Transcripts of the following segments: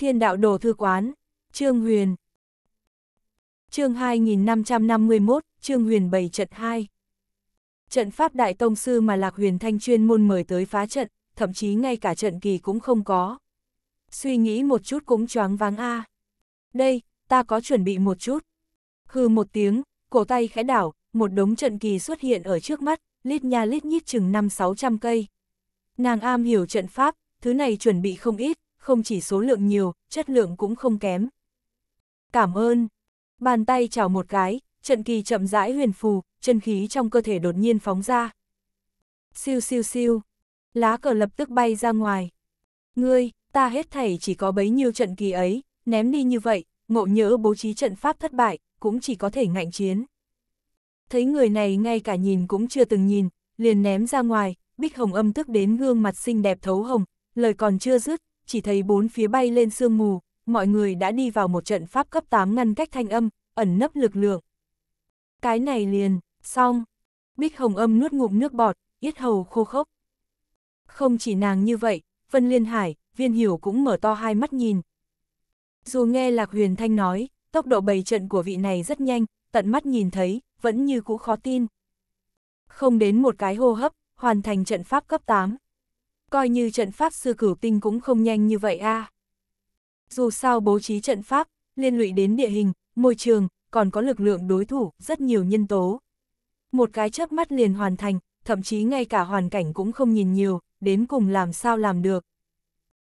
Thiên đạo đồ thư quán, Trương Huyền. Chương 2551, Trương Huyền bảy trận 2. Trận pháp đại tông sư mà Lạc Huyền Thanh chuyên môn mời tới phá trận, thậm chí ngay cả trận kỳ cũng không có. Suy nghĩ một chút cũng choáng váng a. À. Đây, ta có chuẩn bị một chút. Hừ một tiếng, cổ tay khẽ đảo, một đống trận kỳ xuất hiện ở trước mắt, lít nha lít nhít chừng 5-600 cây. Nàng am hiểu trận pháp, thứ này chuẩn bị không ít, không chỉ số lượng nhiều, chất lượng cũng không kém. Cảm ơn. Bàn tay chào một cái, trận kỳ chậm rãi huyền phù, chân khí trong cơ thể đột nhiên phóng ra. Siêu siêu siêu. Lá cờ lập tức bay ra ngoài. Ngươi, ta hết thảy chỉ có bấy nhiêu trận kỳ ấy, ném đi như vậy, ngộ nhỡ bố trí trận pháp thất bại, cũng chỉ có thể ngạnh chiến. Thấy người này ngay cả nhìn cũng chưa từng nhìn, liền ném ra ngoài, Bích Hồng âm tức đến gương mặt xinh đẹp thấu hồng, lời còn chưa dứt, chỉ thấy bốn phía bay lên sương mù, mọi người đã đi vào một trận pháp cấp 8 ngăn cách thanh âm, ẩn nấp lực lượng. Cái này liền, xong. Bích Hồng Âm nuốt ngụm nước bọt, yết hầu khô khốc. Không chỉ nàng như vậy, Vân Liên Hải, Viên Hiểu cũng mở to hai mắt nhìn. Dù nghe Lạc Huyền Thanh nói, tốc độ bày trận của vị này rất nhanh, tận mắt nhìn thấy, vẫn như cũ khó tin. Không đến một cái hô hấp, hoàn thành trận pháp cấp 8 coi như trận pháp sư cửu tinh cũng không nhanh như vậy a. À. Dù sao bố trí trận pháp, liên lụy đến địa hình, môi trường, còn có lực lượng đối thủ, rất nhiều nhân tố. Một cái chớp mắt liền hoàn thành, thậm chí ngay cả hoàn cảnh cũng không nhìn nhiều, đến cùng làm sao làm được.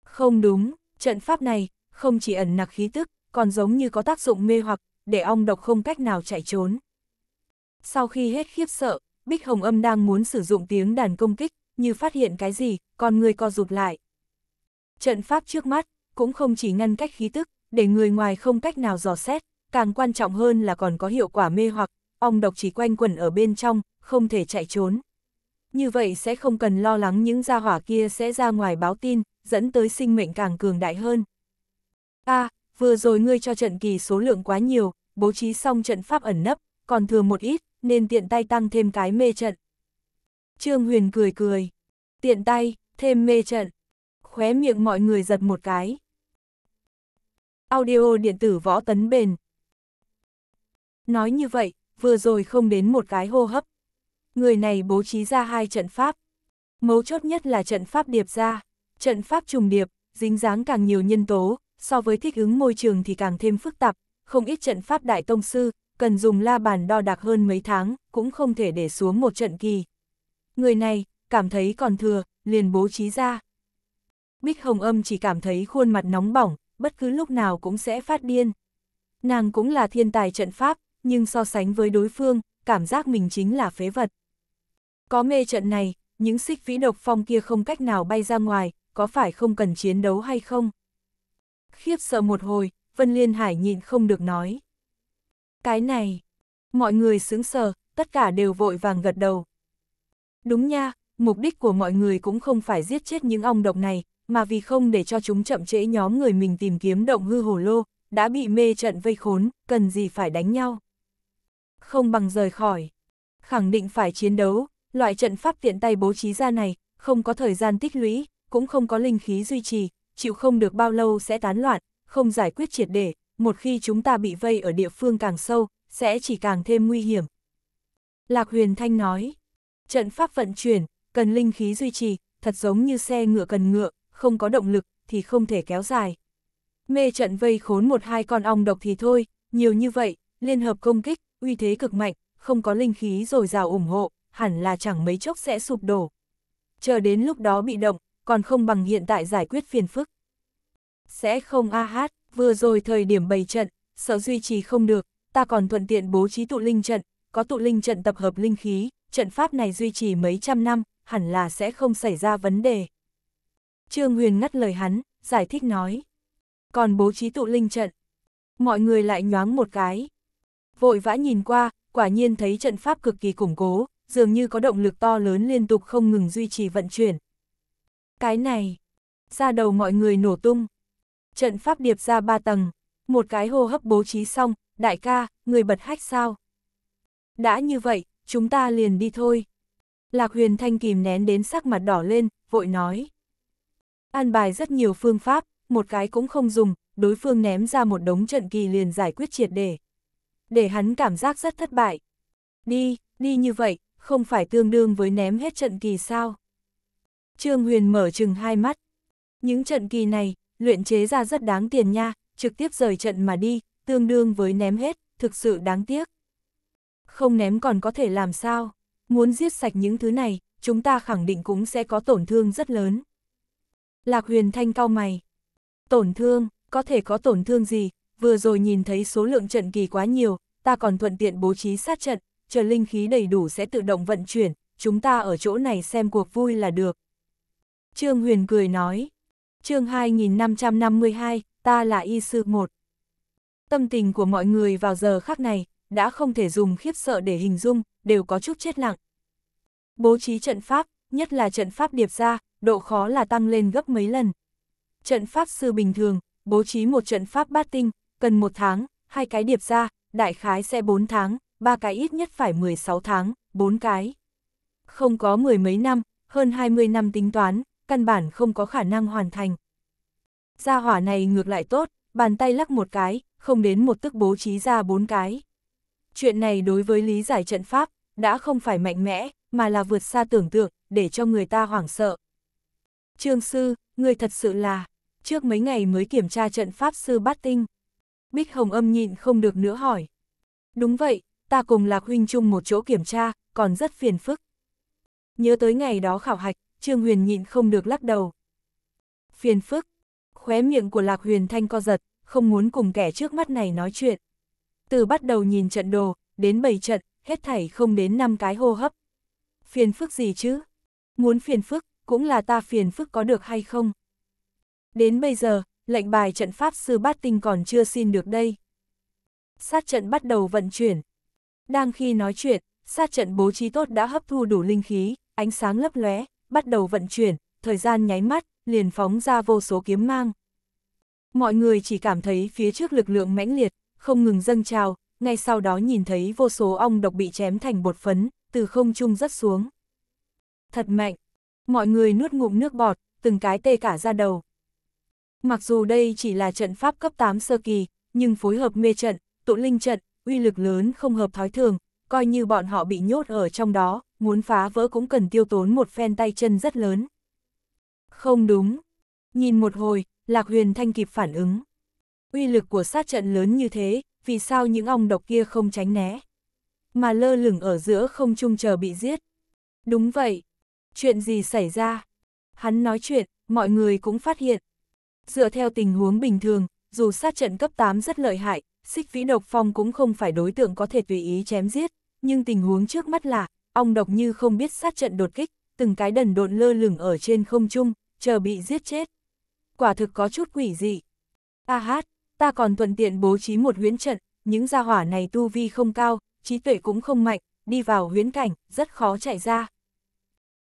Không đúng, trận pháp này, không chỉ ẩn nặc khí tức, còn giống như có tác dụng mê hoặc, để ong độc không cách nào chạy trốn. Sau khi hết khiếp sợ, Bích Hồng Âm đang muốn sử dụng tiếng đàn công kích, như phát hiện cái gì, con người co rụt lại. Trận pháp trước mắt, cũng không chỉ ngăn cách khí tức, để người ngoài không cách nào dò xét, càng quan trọng hơn là còn có hiệu quả mê hoặc, ong độc chỉ quanh quẩn ở bên trong, không thể chạy trốn. Như vậy sẽ không cần lo lắng những gia hỏa kia sẽ ra ngoài báo tin, dẫn tới sinh mệnh càng cường đại hơn. a à, vừa rồi ngươi cho trận kỳ số lượng quá nhiều, bố trí xong trận pháp ẩn nấp, còn thừa một ít, nên tiện tay tăng thêm cái mê trận. Trương Huyền cười cười. Tiện tay, thêm mê trận. Khóe miệng mọi người giật một cái. Audio điện tử võ tấn bền. Nói như vậy, vừa rồi không đến một cái hô hấp. Người này bố trí ra hai trận pháp. Mấu chốt nhất là trận pháp điệp ra. Trận pháp trùng điệp, dính dáng càng nhiều nhân tố, so với thích ứng môi trường thì càng thêm phức tạp. Không ít trận pháp đại tông sư, cần dùng la bàn đo đạc hơn mấy tháng, cũng không thể để xuống một trận kỳ, người này, cảm thấy còn thừa, liền bố trí ra. Bích Hồng Âm chỉ cảm thấy khuôn mặt nóng bỏng, bất cứ lúc nào cũng sẽ phát điên. Nàng cũng là thiên tài trận pháp, nhưng so sánh với đối phương, cảm giác mình chính là phế vật. Có mê trận này, những xích vĩ độc phong kia không cách nào bay ra ngoài, có phải không cần chiến đấu hay không? Khiếp sợ một hồi, Vân Liên Hải nhịn không được nói. Cái này, mọi người sững sờ, tất cả đều vội vàng gật đầu. Đúng nha, mục đích của mọi người cũng không phải giết chết những ong độc này, mà vì không để cho chúng chậm trễ nhóm người mình tìm kiếm động hư hồ lô, đã bị mê trận vây khốn, cần gì phải đánh nhau. Không bằng rời khỏi. Khẳng định phải chiến đấu, loại trận pháp tiện tay bố trí ra này, không có thời gian tích lũy, cũng không có linh khí duy trì, chịu không được bao lâu sẽ tán loạn, không giải quyết triệt để, một khi chúng ta bị vây ở địa phương càng sâu, sẽ chỉ càng thêm nguy hiểm. Lạc Huyền Thanh nói. Trận pháp vận chuyển, cần linh khí duy trì, thật giống như xe ngựa cần ngựa, không có động lực thì không thể kéo dài. Mê trận vây khốn một hai con ong độc thì thôi, nhiều như vậy, liên hợp công kích, uy thế cực mạnh, không có linh khí rồi rào ủng hộ, hẳn là chẳng mấy chốc sẽ sụp đổ. Chờ đến lúc đó bị động, còn không bằng hiện tại giải quyết phiền phức. Sẽ không a hát, vừa rồi thời điểm bày trận, sợ duy trì không được, ta còn thuận tiện bố trí tụ linh trận, có tụ linh trận tập hợp linh khí, trận pháp này duy trì mấy trăm năm, hẳn là sẽ không xảy ra vấn đề. Trương Huyền ngắt lời hắn, giải thích nói. Còn bố trí tụ linh trận. Mọi người lại nhoáng một cái. Vội vã nhìn qua, quả nhiên thấy trận pháp cực kỳ củng cố, dường như có động lực to lớn liên tục không ngừng duy trì vận chuyển. Cái này, ra đầu mọi người nổ tung. Trận pháp điệp ra ba tầng, một cái hô hấp bố trí xong, đại ca, người bật hách sao? Đã như vậy, chúng ta liền đi thôi. Lạc huyền thanh kìm nén đến sắc mặt đỏ lên, vội nói. An bài rất nhiều phương pháp, một cái cũng không dùng, đối phương ném ra một đống trận kỳ liền giải quyết triệt để. Để hắn cảm giác rất thất bại. Đi, đi như vậy, không phải tương đương với ném hết trận kỳ sao? Trương Huyền mở chừng hai mắt. Những trận kỳ này, luyện chế ra rất đáng tiền nha, trực tiếp rời trận mà đi, tương đương với ném hết, thực sự đáng tiếc không ném còn có thể làm sao, muốn giết sạch những thứ này, chúng ta khẳng định cũng sẽ có tổn thương rất lớn. Lạc huyền thanh cao mày. Tổn thương, có thể có tổn thương gì, vừa rồi nhìn thấy số lượng trận kỳ quá nhiều, ta còn thuận tiện bố trí sát trận, chờ linh khí đầy đủ sẽ tự động vận chuyển, chúng ta ở chỗ này xem cuộc vui là được. Trương Huyền cười nói, chương 2552, ta là y sư một. Tâm tình của mọi người vào giờ khắc này, đã không thể dùng khiếp sợ để hình dung, đều có chút chết lặng. Bố trí trận pháp, nhất là trận pháp điệp ra, độ khó là tăng lên gấp mấy lần. Trận pháp sư bình thường, bố trí một trận pháp bát tinh, cần một tháng, hai cái điệp ra, đại khái sẽ 4 tháng, ba cái ít nhất phải 16 tháng, bốn cái. Không có mười mấy năm, hơn 20 năm tính toán, căn bản không có khả năng hoàn thành. Gia hỏa này ngược lại tốt, bàn tay lắc một cái, không đến một tức bố trí ra bốn cái. Chuyện này đối với lý giải trận pháp, đã không phải mạnh mẽ, mà là vượt xa tưởng tượng, để cho người ta hoảng sợ. Trương sư, người thật sự là, trước mấy ngày mới kiểm tra trận pháp sư bát tinh. Bích Hồng âm nhịn không được nữa hỏi. Đúng vậy, ta cùng Lạc Huynh chung một chỗ kiểm tra, còn rất phiền phức. Nhớ tới ngày đó khảo hạch, Trương Huyền nhịn không được lắc đầu. Phiền phức, khóe miệng của Lạc Huyền Thanh co giật, không muốn cùng kẻ trước mắt này nói chuyện từ bắt đầu nhìn trận đồ, đến bảy trận, hết thảy không đến 5 cái hô hấp. Phiền phức gì chứ? Muốn phiền phức, cũng là ta phiền phức có được hay không? Đến bây giờ, lệnh bài trận pháp sư bát tinh còn chưa xin được đây. Sát trận bắt đầu vận chuyển. Đang khi nói chuyện, sát trận bố trí tốt đã hấp thu đủ linh khí, ánh sáng lấp lóe, bắt đầu vận chuyển, thời gian nháy mắt, liền phóng ra vô số kiếm mang. Mọi người chỉ cảm thấy phía trước lực lượng mãnh liệt, không ngừng dâng trào, ngay sau đó nhìn thấy vô số ong độc bị chém thành bột phấn, từ không trung rớt xuống. Thật mạnh, mọi người nuốt ngụm nước bọt, từng cái tê cả ra đầu. Mặc dù đây chỉ là trận pháp cấp 8 sơ kỳ, nhưng phối hợp mê trận, tụ linh trận, uy lực lớn không hợp thói thường, coi như bọn họ bị nhốt ở trong đó, muốn phá vỡ cũng cần tiêu tốn một phen tay chân rất lớn. Không đúng. Nhìn một hồi, Lạc Huyền Thanh kịp phản ứng uy lực của sát trận lớn như thế, vì sao những ong độc kia không tránh né, mà lơ lửng ở giữa không trung chờ bị giết. Đúng vậy, chuyện gì xảy ra? Hắn nói chuyện, mọi người cũng phát hiện. Dựa theo tình huống bình thường, dù sát trận cấp 8 rất lợi hại, xích vĩ độc phong cũng không phải đối tượng có thể tùy ý chém giết, nhưng tình huống trước mắt là, ong độc như không biết sát trận đột kích, từng cái đần độn lơ lửng ở trên không trung, chờ bị giết chết. Quả thực có chút quỷ dị. A hát, ta còn thuận tiện bố trí một huyễn trận, những gia hỏa này tu vi không cao, trí tuệ cũng không mạnh, đi vào huyễn cảnh, rất khó chạy ra.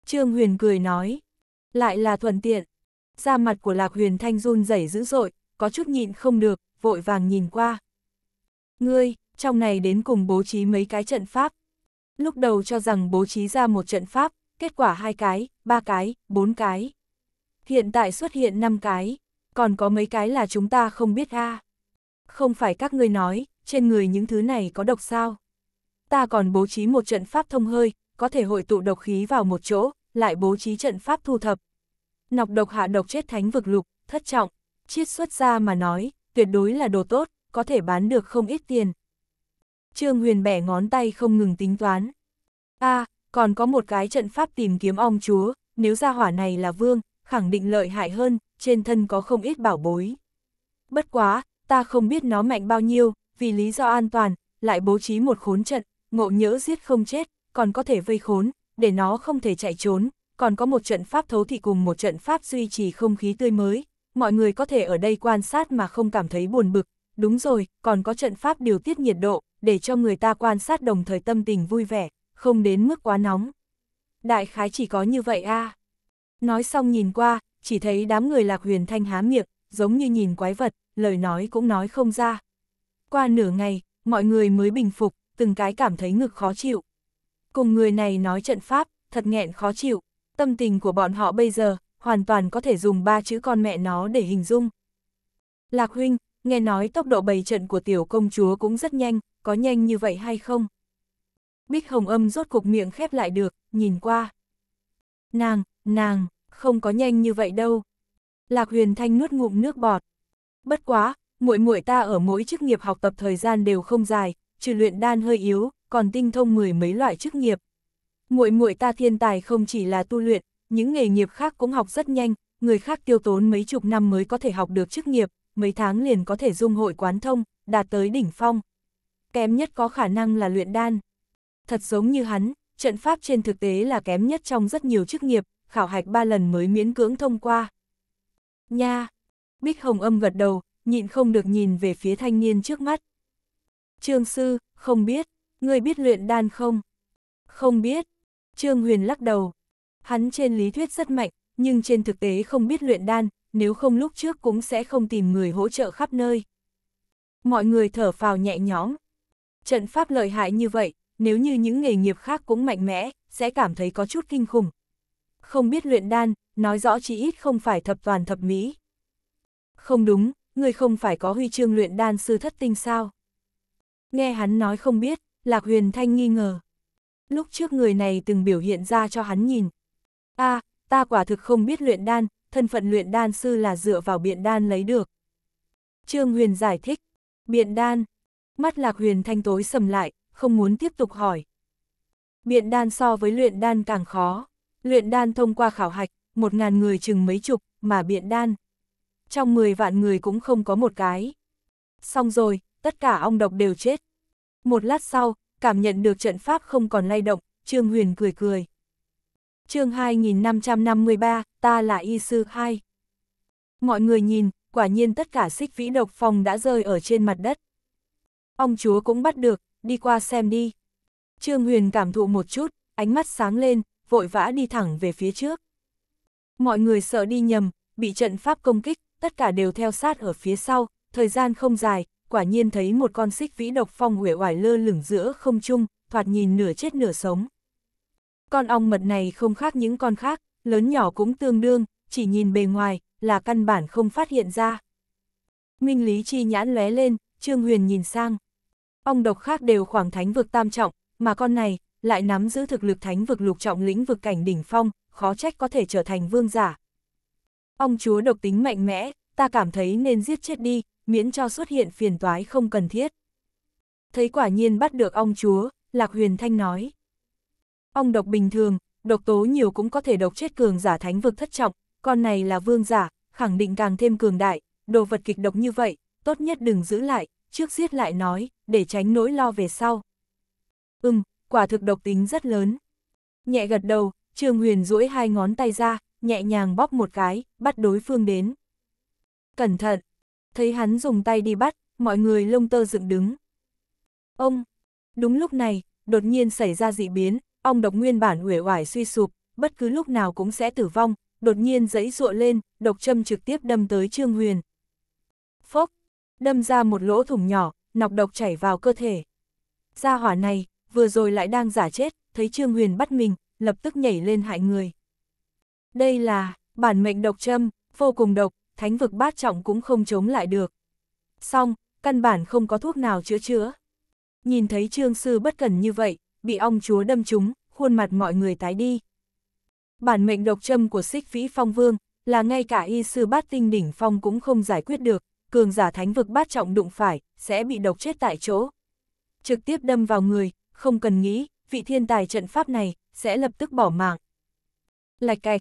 Trương Huyền cười nói, lại là thuận tiện. Da mặt của Lạc Huyền Thanh run rẩy dữ dội, có chút nhịn không được, vội vàng nhìn qua. Ngươi, trong này đến cùng bố trí mấy cái trận pháp. Lúc đầu cho rằng bố trí ra một trận pháp, kết quả hai cái, ba cái, bốn cái. Hiện tại xuất hiện năm cái, còn có mấy cái là chúng ta không biết a. À không phải các ngươi nói, trên người những thứ này có độc sao. Ta còn bố trí một trận pháp thông hơi, có thể hội tụ độc khí vào một chỗ, lại bố trí trận pháp thu thập. Nọc độc hạ độc chết thánh vực lục, thất trọng, chiết xuất ra mà nói, tuyệt đối là đồ tốt, có thể bán được không ít tiền. Trương Huyền bẻ ngón tay không ngừng tính toán. a à, còn có một cái trận pháp tìm kiếm ong chúa, nếu ra hỏa này là vương, khẳng định lợi hại hơn, trên thân có không ít bảo bối. Bất quá, ta không biết nó mạnh bao nhiêu, vì lý do an toàn, lại bố trí một khốn trận, ngộ nhỡ giết không chết, còn có thể vây khốn, để nó không thể chạy trốn, còn có một trận pháp thấu thị cùng một trận pháp duy trì không khí tươi mới, mọi người có thể ở đây quan sát mà không cảm thấy buồn bực, đúng rồi, còn có trận pháp điều tiết nhiệt độ, để cho người ta quan sát đồng thời tâm tình vui vẻ, không đến mức quá nóng. Đại khái chỉ có như vậy a Nói xong nhìn qua, chỉ thấy đám người lạc huyền thanh há miệng, giống như nhìn quái vật, lời nói cũng nói không ra. Qua nửa ngày, mọi người mới bình phục, từng cái cảm thấy ngực khó chịu. Cùng người này nói trận pháp, thật nghẹn khó chịu, tâm tình của bọn họ bây giờ, hoàn toàn có thể dùng ba chữ con mẹ nó để hình dung. Lạc huynh, nghe nói tốc độ bày trận của tiểu công chúa cũng rất nhanh, có nhanh như vậy hay không? Bích Hồng Âm rốt cục miệng khép lại được, nhìn qua. Nàng, nàng, không có nhanh như vậy đâu. Lạc Huyền Thanh nuốt ngụm nước bọt, bất quá, muội muội ta ở mỗi chức nghiệp học tập thời gian đều không dài, trừ luyện đan hơi yếu, còn tinh thông mười mấy loại chức nghiệp. Muội muội ta thiên tài không chỉ là tu luyện, những nghề nghiệp khác cũng học rất nhanh, người khác tiêu tốn mấy chục năm mới có thể học được chức nghiệp, mấy tháng liền có thể dung hội quán thông, đạt tới đỉnh phong. Kém nhất có khả năng là luyện đan. Thật giống như hắn, trận pháp trên thực tế là kém nhất trong rất nhiều chức nghiệp, khảo hạch ba lần mới miễn cưỡng thông qua. Nha, Bích Hồng âm gật đầu, nhịn không được nhìn về phía thanh niên trước mắt. Trương Sư, không biết, ngươi biết luyện đan không? Không biết. Trương Huyền lắc đầu. Hắn trên lý thuyết rất mạnh, nhưng trên thực tế không biết luyện đan, nếu không lúc trước cũng sẽ không tìm người hỗ trợ khắp nơi. Mọi người thở phào nhẹ nhõm. Trận pháp lợi hại như vậy, nếu như những nghề nghiệp khác cũng mạnh mẽ, sẽ cảm thấy có chút kinh khủng. Không biết luyện đan, nói rõ chỉ ít không phải thập toàn thập mỹ không đúng, người không phải có huy chương luyện đan sư thất tinh sao? Nghe hắn nói không biết, Lạc Huyền Thanh nghi ngờ. Lúc trước người này từng biểu hiện ra cho hắn nhìn. a ta quả thực không biết luyện đan, thân phận luyện đan sư là dựa vào biện đan lấy được. Trương Huyền giải thích, biện đan, mắt Lạc Huyền Thanh tối sầm lại, không muốn tiếp tục hỏi. Biện đan so với luyện đan càng khó, luyện đan thông qua khảo hạch, một ngàn người chừng mấy chục, mà biện đan trong 10 vạn người cũng không có một cái. Xong rồi, tất cả ong độc đều chết. Một lát sau, cảm nhận được trận pháp không còn lay động, Trương Huyền cười cười. chương 2553, ta là y sư 2. Mọi người nhìn, quả nhiên tất cả xích vĩ độc phòng đã rơi ở trên mặt đất. Ông chúa cũng bắt được, đi qua xem đi. Trương Huyền cảm thụ một chút, ánh mắt sáng lên, vội vã đi thẳng về phía trước. Mọi người sợ đi nhầm, bị trận pháp công kích, tất cả đều theo sát ở phía sau, thời gian không dài, quả nhiên thấy một con xích vĩ độc phong huệ oải lơ lửng giữa không trung, thoạt nhìn nửa chết nửa sống. Con ong mật này không khác những con khác, lớn nhỏ cũng tương đương, chỉ nhìn bề ngoài, là căn bản không phát hiện ra. Minh Lý Chi nhãn lóe lên, Trương Huyền nhìn sang. Ong độc khác đều khoảng thánh vực tam trọng, mà con này, lại nắm giữ thực lực thánh vực lục trọng lĩnh vực cảnh đỉnh phong, khó trách có thể trở thành vương giả, Ông chúa độc tính mạnh mẽ, ta cảm thấy nên giết chết đi, miễn cho xuất hiện phiền toái không cần thiết. Thấy quả nhiên bắt được ông chúa, Lạc Huyền Thanh nói. Ông độc bình thường, độc tố nhiều cũng có thể độc chết cường giả thánh vực thất trọng, con này là vương giả, khẳng định càng thêm cường đại, đồ vật kịch độc như vậy, tốt nhất đừng giữ lại, trước giết lại nói, để tránh nỗi lo về sau. Ừm, quả thực độc tính rất lớn. Nhẹ gật đầu, Trương Huyền duỗi hai ngón tay ra, nhẹ nhàng bóp một cái, bắt đối phương đến. Cẩn thận! Thấy hắn dùng tay đi bắt, mọi người lông tơ dựng đứng. Ông! Đúng lúc này, đột nhiên xảy ra dị biến, ông độc nguyên bản uể oải suy sụp, bất cứ lúc nào cũng sẽ tử vong, đột nhiên dẫy ruộ lên, độc châm trực tiếp đâm tới Trương Huyền. Phốc! Đâm ra một lỗ thủng nhỏ, nọc độc chảy vào cơ thể. Gia hỏa này, vừa rồi lại đang giả chết, thấy Trương Huyền bắt mình, lập tức nhảy lên hại người. Đây là, bản mệnh độc châm, vô cùng độc, thánh vực bát trọng cũng không chống lại được. Xong, căn bản không có thuốc nào chữa chữa. Nhìn thấy trương sư bất cẩn như vậy, bị ong chúa đâm trúng, khuôn mặt mọi người tái đi. Bản mệnh độc châm của xích vĩ phong vương, là ngay cả y sư bát tinh đỉnh phong cũng không giải quyết được, cường giả thánh vực bát trọng đụng phải, sẽ bị độc chết tại chỗ. Trực tiếp đâm vào người, không cần nghĩ, vị thiên tài trận pháp này, sẽ lập tức bỏ mạng. Lạch cạch,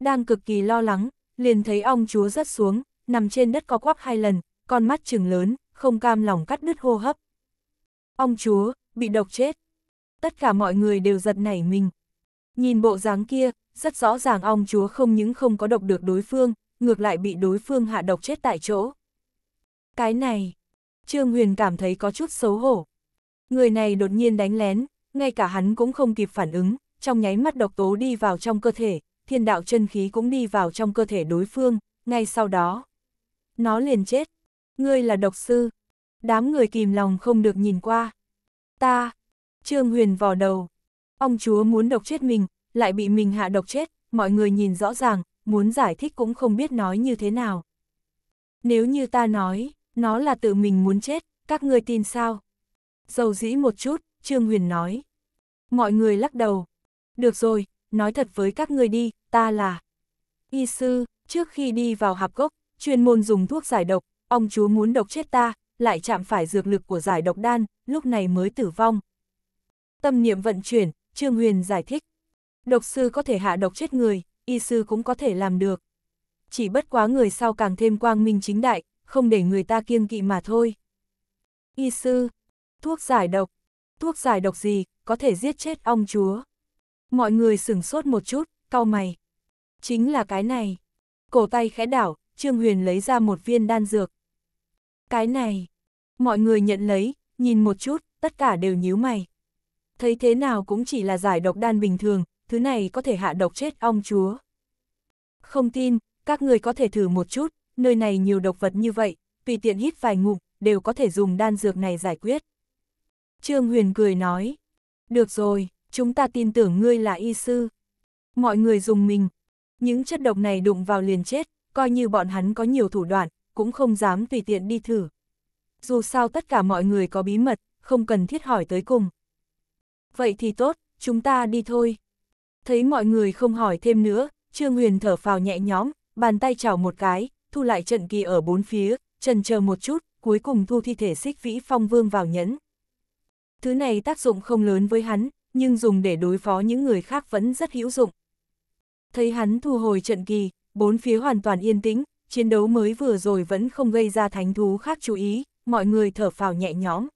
đang cực kỳ lo lắng, liền thấy ong chúa rớt xuống, nằm trên đất co quắp hai lần, con mắt trừng lớn, không cam lòng cắt đứt hô hấp. Ong chúa, bị độc chết. Tất cả mọi người đều giật nảy mình. Nhìn bộ dáng kia, rất rõ ràng ong chúa không những không có độc được đối phương, ngược lại bị đối phương hạ độc chết tại chỗ. Cái này, Trương Huyền cảm thấy có chút xấu hổ. Người này đột nhiên đánh lén, ngay cả hắn cũng không kịp phản ứng, trong nháy mắt độc tố đi vào trong cơ thể, thiên đạo chân khí cũng đi vào trong cơ thể đối phương, ngay sau đó. Nó liền chết. Ngươi là độc sư. Đám người kìm lòng không được nhìn qua. Ta. Trương Huyền vò đầu. Ông chúa muốn độc chết mình, lại bị mình hạ độc chết, mọi người nhìn rõ ràng, muốn giải thích cũng không biết nói như thế nào. Nếu như ta nói, nó là tự mình muốn chết, các ngươi tin sao? Dầu dĩ một chút, Trương Huyền nói. Mọi người lắc đầu. Được rồi, nói thật với các người đi, ta là y sư, trước khi đi vào hạp gốc, chuyên môn dùng thuốc giải độc, ông chúa muốn độc chết ta, lại chạm phải dược lực của giải độc đan, lúc này mới tử vong. Tâm niệm vận chuyển, Trương Huyền giải thích. Độc sư có thể hạ độc chết người, y sư cũng có thể làm được. Chỉ bất quá người sau càng thêm quang minh chính đại, không để người ta kiêng kỵ mà thôi. Y sư, thuốc giải độc, thuốc giải độc gì, có thể giết chết ông chúa. Mọi người sửng sốt một chút, cau mày. Chính là cái này. Cổ tay khẽ đảo, Trương Huyền lấy ra một viên đan dược. Cái này. Mọi người nhận lấy, nhìn một chút, tất cả đều nhíu mày. Thấy thế nào cũng chỉ là giải độc đan bình thường, thứ này có thể hạ độc chết ong chúa. Không tin, các người có thể thử một chút, nơi này nhiều độc vật như vậy, tùy tiện hít vài ngụm, đều có thể dùng đan dược này giải quyết. Trương Huyền cười nói, được rồi, chúng ta tin tưởng ngươi là y sư. Mọi người dùng mình, những chất độc này đụng vào liền chết, coi như bọn hắn có nhiều thủ đoạn, cũng không dám tùy tiện đi thử. Dù sao tất cả mọi người có bí mật, không cần thiết hỏi tới cùng. Vậy thì tốt, chúng ta đi thôi. Thấy mọi người không hỏi thêm nữa, Trương Huyền thở phào nhẹ nhõm, bàn tay chào một cái, thu lại trận kỳ ở bốn phía, trần chờ một chút, cuối cùng thu thi thể xích vĩ phong vương vào nhẫn. Thứ này tác dụng không lớn với hắn, nhưng dùng để đối phó những người khác vẫn rất hữu dụng. Thấy hắn thu hồi trận kỳ, bốn phía hoàn toàn yên tĩnh, chiến đấu mới vừa rồi vẫn không gây ra thánh thú khác chú ý, mọi người thở phào nhẹ nhõm.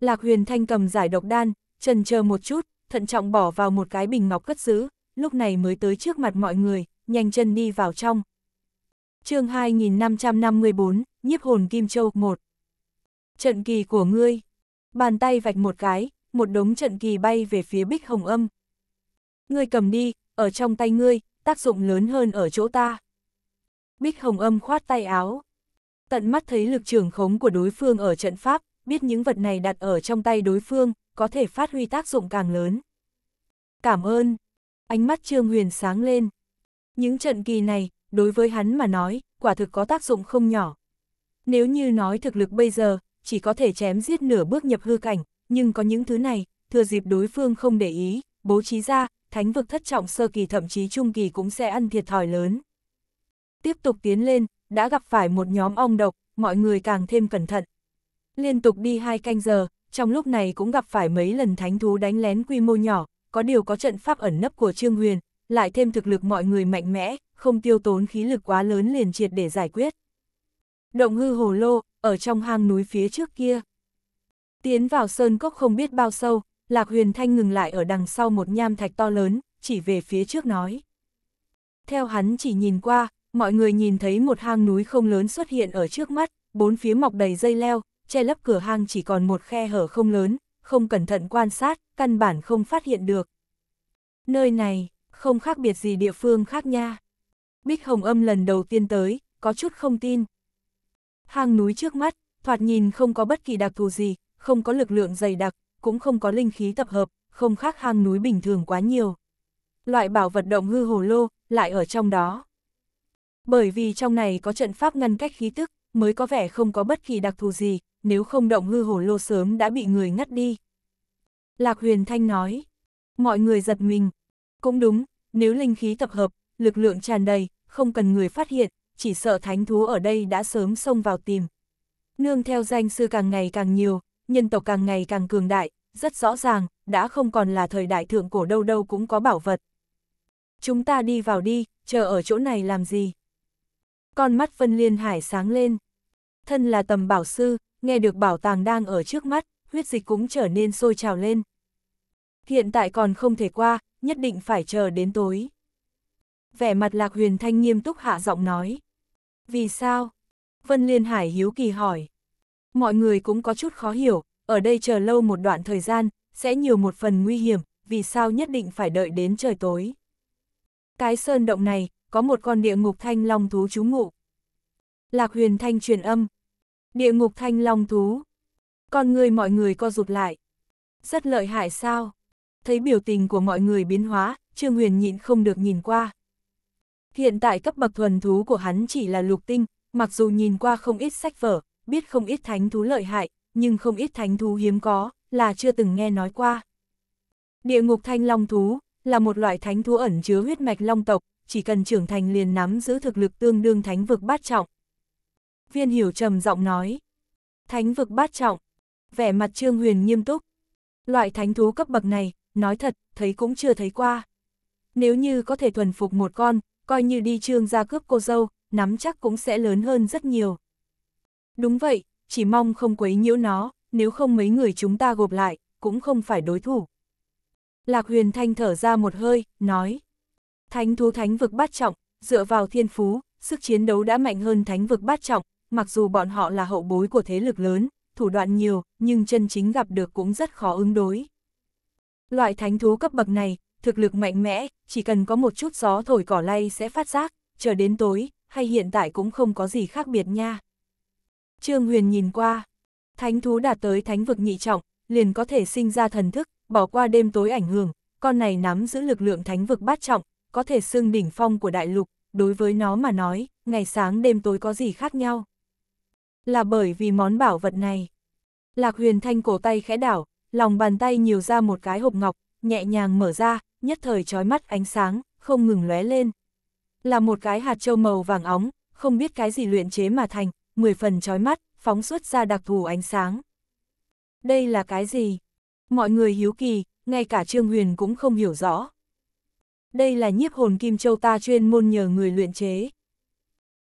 Lạc huyền thanh cầm giải độc đan, trần chờ một chút, thận trọng bỏ vào một cái bình ngọc cất giữ, lúc này mới tới trước mặt mọi người, nhanh chân đi vào trong. chương 2554, nhiếp hồn Kim Châu 1 Trận kỳ của ngươi Bàn tay vạch một cái, một đống trận kỳ bay về phía bích hồng âm. Ngươi cầm đi, ở trong tay ngươi, tác dụng lớn hơn ở chỗ ta. Bích hồng âm khoát tay áo. Tận mắt thấy lực trường khống của đối phương ở trận pháp, biết những vật này đặt ở trong tay đối phương, có thể phát huy tác dụng càng lớn. Cảm ơn. Ánh mắt Trương Huyền sáng lên. Những trận kỳ này, đối với hắn mà nói, quả thực có tác dụng không nhỏ. Nếu như nói thực lực bây giờ, chỉ có thể chém giết nửa bước nhập hư cảnh, nhưng có những thứ này, thừa dịp đối phương không để ý, bố trí ra, thánh vực thất trọng sơ kỳ thậm chí trung kỳ cũng sẽ ăn thiệt thòi lớn. Tiếp tục tiến lên, đã gặp phải một nhóm ong độc, mọi người càng thêm cẩn thận. Liên tục đi hai canh giờ, trong lúc này cũng gặp phải mấy lần thánh thú đánh lén quy mô nhỏ, có điều có trận pháp ẩn nấp của Trương Huyền, lại thêm thực lực mọi người mạnh mẽ, không tiêu tốn khí lực quá lớn liền triệt để giải quyết. Động hư hồ lô, ở trong hang núi phía trước kia. Tiến vào sơn cốc không biết bao sâu, Lạc Huyền Thanh ngừng lại ở đằng sau một nham thạch to lớn, chỉ về phía trước nói. Theo hắn chỉ nhìn qua, mọi người nhìn thấy một hang núi không lớn xuất hiện ở trước mắt, bốn phía mọc đầy dây leo, che lấp cửa hang chỉ còn một khe hở không lớn, không cẩn thận quan sát, căn bản không phát hiện được. Nơi này, không khác biệt gì địa phương khác nha. Bích Hồng Âm lần đầu tiên tới, có chút không tin. Hang núi trước mắt, thoạt nhìn không có bất kỳ đặc thù gì, không có lực lượng dày đặc, cũng không có linh khí tập hợp, không khác hang núi bình thường quá nhiều. Loại bảo vật động hư hồ lô, lại ở trong đó. Bởi vì trong này có trận pháp ngăn cách khí tức, mới có vẻ không có bất kỳ đặc thù gì, nếu không động hư hồ lô sớm đã bị người ngắt đi. Lạc Huyền Thanh nói, mọi người giật mình. Cũng đúng, nếu linh khí tập hợp, lực lượng tràn đầy, không cần người phát hiện, chỉ sợ thánh thú ở đây đã sớm xông vào tìm. Nương theo danh sư càng ngày càng nhiều, nhân tộc càng ngày càng cường đại, rất rõ ràng, đã không còn là thời đại thượng cổ đâu đâu cũng có bảo vật. Chúng ta đi vào đi, chờ ở chỗ này làm gì? Con mắt Vân Liên Hải sáng lên. Thân là tầm bảo sư, nghe được bảo tàng đang ở trước mắt, huyết dịch cũng trở nên sôi trào lên. Hiện tại còn không thể qua, nhất định phải chờ đến tối. Vẻ mặt Lạc Huyền Thanh nghiêm túc hạ giọng nói. Vì sao? Vân Liên Hải hiếu kỳ hỏi. Mọi người cũng có chút khó hiểu, ở đây chờ lâu một đoạn thời gian, sẽ nhiều một phần nguy hiểm, vì sao nhất định phải đợi đến trời tối. Cái sơn động này, có một con địa ngục thanh long thú trú ngụ. Lạc huyền thanh truyền âm. Địa ngục thanh long thú. Con người mọi người co rụt lại. Rất lợi hại sao? Thấy biểu tình của mọi người biến hóa, Trương Huyền nhịn không được nhìn qua. Hiện tại cấp bậc thuần thú của hắn chỉ là lục tinh, mặc dù nhìn qua không ít sách vở, biết không ít thánh thú lợi hại, nhưng không ít thánh thú hiếm có, là chưa từng nghe nói qua. Địa ngục thanh long thú, là một loại thánh thú ẩn chứa huyết mạch long tộc, chỉ cần trưởng thành liền nắm giữ thực lực tương đương thánh vực bát trọng. Viên hiểu trầm giọng nói, thánh vực bát trọng, vẻ mặt trương huyền nghiêm túc. Loại thánh thú cấp bậc này, nói thật, thấy cũng chưa thấy qua. Nếu như có thể thuần phục một con, coi như đi trương ra cướp cô dâu, nắm chắc cũng sẽ lớn hơn rất nhiều. Đúng vậy, chỉ mong không quấy nhiễu nó, nếu không mấy người chúng ta gộp lại, cũng không phải đối thủ. Lạc huyền thanh thở ra một hơi, nói. Thánh thú thánh vực bát trọng, dựa vào thiên phú, sức chiến đấu đã mạnh hơn thánh vực bát trọng, mặc dù bọn họ là hậu bối của thế lực lớn, thủ đoạn nhiều, nhưng chân chính gặp được cũng rất khó ứng đối. Loại thánh thú cấp bậc này, thực lực mạnh mẽ, chỉ cần có một chút gió thổi cỏ lay sẽ phát giác, chờ đến tối, hay hiện tại cũng không có gì khác biệt nha. Trương Huyền nhìn qua, thánh thú đạt tới thánh vực nhị trọng, liền có thể sinh ra thần thức, bỏ qua đêm tối ảnh hưởng, con này nắm giữ lực lượng thánh vực bát trọng, có thể xưng đỉnh phong của đại lục, đối với nó mà nói, ngày sáng đêm tối có gì khác nhau. Là bởi vì món bảo vật này. Lạc huyền thanh cổ tay khẽ đảo, lòng bàn tay nhiều ra một cái hộp ngọc, nhẹ nhàng mở ra, nhất thời trói mắt ánh sáng, không ngừng lóe lên. Là một cái hạt châu màu vàng óng, không biết cái gì luyện chế mà thành, mười phần chói mắt, phóng xuất ra đặc thù ánh sáng. Đây là cái gì? Mọi người hiếu kỳ, ngay cả Trương Huyền cũng không hiểu rõ. Đây là nhiếp hồn kim châu ta chuyên môn nhờ người luyện chế.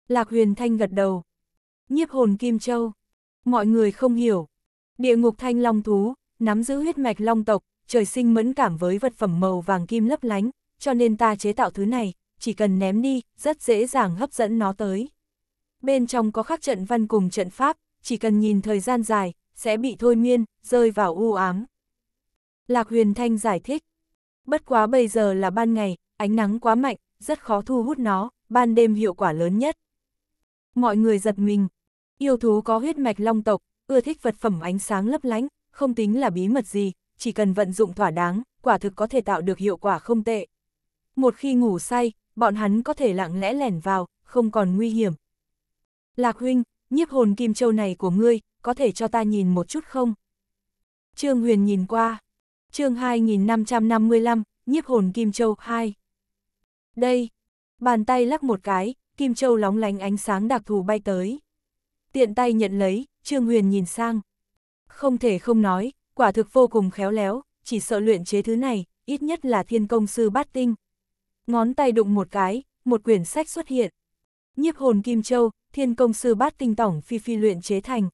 Lạc Huyền Thanh gật đầu. Nhiếp hồn kim châu. Mọi người không hiểu. Địa ngục thanh long thú, nắm giữ huyết mạch long tộc, trời sinh mẫn cảm với vật phẩm màu vàng kim lấp lánh, cho nên ta chế tạo thứ này, chỉ cần ném đi, rất dễ dàng hấp dẫn nó tới bên trong có khắc trận văn cùng trận pháp, chỉ cần nhìn thời gian dài, sẽ bị thôi miên, rơi vào u ám. Lạc Huyền Thanh giải thích, bất quá bây giờ là ban ngày, ánh nắng quá mạnh, rất khó thu hút nó, ban đêm hiệu quả lớn nhất. Mọi người giật mình, yêu thú có huyết mạch long tộc, ưa thích vật phẩm ánh sáng lấp lánh, không tính là bí mật gì, chỉ cần vận dụng thỏa đáng, quả thực có thể tạo được hiệu quả không tệ. Một khi ngủ say, bọn hắn có thể lặng lẽ lẻn vào, không còn nguy hiểm, Lạc huynh, nhiếp hồn kim châu này của ngươi, có thể cho ta nhìn một chút không? Trương Huyền nhìn qua. chương 2555, nhiếp hồn kim châu 2. Đây. Bàn tay lắc một cái, kim châu lóng lánh ánh sáng đặc thù bay tới. Tiện tay nhận lấy, Trương Huyền nhìn sang. Không thể không nói, quả thực vô cùng khéo léo, chỉ sợ luyện chế thứ này, ít nhất là thiên công sư bát tinh. Ngón tay đụng một cái, một quyển sách xuất hiện. Nhiếp hồn Kim Châu, thiên công sư bát tinh tổng phi phi luyện chế thành.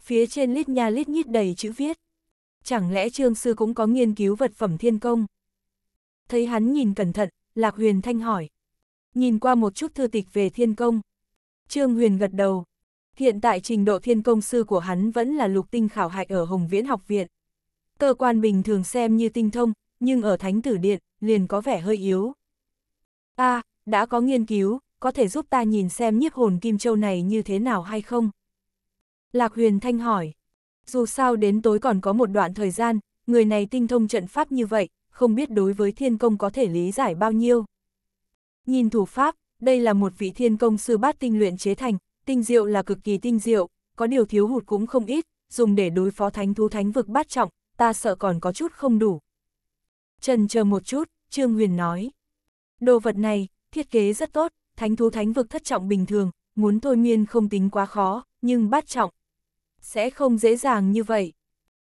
Phía trên lít nha lít nhít đầy chữ viết. Chẳng lẽ trương sư cũng có nghiên cứu vật phẩm thiên công? Thấy hắn nhìn cẩn thận, Lạc Huyền Thanh hỏi. Nhìn qua một chút thư tịch về thiên công. Trương Huyền gật đầu. Hiện tại trình độ thiên công sư của hắn vẫn là lục tinh khảo hạch ở Hồng Viễn Học Viện. Cơ quan bình thường xem như tinh thông, nhưng ở Thánh Tử Điện, liền có vẻ hơi yếu. a à, đã có nghiên cứu, có thể giúp ta nhìn xem nhiếp hồn kim châu này như thế nào hay không? Lạc Huyền Thanh hỏi, dù sao đến tối còn có một đoạn thời gian, người này tinh thông trận pháp như vậy, không biết đối với thiên công có thể lý giải bao nhiêu. Nhìn thủ pháp, đây là một vị thiên công sư bát tinh luyện chế thành, tinh diệu là cực kỳ tinh diệu, có điều thiếu hụt cũng không ít, dùng để đối phó thánh thú thánh vực bát trọng, ta sợ còn có chút không đủ. Trần chờ một chút, Trương Huyền nói. Đồ vật này, thiết kế rất tốt, thánh thú thánh vực thất trọng bình thường, muốn thôi miên không tính quá khó, nhưng bát trọng sẽ không dễ dàng như vậy.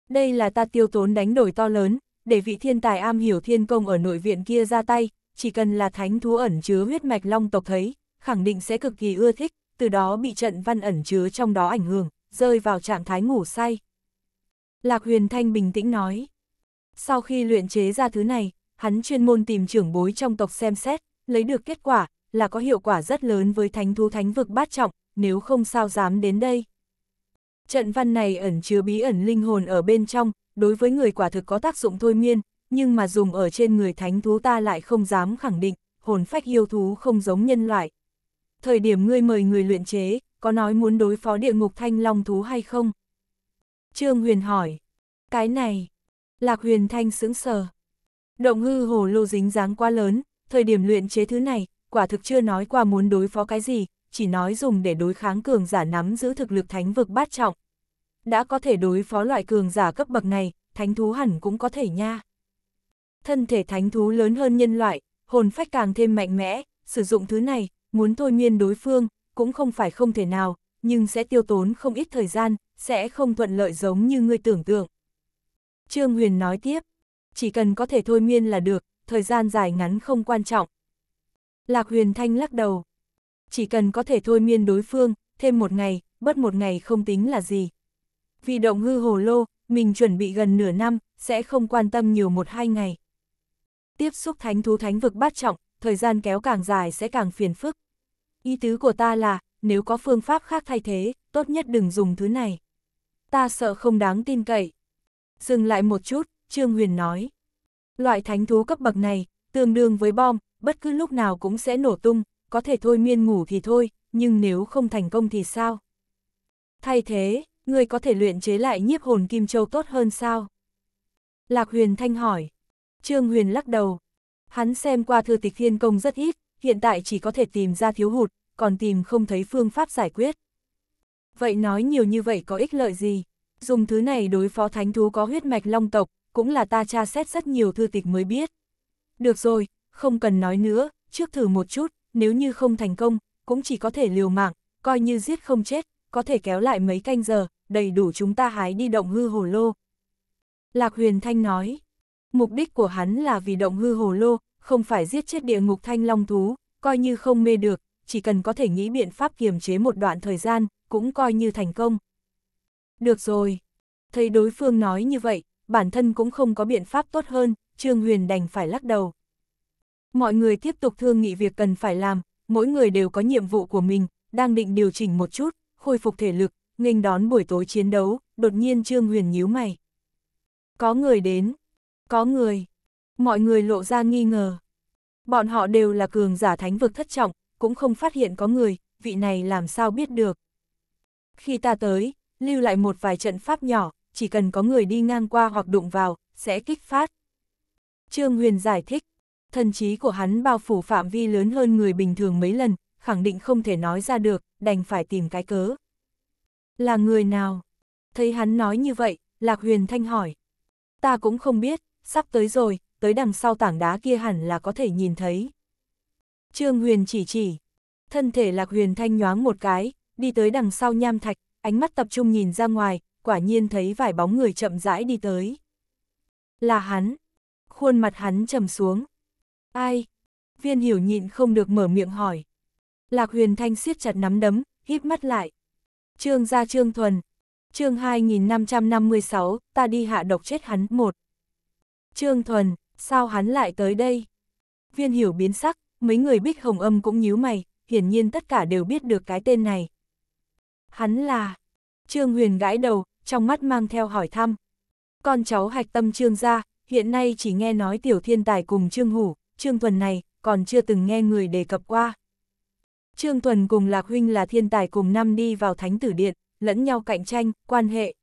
Đây là ta tiêu tốn đánh đổi to lớn, để vị thiên tài am hiểu thiên công ở nội viện kia ra tay, chỉ cần là thánh thú ẩn chứa huyết mạch long tộc thấy, khẳng định sẽ cực kỳ ưa thích, từ đó bị trận văn ẩn chứa trong đó ảnh hưởng, rơi vào trạng thái ngủ say. Lạc Huyền Thanh bình tĩnh nói. Sau khi luyện chế ra thứ này, hắn chuyên môn tìm trưởng bối trong tộc xem xét, lấy được kết quả, là có hiệu quả rất lớn với thánh thú thánh vực bát trọng, nếu không sao dám đến đây. Trận văn này ẩn chứa bí ẩn linh hồn ở bên trong, đối với người quả thực có tác dụng thôi miên, nhưng mà dùng ở trên người thánh thú ta lại không dám khẳng định, hồn phách yêu thú không giống nhân loại. Thời điểm ngươi mời người luyện chế, có nói muốn đối phó địa ngục thanh long thú hay không? Trương Huyền hỏi, cái này, Lạc Huyền Thanh sững sờ. Động hư hồ lô dính dáng quá lớn, thời điểm luyện chế thứ này, quả thực chưa nói qua muốn đối phó cái gì, chỉ nói dùng để đối kháng cường giả nắm giữ thực lực thánh vực bát trọng. Đã có thể đối phó loại cường giả cấp bậc này, thánh thú hẳn cũng có thể nha. Thân thể thánh thú lớn hơn nhân loại, hồn phách càng thêm mạnh mẽ, sử dụng thứ này, muốn thôi miên đối phương, cũng không phải không thể nào, nhưng sẽ tiêu tốn không ít thời gian, sẽ không thuận lợi giống như ngươi tưởng tượng. Trương Huyền nói tiếp, chỉ cần có thể thôi miên là được, thời gian dài ngắn không quan trọng, Lạc Huyền Thanh lắc đầu. Chỉ cần có thể thôi miên đối phương, thêm một ngày, bớt một ngày không tính là gì. Vì động hư hồ lô, mình chuẩn bị gần nửa năm, sẽ không quan tâm nhiều một hai ngày. Tiếp xúc thánh thú thánh vực bát trọng, thời gian kéo càng dài sẽ càng phiền phức. Ý tứ của ta là, nếu có phương pháp khác thay thế, tốt nhất đừng dùng thứ này. Ta sợ không đáng tin cậy. Dừng lại một chút, Trương Huyền nói. Loại thánh thú cấp bậc này, tương đương với bom, bất cứ lúc nào cũng sẽ nổ tung, có thể thôi miên ngủ thì thôi, nhưng nếu không thành công thì sao? Thay thế, người có thể luyện chế lại nhiếp hồn kim châu tốt hơn sao? Lạc Huyền Thanh hỏi. Trương Huyền lắc đầu. Hắn xem qua thư tịch thiên công rất ít, hiện tại chỉ có thể tìm ra thiếu hụt, còn tìm không thấy phương pháp giải quyết. Vậy nói nhiều như vậy có ích lợi gì? Dùng thứ này đối phó thánh thú có huyết mạch long tộc, cũng là ta tra xét rất nhiều thư tịch mới biết. Được rồi, không cần nói nữa, trước thử một chút, nếu như không thành công, cũng chỉ có thể liều mạng, coi như giết không chết, có thể kéo lại mấy canh giờ, đầy đủ chúng ta hái đi động hư hồ lô. Lạc Huyền Thanh nói, mục đích của hắn là vì động hư hồ lô, không phải giết chết địa ngục thanh long thú, coi như không mê được, chỉ cần có thể nghĩ biện pháp kiềm chế một đoạn thời gian, cũng coi như thành công. Được rồi, thấy đối phương nói như vậy, bản thân cũng không có biện pháp tốt hơn, Trương Huyền đành phải lắc đầu. Mọi người tiếp tục thương nghị việc cần phải làm, mỗi người đều có nhiệm vụ của mình, đang định điều chỉnh một chút, khôi phục thể lực, nghênh đón buổi tối chiến đấu, đột nhiên Trương Huyền nhíu mày. Có người đến, có người, mọi người lộ ra nghi ngờ. Bọn họ đều là cường giả thánh vực thất trọng, cũng không phát hiện có người, vị này làm sao biết được. Khi ta tới, lưu lại một vài trận pháp nhỏ, chỉ cần có người đi ngang qua hoặc đụng vào, sẽ kích phát. Trương Huyền giải thích, thần trí của hắn bao phủ phạm vi lớn hơn người bình thường mấy lần, khẳng định không thể nói ra được, đành phải tìm cái cớ. Là người nào? Thấy hắn nói như vậy, Lạc Huyền Thanh hỏi. Ta cũng không biết, sắp tới rồi, tới đằng sau tảng đá kia hẳn là có thể nhìn thấy. Trương Huyền chỉ chỉ. Thân thể Lạc Huyền Thanh nhoáng một cái, đi tới đằng sau nham thạch, ánh mắt tập trung nhìn ra ngoài, quả nhiên thấy vài bóng người chậm rãi đi tới. Là hắn. Khuôn mặt hắn trầm xuống, Ai? Viên hiểu nhịn không được mở miệng hỏi. Lạc huyền thanh siết chặt nắm đấm, híp mắt lại. Trương gia trương thuần. Trương 2556, ta đi hạ độc chết hắn, một. Trương thuần, sao hắn lại tới đây? Viên hiểu biến sắc, mấy người bích hồng âm cũng nhíu mày, hiển nhiên tất cả đều biết được cái tên này. Hắn là... Trương Huyền gãi đầu, trong mắt mang theo hỏi thăm. Con cháu hạch tâm Trương gia, hiện nay chỉ nghe nói tiểu thiên tài cùng Trương Hủ, Trương Thuần này, còn chưa từng nghe người đề cập qua. Trương Thuần cùng Lạc Huynh là thiên tài cùng năm đi vào Thánh Tử Điện, lẫn nhau cạnh tranh, quan hệ.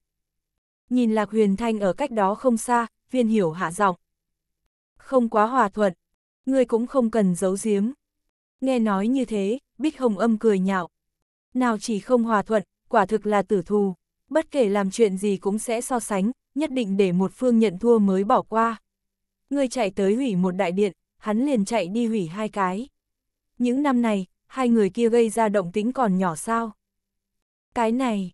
Nhìn Lạc Huyền Thanh ở cách đó không xa, viên hiểu hạ giọng. Không quá hòa thuận, Ngươi cũng không cần giấu giếm. Nghe nói như thế, Bích Hồng âm cười nhạo. Nào chỉ không hòa thuận, quả thực là tử thù. Bất kể làm chuyện gì cũng sẽ so sánh, nhất định để một phương nhận thua mới bỏ qua. Ngươi chạy tới hủy một đại điện, hắn liền chạy đi hủy hai cái. Những năm này, hai người kia gây ra động tính còn nhỏ sao. Cái này,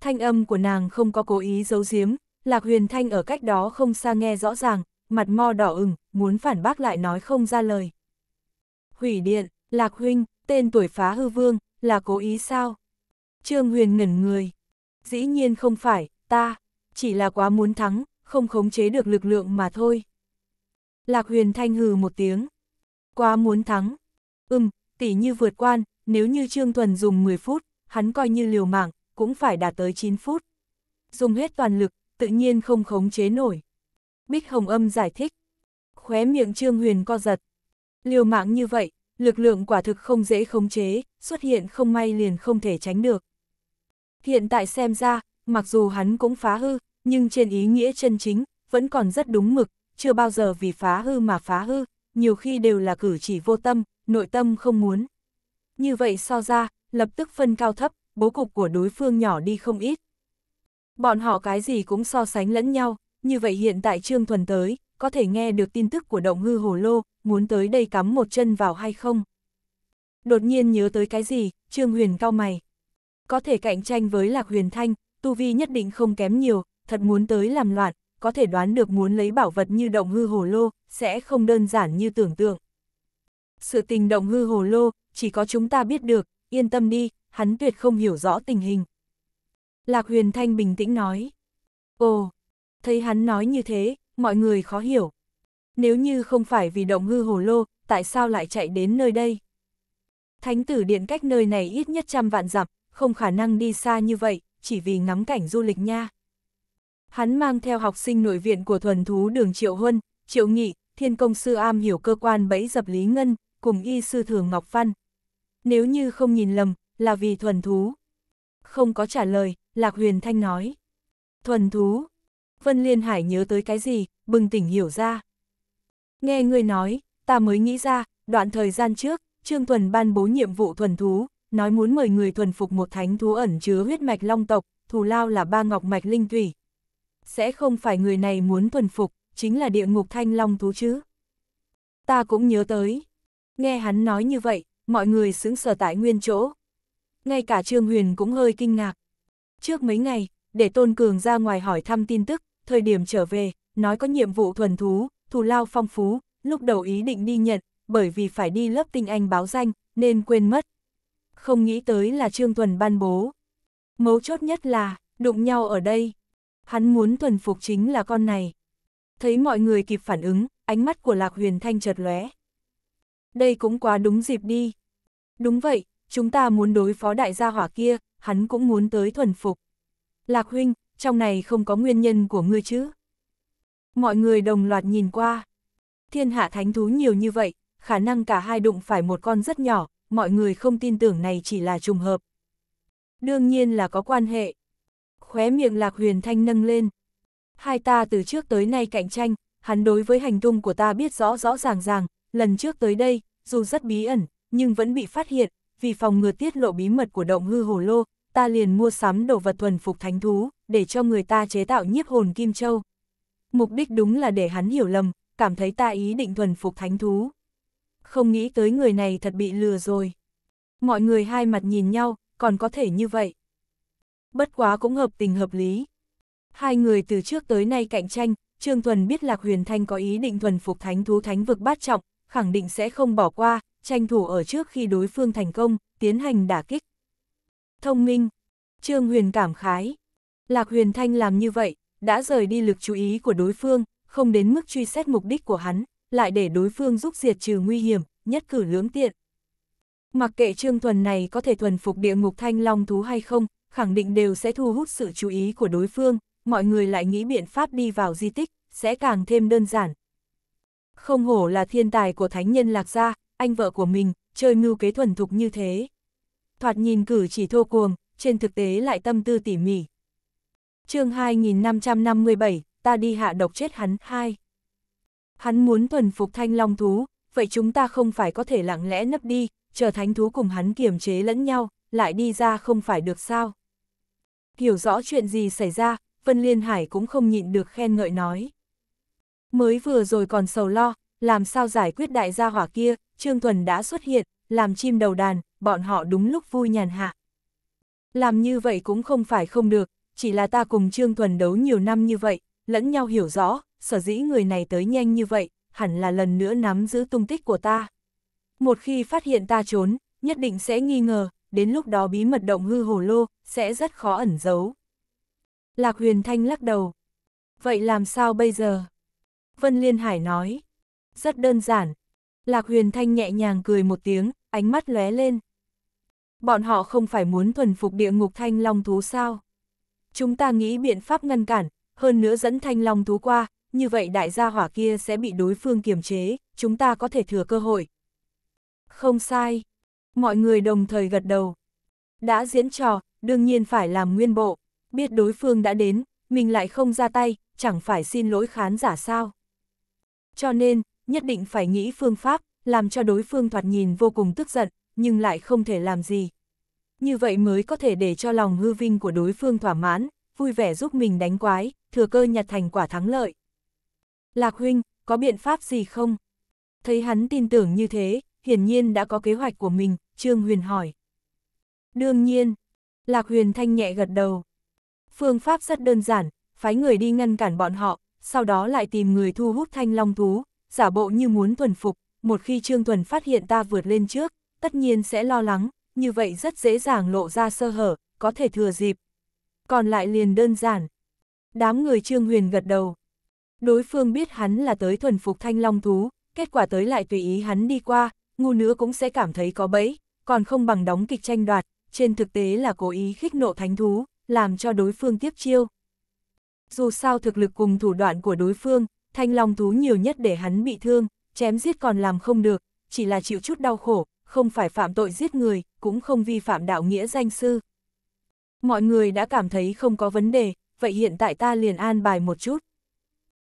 thanh âm của nàng không có cố ý giấu giếm, Lạc Huyền Thanh ở cách đó không xa nghe rõ ràng, mặt mo đỏ ửng, muốn phản bác lại nói không ra lời. Hủy điện, Lạc Huynh, tên tuổi phá hư vương, là cố ý sao? Trương Huyền ngẩn người. Dĩ nhiên không phải, ta, chỉ là quá muốn thắng, không khống chế được lực lượng mà thôi. Lạc huyền thanh hừ một tiếng. Quá muốn thắng. Ừm, tỷ như vượt quan, nếu như Trương Thuần dùng 10 phút, hắn coi như liều mạng, cũng phải đạt tới 9 phút. Dùng hết toàn lực, tự nhiên không khống chế nổi. Bích Hồng Âm giải thích. Khóe miệng Trương Huyền co giật. Liều mạng như vậy, lực lượng quả thực không dễ khống chế, xuất hiện không may liền không thể tránh được. Hiện tại xem ra, mặc dù hắn cũng phá hư, nhưng trên ý nghĩa chân chính, vẫn còn rất đúng mực, chưa bao giờ vì phá hư mà phá hư, nhiều khi đều là cử chỉ vô tâm, nội tâm không muốn. Như vậy so ra, lập tức phân cao thấp, bố cục của đối phương nhỏ đi không ít. Bọn họ cái gì cũng so sánh lẫn nhau, như vậy hiện tại Trương Thuần tới, có thể nghe được tin tức của động hư hồ lô, muốn tới đây cắm một chân vào hay không. Đột nhiên nhớ tới cái gì, Trương Huyền cao mày. Có thể cạnh tranh với Lạc Huyền Thanh, Tu Vi nhất định không kém nhiều, thật muốn tới làm loạn, có thể đoán được muốn lấy bảo vật như động hư hồ lô, sẽ không đơn giản như tưởng tượng. Sự tình động hư hồ lô, chỉ có chúng ta biết được, yên tâm đi, hắn tuyệt không hiểu rõ tình hình. Lạc Huyền Thanh bình tĩnh nói. Ồ, thấy hắn nói như thế, mọi người khó hiểu. Nếu như không phải vì động hư hồ lô, tại sao lại chạy đến nơi đây? Thánh tử điện cách nơi này ít nhất trăm vạn dặm, không khả năng đi xa như vậy, chỉ vì ngắm cảnh du lịch nha. Hắn mang theo học sinh nội viện của thuần thú đường Triệu Huân, Triệu Nghị, Thiên Công Sư Am hiểu cơ quan bẫy dập Lý Ngân, cùng y sư thường Ngọc Văn. Nếu như không nhìn lầm, là vì thuần thú. Không có trả lời, Lạc Huyền Thanh nói. Thuần thú. Vân Liên Hải nhớ tới cái gì, bừng tỉnh hiểu ra. Nghe người nói, ta mới nghĩ ra, đoạn thời gian trước, Trương Thuần ban bố nhiệm vụ thuần thú, nói muốn mời người thuần phục một thánh thú ẩn chứa huyết mạch long tộc, thù lao là ba ngọc mạch linh thủy, sẽ không phải người này muốn thuần phục, chính là địa ngục thanh long thú chứ. Ta cũng nhớ tới. Nghe hắn nói như vậy, mọi người xứng sở tại nguyên chỗ. Ngay cả Trương Huyền cũng hơi kinh ngạc. Trước mấy ngày, để Tôn Cường ra ngoài hỏi thăm tin tức, thời điểm trở về, nói có nhiệm vụ thuần thú, thù lao phong phú, lúc đầu ý định đi nhận, bởi vì phải đi lớp tinh anh báo danh, nên quên mất. Không nghĩ tới là Trương Thuần ban bố. Mấu chốt nhất là, đụng nhau ở đây. Hắn muốn thuần phục chính là con này. Thấy mọi người kịp phản ứng, ánh mắt của Lạc Huyền Thanh chợt lóe. Đây cũng quá đúng dịp đi. Đúng vậy, chúng ta muốn đối phó đại gia hỏa kia, hắn cũng muốn tới thuần phục. Lạc huynh, trong này không có nguyên nhân của ngươi chứ. Mọi người đồng loạt nhìn qua. Thiên hạ thánh thú nhiều như vậy, khả năng cả hai đụng phải một con rất nhỏ, mọi người không tin tưởng này chỉ là trùng hợp. Đương nhiên là có quan hệ khóe miệng Lạc Huyền Thanh nâng lên. Hai ta từ trước tới nay cạnh tranh, hắn đối với hành tung của ta biết rõ rõ ràng ràng, lần trước tới đây, dù rất bí ẩn, nhưng vẫn bị phát hiện, vì phòng ngừa tiết lộ bí mật của động hư hồ lô, ta liền mua sắm đồ vật thuần phục thánh thú, để cho người ta chế tạo nhiếp hồn kim châu. Mục đích đúng là để hắn hiểu lầm, cảm thấy ta ý định thuần phục thánh thú. Không nghĩ tới người này thật bị lừa rồi. Mọi người hai mặt nhìn nhau, còn có thể như vậy bất quá cũng hợp tình hợp lý. Hai người từ trước tới nay cạnh tranh, Trương Thuần biết Lạc Huyền Thanh có ý định thuần phục thánh thú thánh vực bát trọng, khẳng định sẽ không bỏ qua, tranh thủ ở trước khi đối phương thành công, tiến hành đả kích. Thông minh, Trương Huyền cảm khái. Lạc Huyền Thanh làm như vậy, đã rời đi lực chú ý của đối phương, không đến mức truy xét mục đích của hắn, lại để đối phương giúp diệt trừ nguy hiểm, nhất cử lưỡng tiện. Mặc kệ Trương Thuần này có thể thuần phục địa ngục thanh long thú hay không, khẳng định đều sẽ thu hút sự chú ý của đối phương, mọi người lại nghĩ biện pháp đi vào di tích, sẽ càng thêm đơn giản. Không hổ là thiên tài của thánh nhân lạc gia, anh vợ của mình, chơi mưu kế thuần thục như thế. Thoạt nhìn cử chỉ thô cuồng, trên thực tế lại tâm tư tỉ mỉ. chương 2557, ta đi hạ độc chết hắn, 2. Hắn muốn thuần phục thanh long thú, vậy chúng ta không phải có thể lặng lẽ nấp đi, chờ thánh thú cùng hắn kiềm chế lẫn nhau, lại đi ra không phải được sao. Hiểu rõ chuyện gì xảy ra, Vân Liên Hải cũng không nhịn được khen ngợi nói. Mới vừa rồi còn sầu lo, làm sao giải quyết đại gia hỏa kia, Trương Thuần đã xuất hiện, làm chim đầu đàn, bọn họ đúng lúc vui nhàn hạ. Làm như vậy cũng không phải không được, chỉ là ta cùng Trương Thuần đấu nhiều năm như vậy, lẫn nhau hiểu rõ, sở dĩ người này tới nhanh như vậy, hẳn là lần nữa nắm giữ tung tích của ta. Một khi phát hiện ta trốn, nhất định sẽ nghi ngờ, đến lúc đó bí mật động hư hồ lô, sẽ rất khó ẩn giấu. Lạc Huyền Thanh lắc đầu. Vậy làm sao bây giờ? Vân Liên Hải nói. Rất đơn giản. Lạc Huyền Thanh nhẹ nhàng cười một tiếng, ánh mắt lóe lên. Bọn họ không phải muốn thuần phục địa ngục thanh long thú sao? Chúng ta nghĩ biện pháp ngăn cản, hơn nữa dẫn thanh long thú qua, như vậy đại gia hỏa kia sẽ bị đối phương kiềm chế, chúng ta có thể thừa cơ hội. Không sai, Mọi người đồng thời gật đầu. Đã diễn trò, đương nhiên phải làm nguyên bộ. Biết đối phương đã đến, mình lại không ra tay, chẳng phải xin lỗi khán giả sao. Cho nên, nhất định phải nghĩ phương pháp, làm cho đối phương thoạt nhìn vô cùng tức giận, nhưng lại không thể làm gì. Như vậy mới có thể để cho lòng hư vinh của đối phương thỏa mãn, vui vẻ giúp mình đánh quái, thừa cơ nhặt thành quả thắng lợi. Lạc huynh, có biện pháp gì không? Thấy hắn tin tưởng như thế, hiển nhiên đã có kế hoạch của mình, Trương Huyền hỏi. Đương nhiên, Lạc Huyền Thanh nhẹ gật đầu. Phương pháp rất đơn giản, phái người đi ngăn cản bọn họ, sau đó lại tìm người thu hút thanh long thú, giả bộ như muốn thuần phục, một khi Trương Thuần phát hiện ta vượt lên trước, tất nhiên sẽ lo lắng, như vậy rất dễ dàng lộ ra sơ hở, có thể thừa dịp. Còn lại liền đơn giản. Đám người Trương Huyền gật đầu. Đối phương biết hắn là tới thuần phục thanh long thú, kết quả tới lại tùy ý hắn đi qua, ngu nữa cũng sẽ cảm thấy có bẫy, còn không bằng đóng kịch tranh đoạt, trên thực tế là cố ý khích nộ thánh thú, làm cho đối phương tiếp chiêu. Dù sao thực lực cùng thủ đoạn của đối phương, thanh long thú nhiều nhất để hắn bị thương, chém giết còn làm không được, chỉ là chịu chút đau khổ, không phải phạm tội giết người, cũng không vi phạm đạo nghĩa danh sư. Mọi người đã cảm thấy không có vấn đề, vậy hiện tại ta liền an bài một chút.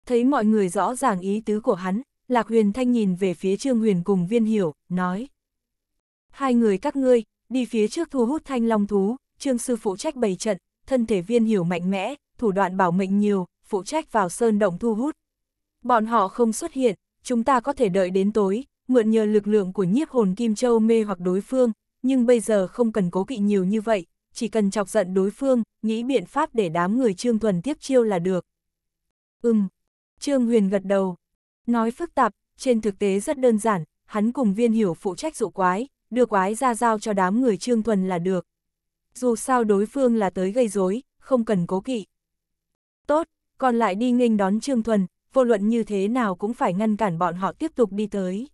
Thấy mọi người rõ ràng ý tứ của hắn, Lạc Huyền Thanh nhìn về phía Trương Huyền cùng Viên Hiểu, nói. Hai người các ngươi, đi phía trước thu hút thanh long thú, Trương Sư phụ trách bày trận, thân thể Viên Hiểu mạnh mẽ, thủ đoạn bảo mệnh nhiều, phụ trách vào sơn động thu hút. Bọn họ không xuất hiện, chúng ta có thể đợi đến tối, mượn nhờ lực lượng của nhiếp hồn Kim Châu mê hoặc đối phương, nhưng bây giờ không cần cố kỵ nhiều như vậy, chỉ cần chọc giận đối phương, nghĩ biện pháp để đám người Trương Thuần tiếp chiêu là được. Ừm, Trương Huyền gật đầu, Nói phức tạp, trên thực tế rất đơn giản, hắn cùng viên hiểu phụ trách dụ quái, đưa quái ra giao cho đám người Trương Thuần là được. Dù sao đối phương là tới gây rối, không cần cố kỵ. Tốt, còn lại đi nghênh đón Trương Thuần, vô luận như thế nào cũng phải ngăn cản bọn họ tiếp tục đi tới.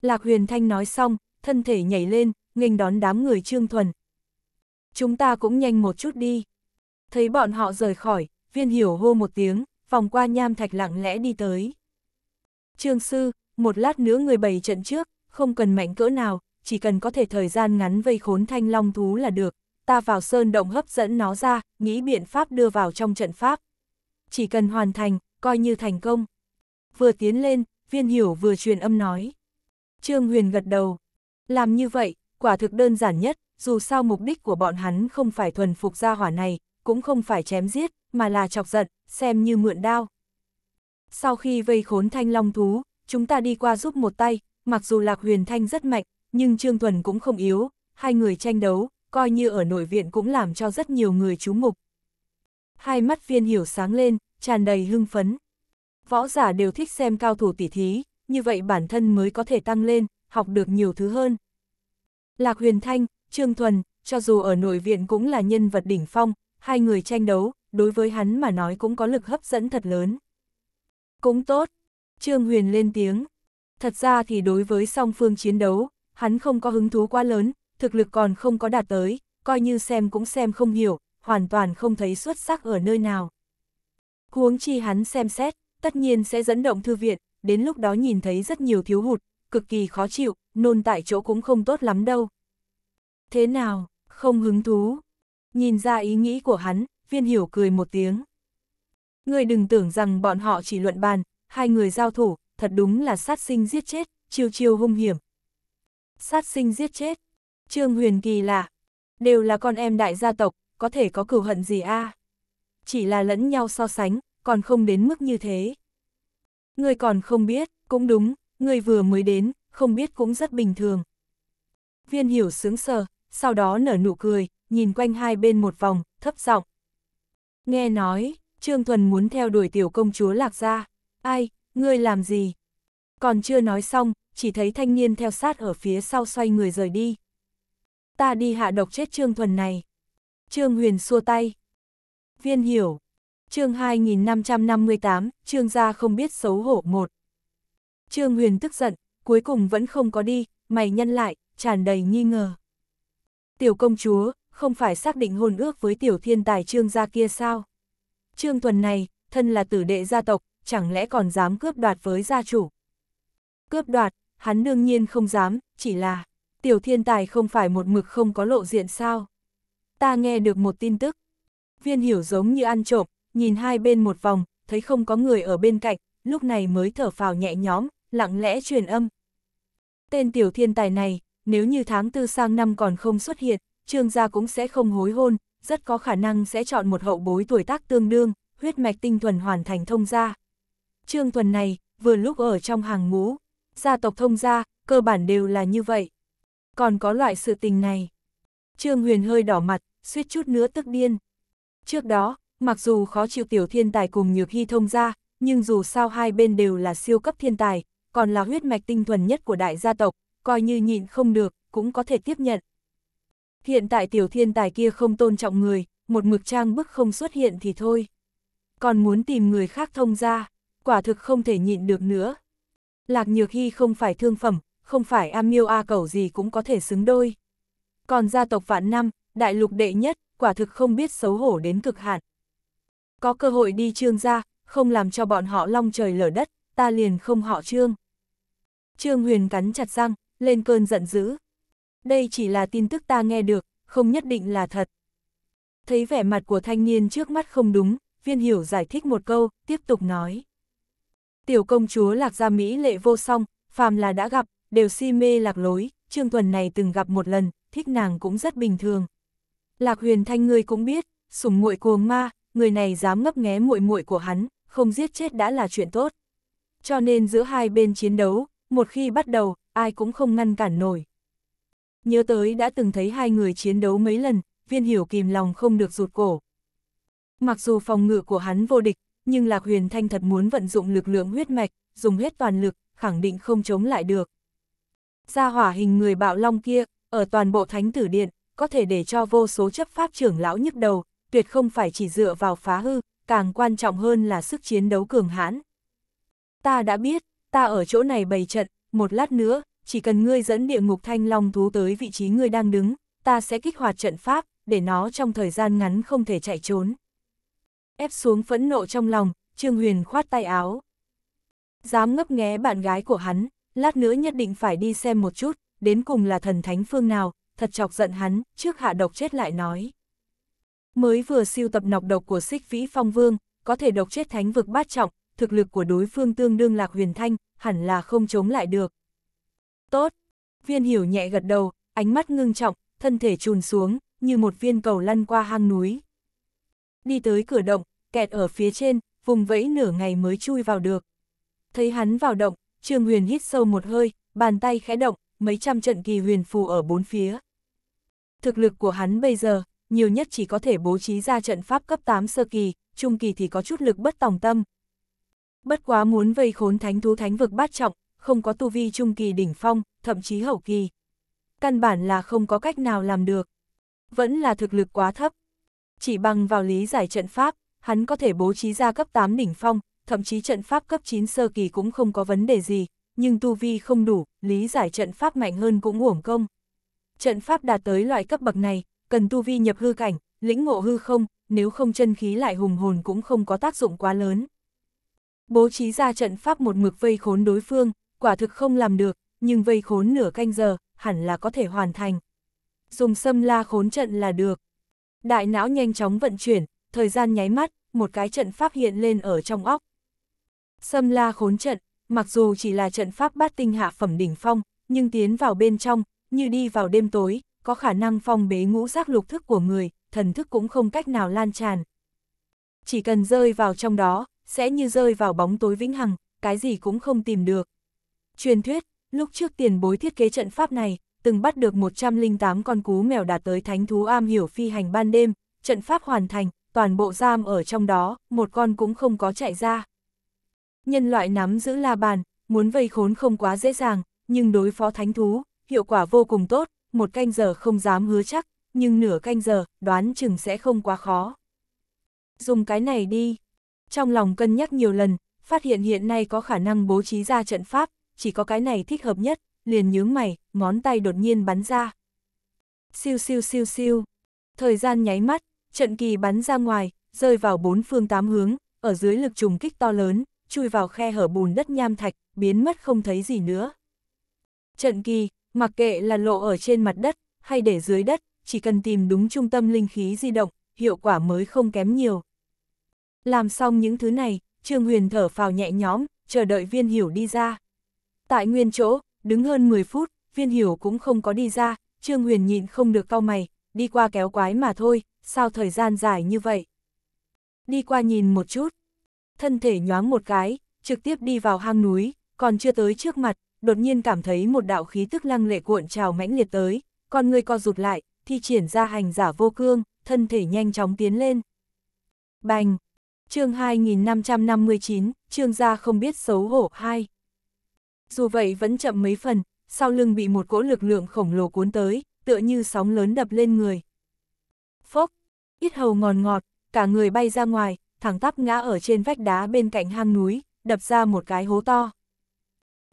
Lạc Huyền Thanh nói xong, thân thể nhảy lên, nghênh đón đám người Trương Thuần. Chúng ta cũng nhanh một chút đi. Thấy bọn họ rời khỏi, viên hiểu hô một tiếng, vòng qua nham thạch lặng lẽ đi tới. Trương Sư, một lát nữa người bày trận trước, không cần mạnh cỡ nào, chỉ cần có thể thời gian ngắn vây khốn thanh long thú là được. Ta vào sơn động hấp dẫn nó ra, nghĩ biện pháp đưa vào trong trận pháp. Chỉ cần hoàn thành, coi như thành công. Vừa tiến lên, viên hiểu vừa truyền âm nói. Trương Huyền gật đầu. Làm như vậy, quả thực đơn giản nhất, dù sao mục đích của bọn hắn không phải thuần phục gia hỏa này, cũng không phải chém giết, mà là chọc giận, xem như mượn đao. Sau khi vây khốn thanh long thú, chúng ta đi qua giúp một tay, mặc dù Lạc Huyền Thanh rất mạnh, nhưng Trương Thuần cũng không yếu, hai người tranh đấu, coi như ở nội viện cũng làm cho rất nhiều người chú mục. Hai mắt viên hiểu sáng lên, tràn đầy hưng phấn. Võ giả đều thích xem cao thủ tỉ thí, như vậy bản thân mới có thể tăng lên, học được nhiều thứ hơn. Lạc Huyền Thanh, Trương Thuần, cho dù ở nội viện cũng là nhân vật đỉnh phong, hai người tranh đấu, đối với hắn mà nói cũng có lực hấp dẫn thật lớn. Cũng tốt, Trương Huyền lên tiếng. Thật ra thì đối với song phương chiến đấu, hắn không có hứng thú quá lớn, thực lực còn không có đạt tới, coi như xem cũng xem không hiểu, hoàn toàn không thấy xuất sắc ở nơi nào. Huống chi hắn xem xét, tất nhiên sẽ dẫn động thư viện, đến lúc đó nhìn thấy rất nhiều thiếu hụt, cực kỳ khó chịu, nôn tại chỗ cũng không tốt lắm đâu. Thế nào, không hứng thú? Nhìn ra ý nghĩ của hắn, viên hiểu cười một tiếng. Người đừng tưởng rằng bọn họ chỉ luận bàn, hai người giao thủ, thật đúng là sát sinh giết chết, chiêu chiêu hung hiểm. Sát sinh giết chết, Trương Huyền Kỳ là, đều là con em đại gia tộc, có thể có cửu hận gì a? À? Chỉ là lẫn nhau so sánh, còn không đến mức như thế. Người còn không biết, cũng đúng, người vừa mới đến, không biết cũng rất bình thường. Viên hiểu sướng sờ, sau đó nở nụ cười, nhìn quanh hai bên một vòng, thấp giọng. Nghe nói, Trương Thuần muốn theo đuổi tiểu công chúa Lạc Gia. Ai, ngươi làm gì? Còn chưa nói xong, chỉ thấy thanh niên theo sát ở phía sau xoay người rời đi. Ta đi hạ độc chết Trương Thuần này. Trương Huyền xua tay. Viên hiểu. Chương 2558, Trương gia không biết xấu hổ một. Trương Huyền tức giận, cuối cùng vẫn không có đi, mày nhân lại, tràn đầy nghi ngờ. Tiểu công chúa, không phải xác định hôn ước với tiểu thiên tài Trương gia kia sao? Trương Thuần này, thân là tử đệ gia tộc, chẳng lẽ còn dám cướp đoạt với gia chủ. Cướp đoạt, hắn đương nhiên không dám, chỉ là, tiểu thiên tài không phải một mực không có lộ diện sao. Ta nghe được một tin tức. Viên hiểu giống như ăn trộm, nhìn hai bên một vòng, thấy không có người ở bên cạnh, lúc này mới thở phào nhẹ nhõm, lặng lẽ truyền âm. Tên tiểu thiên tài này, nếu như tháng tư sang năm còn không xuất hiện, trương gia cũng sẽ không hối hôn, rất có khả năng sẽ chọn một hậu bối tuổi tác tương đương, huyết mạch tinh thuần hoàn thành thông gia. Trương Thuần này, vừa lúc ở trong hàng ngũ, gia tộc thông gia, cơ bản đều là như vậy. Còn có loại sự tình này. Trương Huyền hơi đỏ mặt, suýt chút nữa tức điên. Trước đó, mặc dù khó chịu tiểu thiên tài cùng nhược hy thông gia, nhưng dù sao hai bên đều là siêu cấp thiên tài, còn là huyết mạch tinh thuần nhất của đại gia tộc, coi như nhịn không được, cũng có thể tiếp nhận. Hiện tại tiểu thiên tài kia không tôn trọng người, một mực trang bức không xuất hiện thì thôi. Còn muốn tìm người khác thông ra, quả thực không thể nhịn được nữa. Lạc Nhược Hy không phải thương phẩm, không phải am miêu a cầu gì cũng có thể xứng đôi. Còn gia tộc vạn năm, đại lục đệ nhất, quả thực không biết xấu hổ đến cực hạn. Có cơ hội đi trương ra, không làm cho bọn họ long trời lở đất, ta liền không họ trương. Trương Huyền cắn chặt răng, lên cơn giận dữ, đây chỉ là tin tức ta nghe được, không nhất định là thật. Thấy vẻ mặt của thanh niên trước mắt không đúng, viên hiểu giải thích một câu, tiếp tục nói. Tiểu công chúa lạc gia Mỹ lệ vô song, phàm là đã gặp, đều si mê lạc lối, Trương Thuần này từng gặp một lần, thích nàng cũng rất bình thường. Lạc huyền thanh người cũng biết, sủng muội cuồng ma, người này dám ngấp nghé muội muội của hắn, không giết chết đã là chuyện tốt. Cho nên giữa hai bên chiến đấu, một khi bắt đầu, ai cũng không ngăn cản nổi, Nhớ tới đã từng thấy hai người chiến đấu mấy lần, viên hiểu kìm lòng không được rụt cổ. Mặc dù phòng ngự của hắn vô địch, nhưng Lạc Huyền Thanh thật muốn vận dụng lực lượng huyết mạch, dùng hết toàn lực, khẳng định không chống lại được. Gia hỏa hình người bạo long kia, ở toàn bộ thánh tử điện, có thể để cho vô số chấp pháp trưởng lão nhức đầu, tuyệt không phải chỉ dựa vào phá hư, càng quan trọng hơn là sức chiến đấu cường hãn. Ta đã biết, ta ở chỗ này bày trận, một lát nữa, chỉ cần ngươi dẫn địa ngục thanh long thú tới vị trí ngươi đang đứng, ta sẽ kích hoạt trận pháp, để nó trong thời gian ngắn không thể chạy trốn. Ép xuống phẫn nộ trong lòng, Trương Huyền khoát tay áo. Dám ngấp nghé bạn gái của hắn, lát nữa nhất định phải đi xem một chút, đến cùng là thần thánh phương nào, thật chọc giận hắn, trước hạ độc chết lại nói. Mới vừa siêu tập nọc độc của xích vĩ phong vương, có thể độc chết thánh vực bát trọng, thực lực của đối phương tương đương lạc huyền thanh, hẳn là không chống lại được, Tốt. Viên hiểu nhẹ gật đầu, ánh mắt ngưng trọng, thân thể trùn xuống, như một viên cầu lăn qua hang núi. Đi tới cửa động, kẹt ở phía trên, vùng vẫy nửa ngày mới chui vào được. Thấy hắn vào động, Trương Huyền hít sâu một hơi, bàn tay khẽ động, mấy trăm trận kỳ huyền phù ở bốn phía. Thực lực của hắn bây giờ, nhiều nhất chỉ có thể bố trí ra trận pháp cấp 8 sơ kỳ, trung kỳ thì có chút lực bất tòng tâm. Bất quá muốn vây khốn thánh thú thánh vực bát trọng, không có tu vi trung kỳ đỉnh phong, thậm chí hậu kỳ. Căn bản là không có cách nào làm được. Vẫn là thực lực quá thấp. Chỉ bằng vào lý giải trận pháp, hắn có thể bố trí ra cấp 8 đỉnh phong, thậm chí trận pháp cấp 9 sơ kỳ cũng không có vấn đề gì, nhưng tu vi không đủ, lý giải trận pháp mạnh hơn cũng uổng công. Trận pháp đạt tới loại cấp bậc này, cần tu vi nhập hư cảnh, lĩnh ngộ hư không, nếu không chân khí lại hùng hồn cũng không có tác dụng quá lớn. Bố trí ra trận pháp một mực vây khốn đối phương, quả thực không làm được, nhưng vây khốn nửa canh giờ, hẳn là có thể hoàn thành. Dùng xâm la khốn trận là được. Đại não nhanh chóng vận chuyển, thời gian nháy mắt, một cái trận pháp hiện lên ở trong óc. Xâm la khốn trận, mặc dù chỉ là trận pháp bát tinh hạ phẩm đỉnh phong, nhưng tiến vào bên trong, như đi vào đêm tối, có khả năng phong bế ngũ giác lục thức của người, thần thức cũng không cách nào lan tràn. Chỉ cần rơi vào trong đó, sẽ như rơi vào bóng tối vĩnh hằng, cái gì cũng không tìm được. Truyền thuyết, lúc trước tiền bối thiết kế trận pháp này, từng bắt được 108 con cú mèo đạt tới thánh thú am hiểu phi hành ban đêm, trận pháp hoàn thành, toàn bộ giam ở trong đó, một con cũng không có chạy ra. Nhân loại nắm giữ la bàn, muốn vây khốn không quá dễ dàng, nhưng đối phó thánh thú, hiệu quả vô cùng tốt, một canh giờ không dám hứa chắc, nhưng nửa canh giờ, đoán chừng sẽ không quá khó. Dùng cái này đi. Trong lòng cân nhắc nhiều lần, phát hiện hiện nay có khả năng bố trí ra trận pháp, chỉ có cái này thích hợp nhất, liền nhướng mày, ngón tay đột nhiên bắn ra. Siêu siêu siêu siêu, thời gian nháy mắt, trận kỳ bắn ra ngoài, rơi vào bốn phương tám hướng, ở dưới lực trùng kích to lớn, chui vào khe hở bùn đất nham thạch, biến mất không thấy gì nữa. Trận kỳ, mặc kệ là lộ ở trên mặt đất, hay để dưới đất, chỉ cần tìm đúng trung tâm linh khí di động, hiệu quả mới không kém nhiều. Làm xong những thứ này, Trương Huyền thở phào nhẹ nhõm, chờ đợi viên hiểu đi ra. Tại nguyên chỗ, đứng hơn 10 phút, viên hiểu cũng không có đi ra, Trương Huyền nhịn không được cau mày, đi qua kéo quái mà thôi, sao thời gian dài như vậy. Đi qua nhìn một chút, thân thể nhoáng một cái, trực tiếp đi vào hang núi, còn chưa tới trước mặt, đột nhiên cảm thấy một đạo khí tức lăng lệ cuộn trào mãnh liệt tới, con người co rụt lại, thi triển ra hành giả vô cương, thân thể nhanh chóng tiến lên. Bành! Chương 2559, trương gia không biết xấu hổ 2. Dù vậy vẫn chậm mấy phần, sau lưng bị một cỗ lực lượng khổng lồ cuốn tới, tựa như sóng lớn đập lên người. Phốc, ít hầu ngòn ngọt, cả người bay ra ngoài, thẳng tắp ngã ở trên vách đá bên cạnh hang núi, đập ra một cái hố to.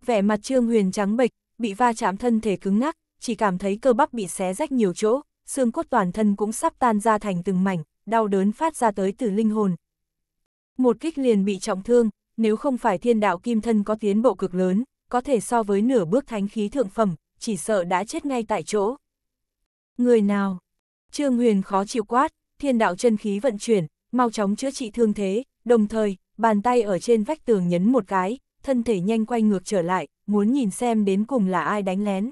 Vẻ mặt Trương Huyền trắng bệch, bị va chạm thân thể cứng ngắc, chỉ cảm thấy cơ bắp bị xé rách nhiều chỗ, xương cốt toàn thân cũng sắp tan ra thành từng mảnh, đau đớn phát ra tới từ linh hồn. Một kích liền bị trọng thương, nếu không phải thiên đạo kim thân có tiến bộ cực lớn, có thể so với nửa bước thánh khí thượng phẩm, chỉ sợ đã chết ngay tại chỗ. Người nào? Trương Huyền khó chịu quát, thiên đạo chân khí vận chuyển, mau chóng chữa trị thương thế, đồng thời, bàn tay ở trên vách tường nhấn một cái, thân thể nhanh quay ngược trở lại, muốn nhìn xem đến cùng là ai đánh lén.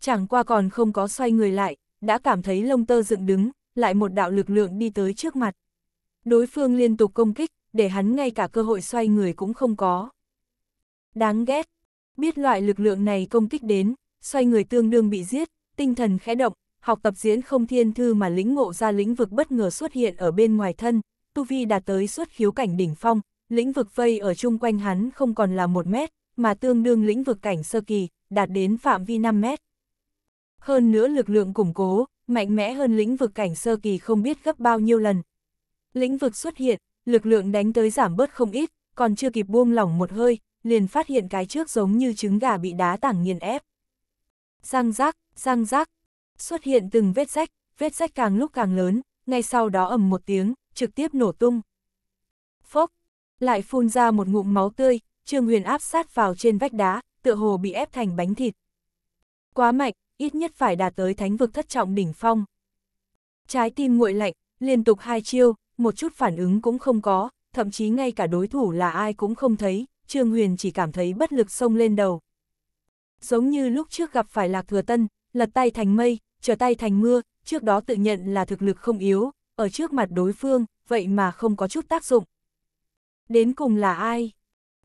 Chẳng qua còn không có xoay người lại, đã cảm thấy lông tơ dựng đứng, lại một đạo lực lượng đi tới trước mặt. Đối phương liên tục công kích, để hắn ngay cả cơ hội xoay người cũng không có. Đáng ghét. Biết loại lực lượng này công kích đến, xoay người tương đương bị giết, tinh thần khẽ động, học tập diễn không thiên thư mà lĩnh ngộ ra lĩnh vực bất ngờ xuất hiện ở bên ngoài thân, tu vi đạt tới xuất khiếu cảnh đỉnh phong, lĩnh vực vây ở chung quanh hắn không còn là một mét, mà tương đương lĩnh vực cảnh sơ kỳ, đạt đến phạm vi 5 mét. Hơn nữa lực lượng củng cố, mạnh mẽ hơn lĩnh vực cảnh sơ kỳ không biết gấp bao nhiêu lần. Lĩnh vực xuất hiện, lực lượng đánh tới giảm bớt không ít, còn chưa kịp buông lỏng một hơi, liền phát hiện cái trước giống như trứng gà bị đá tảng nghiền ép. Răng rác, răng rác, xuất hiện từng vết rách, vết rách càng lúc càng lớn, ngay sau đó ầm một tiếng, trực tiếp nổ tung. Phốc, lại phun ra một ngụm máu tươi, Trương Huyền áp sát vào trên vách đá, tựa hồ bị ép thành bánh thịt. Quá mạnh, ít nhất phải đạt tới thánh vực thất trọng đỉnh phong. Trái tim nguội lạnh, liên tục hai chiêu, một chút phản ứng cũng không có, thậm chí ngay cả đối thủ là ai cũng không thấy, Trương Huyền chỉ cảm thấy bất lực sông lên đầu. Giống như lúc trước gặp phải Lạc Thừa Tân, lật tay thành mây, trở tay thành mưa, trước đó tự nhận là thực lực không yếu, ở trước mặt đối phương, vậy mà không có chút tác dụng. Đến cùng là ai?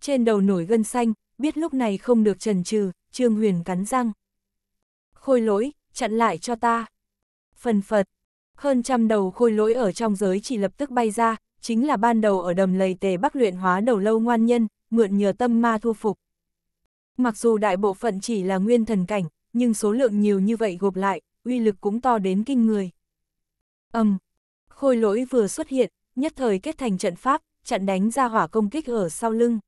Trên đầu nổi gân xanh, biết lúc này không được trần trừ, Trương Huyền cắn răng. Khôi lỗi, chặn lại cho ta. Phần phật, hơn trăm đầu khôi lỗi ở trong giới chỉ lập tức bay ra, chính là ban đầu ở đầm lầy tề bắc luyện hóa đầu lâu ngoan nhân, mượn nhờ tâm ma thu phục. Mặc dù đại bộ phận chỉ là nguyên thần cảnh, nhưng số lượng nhiều như vậy gộp lại, uy lực cũng to đến kinh người. Âm, um, khôi lỗi vừa xuất hiện, nhất thời kết thành trận pháp, chặn đánh ra hỏa công kích ở sau lưng.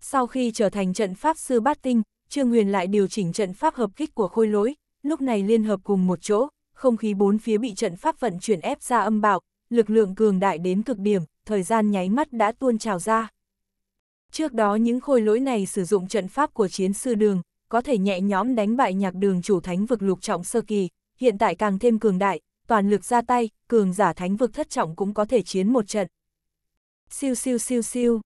Sau khi trở thành trận pháp sư bát tinh, Trương Huyền lại điều chỉnh trận pháp hợp kích của khôi lỗi, lúc này liên hợp cùng một chỗ, không khí bốn phía bị trận pháp vận chuyển ép ra âm bạo, lực lượng cường đại đến cực điểm, thời gian nháy mắt đã tuôn trào ra. Trước đó những khôi lỗi này sử dụng trận pháp của chiến sư đường, có thể nhẹ nhõm đánh bại nhạc đường chủ thánh vực lục trọng sơ kỳ, hiện tại càng thêm cường đại, toàn lực ra tay, cường giả thánh vực thất trọng cũng có thể chiến một trận. Siêu siêu siêu siêu,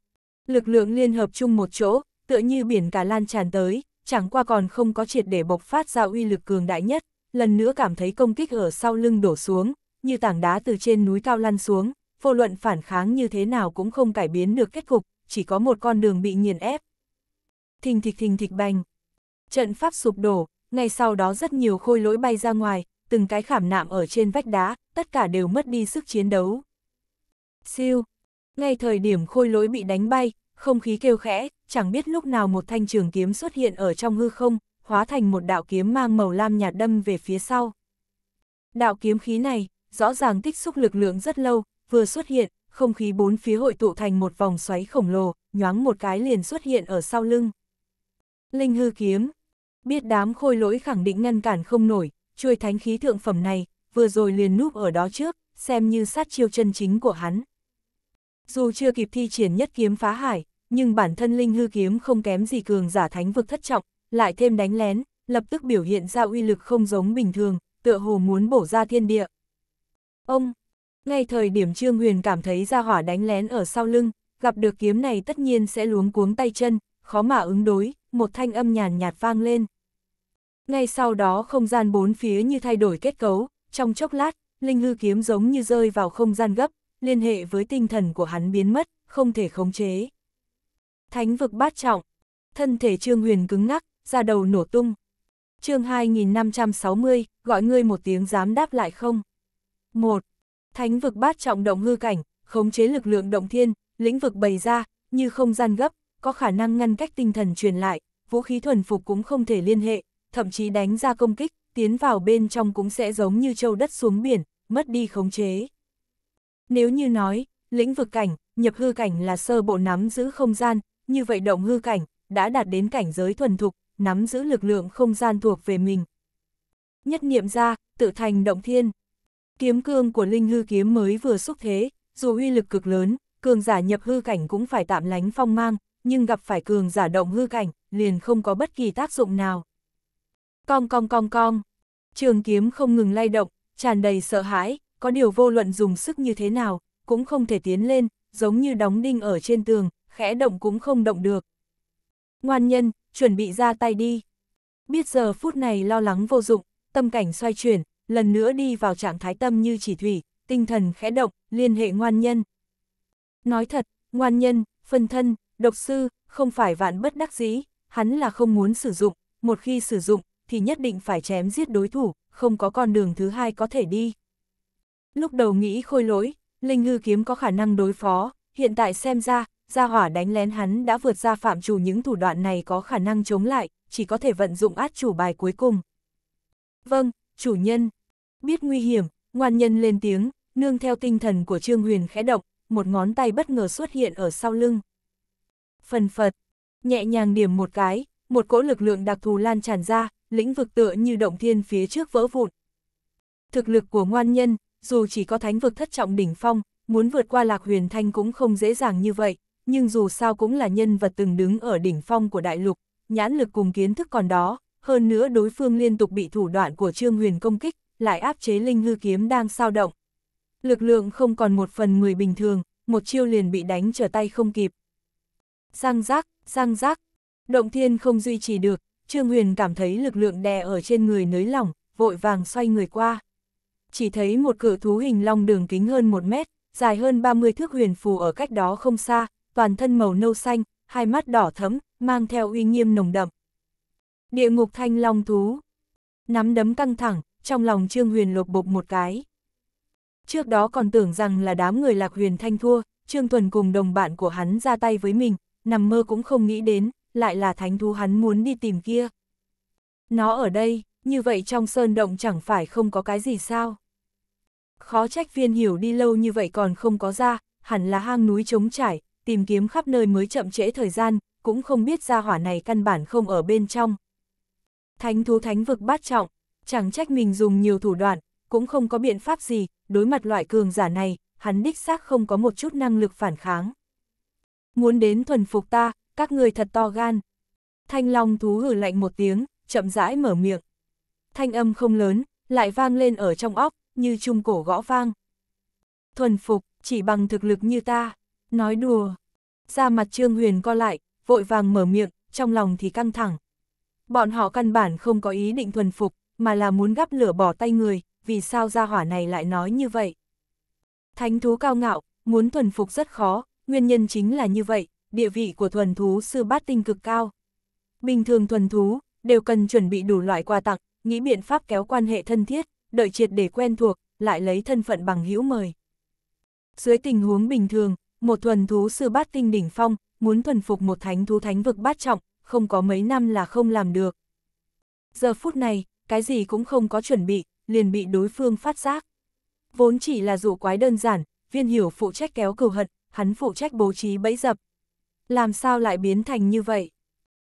lực lượng liên hợp chung một chỗ, tựa như biển cả lan tràn tới, chẳng qua còn không có triệt để bộc phát ra uy lực cường đại nhất, lần nữa cảm thấy công kích ở sau lưng đổ xuống, như tảng đá từ trên núi cao lăn xuống, vô luận phản kháng như thế nào cũng không cải biến được kết cục, chỉ có một con đường bị nghiền ép. Thình thịch thình thịch bành. Trận pháp sụp đổ, ngay sau đó rất nhiều khôi lỗi bay ra ngoài, từng cái khảm nạm ở trên vách đá, tất cả đều mất đi sức chiến đấu. Siêu! Ngay thời điểm khôi lỗi bị đánh bay, không khí kêu khẽ, chẳng biết lúc nào một thanh trường kiếm xuất hiện ở trong hư không, hóa thành một đạo kiếm mang màu lam nhạt đâm về phía sau. Đạo kiếm khí này, rõ ràng tích xúc lực lượng rất lâu, vừa xuất hiện, không khí bốn phía hội tụ thành một vòng xoáy khổng lồ, nhoáng một cái liền xuất hiện ở sau lưng. Linh hư kiếm, biết đám khôi lỗi khẳng định ngăn cản không nổi, chuôi thánh khí thượng phẩm này, vừa rồi liền núp ở đó trước, xem như sát chiêu chân chính của hắn. Dù chưa kịp thi triển nhất kiếm phá hải, nhưng bản thân linh hư kiếm không kém gì cường giả thánh vực thất trọng, lại thêm đánh lén, lập tức biểu hiện ra uy lực không giống bình thường, tựa hồ muốn bổ ra thiên địa. Ông, ngay thời điểm Trương Huyền cảm thấy ra hỏa đánh lén ở sau lưng, gặp được kiếm này tất nhiên sẽ luống cuống tay chân, khó mà ứng đối, một thanh âm nhàn nhạt vang lên. Ngay sau đó không gian bốn phía như thay đổi kết cấu, trong chốc lát, linh hư kiếm giống như rơi vào không gian gấp, liên hệ với tinh thần của hắn biến mất, không thể khống chế. Thánh vực bát trọng, thân thể Trương Huyền cứng ngắc, ra đầu nổ tung. Chương 2560, gọi ngươi một tiếng dám đáp lại không? 1. Thánh vực bát trọng động hư cảnh, khống chế lực lượng động thiên, lĩnh vực bày ra, như không gian gấp, có khả năng ngăn cách tinh thần truyền lại, vũ khí thuần phục cũng không thể liên hệ, thậm chí đánh ra công kích, tiến vào bên trong cũng sẽ giống như châu đất xuống biển, mất đi khống chế. Nếu như nói, lĩnh vực cảnh, nhập hư cảnh là sơ bộ nắm giữ không gian, như vậy động hư cảnh, đã đạt đến cảnh giới thuần thục, nắm giữ lực lượng không gian thuộc về mình. Nhất niệm ra, tự thành động thiên. Kiếm cương của linh hư kiếm mới vừa xúc thế, dù uy lực cực lớn, cường giả nhập hư cảnh cũng phải tạm lánh phong mang, nhưng gặp phải cường giả động hư cảnh, liền không có bất kỳ tác dụng nào. Cong cong cong cong, trường kiếm không ngừng lay động, tràn đầy sợ hãi, có điều vô luận dùng sức như thế nào, cũng không thể tiến lên, giống như đóng đinh ở trên tường, khẽ động cũng không động được. Ngoan nhân, chuẩn bị ra tay đi. Biết giờ phút này lo lắng vô dụng, tâm cảnh xoay chuyển, lần nữa đi vào trạng thái tâm như chỉ thủy, tinh thần khẽ động, liên hệ ngoan nhân. Nói thật, ngoan nhân, phân thân, độc sư, không phải vạn bất đắc dĩ, hắn là không muốn sử dụng, một khi sử dụng, thì nhất định phải chém giết đối thủ, không có con đường thứ hai có thể đi. Lúc đầu nghĩ khôi lỗi, Linh Hư Kiếm có khả năng đối phó, hiện tại xem ra, gia hỏa đánh lén hắn đã vượt ra phạm chủ những thủ đoạn này có khả năng chống lại, chỉ có thể vận dụng át chủ bài cuối cùng. Vâng, chủ nhân, biết nguy hiểm, ngoan nhân lên tiếng, nương theo tinh thần của Trương Huyền khẽ động, một ngón tay bất ngờ xuất hiện ở sau lưng. Phần phật, nhẹ nhàng điểm một cái, một cỗ lực lượng đặc thù lan tràn ra, lĩnh vực tựa như động thiên phía trước vỡ vụn. Thực lực của ngoan nhân, dù chỉ có thánh vực thất trọng đỉnh phong, muốn vượt qua lạc huyền thanh cũng không dễ dàng như vậy, nhưng dù sao cũng là nhân vật từng đứng ở đỉnh phong của đại lục, nhãn lực cùng kiến thức còn đó, hơn nữa đối phương liên tục bị thủ đoạn của Trương Huyền công kích, lại áp chế linh hư kiếm đang sao động. Lực lượng không còn một phần người bình thường, một chiêu liền bị đánh trở tay không kịp. giang rác, giang rác, động thiên không duy trì được, Trương Huyền cảm thấy lực lượng đè ở trên người nới lỏng, vội vàng xoay người qua. Chỉ thấy một cửa thú hình long đường kính hơn một mét, dài hơn 30 thước huyền phù ở cách đó không xa, toàn thân màu nâu xanh, hai mắt đỏ thấm, mang theo uy nghiêm nồng đậm. Địa ngục thanh long thú. Nắm đấm căng thẳng, trong lòng Trương Huyền lột bột một cái. Trước đó còn tưởng rằng là đám người lạc huyền thanh thua, Trương Thuần cùng đồng bạn của hắn ra tay với mình, nằm mơ cũng không nghĩ đến, lại là thánh thú hắn muốn đi tìm kia. Nó ở đây, như vậy trong sơn động chẳng phải không có cái gì sao. Khó trách viên hiểu đi lâu như vậy còn không có ra, hẳn là hang núi trống trải, tìm kiếm khắp nơi mới chậm trễ thời gian, cũng không biết ra hỏa này căn bản không ở bên trong. Thánh thú thánh vực bát trọng, chẳng trách mình dùng nhiều thủ đoạn, cũng không có biện pháp gì, đối mặt loại cường giả này, hắn đích xác không có một chút năng lực phản kháng. Muốn đến thuần phục ta, các người thật to gan. Thanh Long thú hử lạnh một tiếng, chậm rãi mở miệng. Thanh âm không lớn, lại vang lên ở trong óc, như trung cổ gõ vang. Thuần phục, chỉ bằng thực lực như ta, nói đùa. Ra mặt Trương Huyền co lại, vội vàng mở miệng, trong lòng thì căng thẳng. Bọn họ căn bản không có ý định thuần phục, mà là muốn gắp lửa bỏ tay người, vì sao gia hỏa này lại nói như vậy. Thánh thú cao ngạo, muốn thuần phục rất khó, nguyên nhân chính là như vậy, địa vị của thuần thú sư bát tinh cực cao. Bình thường thuần thú, đều cần chuẩn bị đủ loại quà tặng, nghĩ biện pháp kéo quan hệ thân thiết, đợi triệt để quen thuộc, lại lấy thân phận bằng hữu mời. Dưới tình huống bình thường, một thuần thú sư bát tinh đỉnh phong, muốn thuần phục một thánh thú thánh vực bát trọng, không có mấy năm là không làm được. Giờ phút này, cái gì cũng không có chuẩn bị, liền bị đối phương phát giác. Vốn chỉ là dụ quái đơn giản, viên hiểu phụ trách kéo cừu hận, hắn phụ trách bố trí bẫy dập. Làm sao lại biến thành như vậy?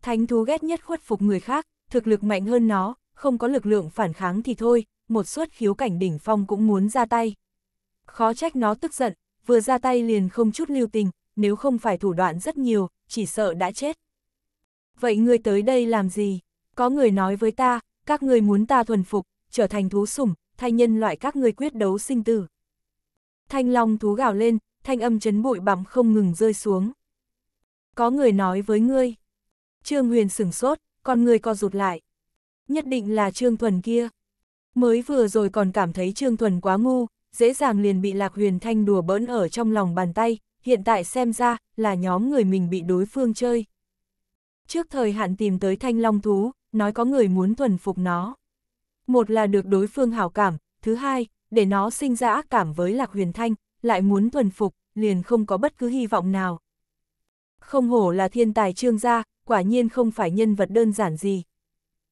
Thánh thú ghét nhất khuất phục người khác, thực lực mạnh hơn nó, không có lực lượng phản kháng thì thôi, một suất khiếu cảnh đỉnh phong cũng muốn ra tay. Khó trách nó tức giận, vừa ra tay liền không chút lưu tình, nếu không phải thủ đoạn rất nhiều, chỉ sợ đã chết. Vậy ngươi tới đây làm gì? Có người nói với ta, các người muốn ta thuần phục, trở thành thú sủng, thay nhân loại các người quyết đấu sinh tử. Thanh long thú gào lên, thanh âm chấn bụi bặm không ngừng rơi xuống. Có người nói với ngươi. Trương Huyền sửng sốt, con người co rụt lại. Nhất định là Trương Thuần kia. Mới vừa rồi còn cảm thấy Trương Thuần quá ngu, dễ dàng liền bị Lạc Huyền Thanh đùa bỡn ở trong lòng bàn tay, hiện tại xem ra là nhóm người mình bị đối phương chơi. Trước thời hạn tìm tới thanh long thú, nói có người muốn thuần phục nó. Một là được đối phương hảo cảm, thứ hai, để nó sinh ra ác cảm với Lạc Huyền Thanh, lại muốn thuần phục, liền không có bất cứ hy vọng nào. Không hổ là thiên tài trương gia, quả nhiên không phải nhân vật đơn giản gì.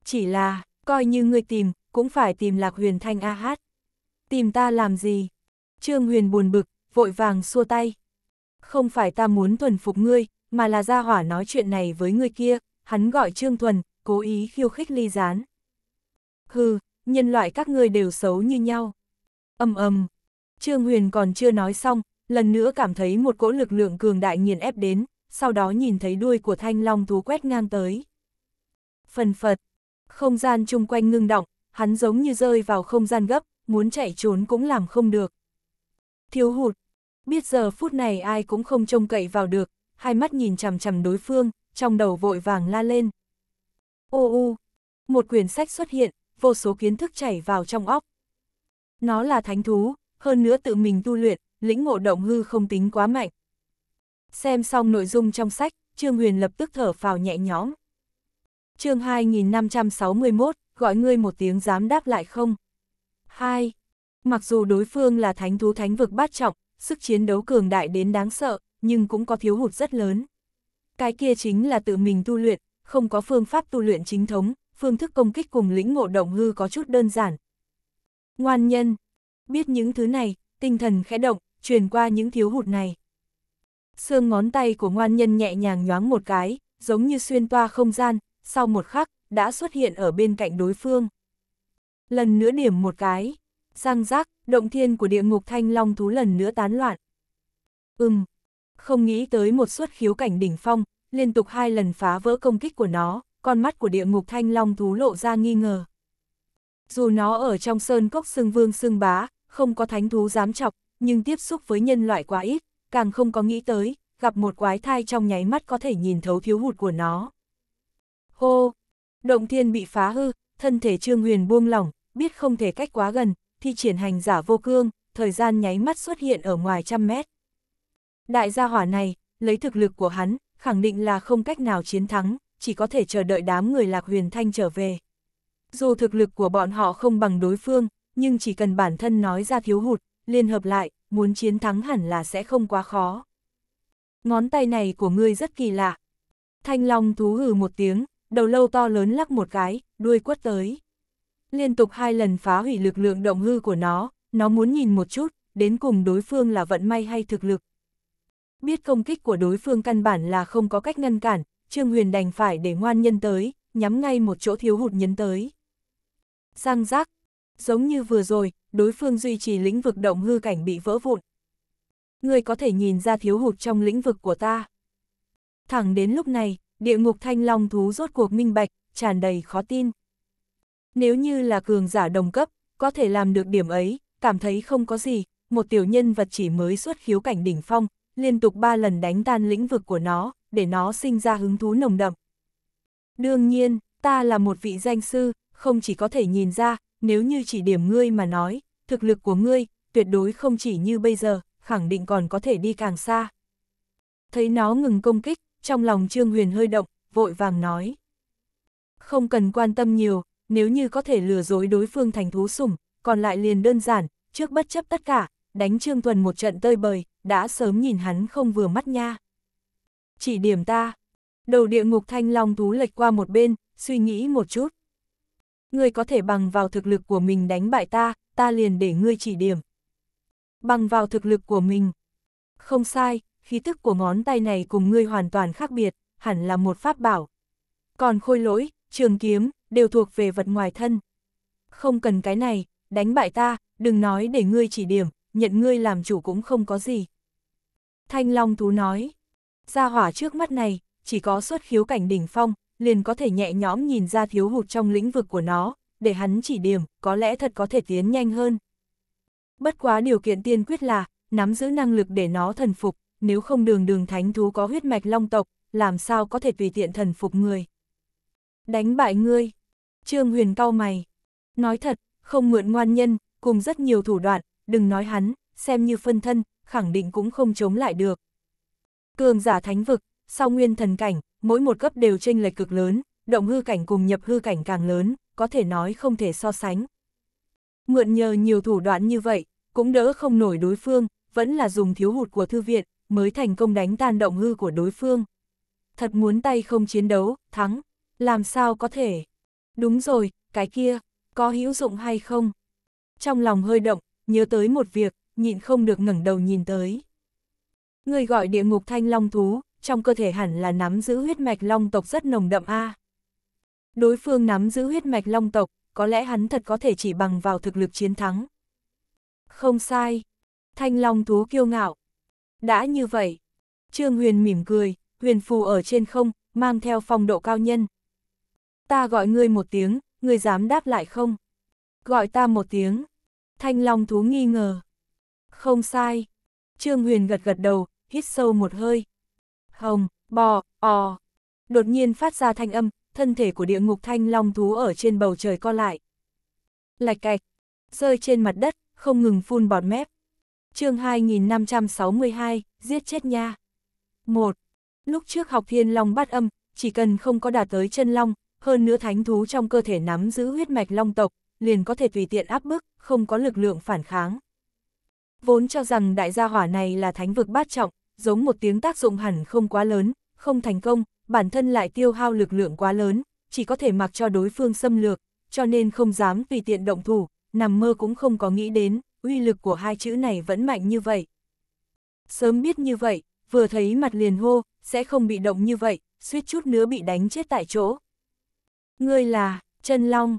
Chỉ là, coi như người tìm, cũng phải tìm Lạc Huyền Thanh a hát. Tìm ta làm gì? Trương Huyền buồn bực, vội vàng xua tay. Không phải ta muốn thuần phục ngươi, mà là gia hỏa nói chuyện này với ngươi kia, hắn gọi Trương Thuần, cố ý khiêu khích ly gián. Hừ, nhân loại các ngươi đều xấu như nhau. Âm âm, Trương Huyền còn chưa nói xong, lần nữa cảm thấy một cỗ lực lượng cường đại nghiền ép đến, sau đó nhìn thấy đuôi của thanh long thú quét ngang tới. Phần phật, không gian chung quanh ngưng động, hắn giống như rơi vào không gian gấp, muốn chạy trốn cũng làm không được. Thiếu hụt, biết giờ phút này ai cũng không trông cậy vào được, hai mắt nhìn chằm chằm đối phương, trong đầu vội vàng la lên. Ô u, một quyển sách xuất hiện, vô số kiến thức chảy vào trong óc. Nó là thánh thú, hơn nữa tự mình tu luyện, lĩnh ngộ động hư không tính quá mạnh. Xem xong nội dung trong sách, Trương Huyền lập tức thở vào nhẹ nhõm. Chương 2561, gọi ngươi một tiếng dám đáp lại không? 2. Mặc dù đối phương là thánh thú thánh vực bát trọng, sức chiến đấu cường đại đến đáng sợ, nhưng cũng có thiếu hụt rất lớn. Cái kia chính là tự mình tu luyện, không có phương pháp tu luyện chính thống, phương thức công kích cùng lĩnh ngộ động hư có chút đơn giản. Ngoan nhân, biết những thứ này, tinh thần khẽ động, truyền qua những thiếu hụt này. Xương ngón tay của ngoan nhân nhẹ nhàng nhoáng một cái, giống như xuyên toa không gian, sau một khắc, đã xuất hiện ở bên cạnh đối phương. Lần nữa điểm một cái, sang rác, động thiên của địa ngục thanh long thú lần nữa tán loạn. Ừm, không nghĩ tới một suất khiếu cảnh đỉnh phong, liên tục hai lần phá vỡ công kích của nó, con mắt của địa ngục thanh long thú lộ ra nghi ngờ. Dù nó ở trong sơn cốc xương vương xương bá, không có thánh thú dám chọc, nhưng tiếp xúc với nhân loại quá ít, càng không có nghĩ tới, gặp một quái thai trong nháy mắt có thể nhìn thấu thiếu hụt của nó. Hô! Động thiên bị phá hư, thân thể Trương Huyền buông lỏng, biết không thể cách quá gần, thì triển hành giả vô cương, thời gian nháy mắt xuất hiện ở ngoài trăm mét. Đại gia hỏa này, lấy thực lực của hắn, khẳng định là không cách nào chiến thắng, chỉ có thể chờ đợi đám người Lạc Huyền Thanh trở về. Dù thực lực của bọn họ không bằng đối phương, nhưng chỉ cần bản thân nói ra thiếu hụt, liên hợp lại, muốn chiến thắng hẳn là sẽ không quá khó. Ngón tay này của ngươi rất kỳ lạ. Thanh Long thú hừ một tiếng, đầu lâu to lớn lắc một cái, đuôi quất tới. Liên tục hai lần phá hủy lực lượng động hư của nó, nó muốn nhìn một chút, đến cùng đối phương là vận may hay thực lực, Biết công kích của đối phương căn bản là không có cách ngăn cản, Trương Huyền đành phải để ngoan nhân tới, nhắm ngay một chỗ thiếu hụt nhấn tới. Giang giác, giống như vừa rồi, đối phương duy trì lĩnh vực động hư cảnh bị vỡ vụn. Người có thể nhìn ra thiếu hụt trong lĩnh vực của ta. Thẳng đến lúc này, địa ngục thanh long thú rốt cuộc minh bạch, tràn đầy khó tin. Nếu như là cường giả đồng cấp, có thể làm được điểm ấy, cảm thấy không có gì, một tiểu nhân vật chỉ mới xuất khiếu cảnh đỉnh phong, liên tục ba lần đánh tan lĩnh vực của nó, để nó sinh ra hứng thú nồng đậm. Đương nhiên, ta là một vị danh sư, không chỉ có thể nhìn ra, nếu như chỉ điểm ngươi mà nói, thực lực của ngươi, tuyệt đối không chỉ như bây giờ, khẳng định còn có thể đi càng xa. Thấy nó ngừng công kích, trong lòng Trương Huyền hơi động, vội vàng nói. Không cần quan tâm nhiều, nếu như có thể lừa dối đối phương thành thú sủng, còn lại liền đơn giản, trước bất chấp tất cả, đánh Trương Thuần một trận tơi bời, đã sớm nhìn hắn không vừa mắt nha. Chỉ điểm ta. Đầu địa ngục thanh long thú lệch qua một bên, suy nghĩ một chút. Ngươi có thể bằng vào thực lực của mình đánh bại ta, ta liền để ngươi chỉ điểm. Bằng vào thực lực của mình. Không sai, khí tức của ngón tay này cùng ngươi hoàn toàn khác biệt, hẳn là một pháp bảo. Còn khôi lỗi, trường kiếm, đều thuộc về vật ngoài thân. Không cần cái này, đánh bại ta, đừng nói để ngươi chỉ điểm, nhận ngươi làm chủ cũng không có gì. Thanh Long Thú nói, ra hỏa trước mắt này, chỉ có xuất khiếu cảnh đỉnh phong, liền có thể nhẹ nhõm nhìn ra thiếu hụt trong lĩnh vực của nó, để hắn chỉ điểm, có lẽ thật có thể tiến nhanh hơn. Bất quá điều kiện tiên quyết là, nắm giữ năng lực để nó thần phục, nếu không đường đường thánh thú có huyết mạch long tộc, làm sao có thể tùy tiện thần phục người. Đánh bại ngươi, Trương Huyền cau mày. Nói thật, không mượn ngoan nhân, cùng rất nhiều thủ đoạn, đừng nói hắn, xem như phân thân, khẳng định cũng không chống lại được. Cường giả thánh vực, sau nguyên thần cảnh, mỗi một cấp đều chênh lệch cực lớn, động hư cảnh cùng nhập hư cảnh càng lớn, có thể nói không thể so sánh. Mượn nhờ nhiều thủ đoạn như vậy, cũng đỡ không nổi đối phương, vẫn là dùng thiếu hụt của thư viện, mới thành công đánh tan động hư của đối phương. Thật muốn tay không chiến đấu, thắng, làm sao có thể? Đúng rồi, cái kia, có hữu dụng hay không? Trong lòng hơi động, nhớ tới một việc, nhịn không được ngẩng đầu nhìn tới. Người gọi địa ngục thanh long thú, trong cơ thể hẳn là nắm giữ huyết mạch long tộc rất nồng đậm a. À. Đối phương nắm giữ huyết mạch long tộc, có lẽ hắn thật có thể chỉ bằng vào thực lực chiến thắng. Không sai, thanh long thú kiêu ngạo. Đã như vậy, Trương Huyền mỉm cười, huyền phù ở trên không, mang theo phong độ cao nhân. Ta gọi ngươi một tiếng, ngươi dám đáp lại không? Gọi ta một tiếng. Thanh long thú nghi ngờ. Không sai. Trương Huyền gật gật đầu, hít sâu một hơi. Hồng, bò, ò. Đột nhiên phát ra thanh âm, thân thể của địa ngục thanh long thú ở trên bầu trời co lại. Lạch cạch, rơi trên mặt đất, không ngừng phun bọt mép. chương 2562, giết chết nha. 1. Lúc trước học thiên long bắt âm, chỉ cần không có đạt tới chân long, hơn nữa thánh thú trong cơ thể nắm giữ huyết mạch long tộc, liền có thể tùy tiện áp bức, không có lực lượng phản kháng. Vốn cho rằng đại gia hỏa này là thánh vực bát trọng, giống một tiếng tác dụng hẳn không quá lớn, không thành công, bản thân lại tiêu hao lực lượng quá lớn, chỉ có thể mặc cho đối phương xâm lược, cho nên không dám tùy tiện động thủ, nằm mơ cũng không có nghĩ đến, uy lực của hai chữ này vẫn mạnh như vậy. Sớm biết như vậy, vừa thấy mặt liền hô, sẽ không bị động như vậy, suýt chút nữa bị đánh chết tại chỗ. Ngươi là, chân long.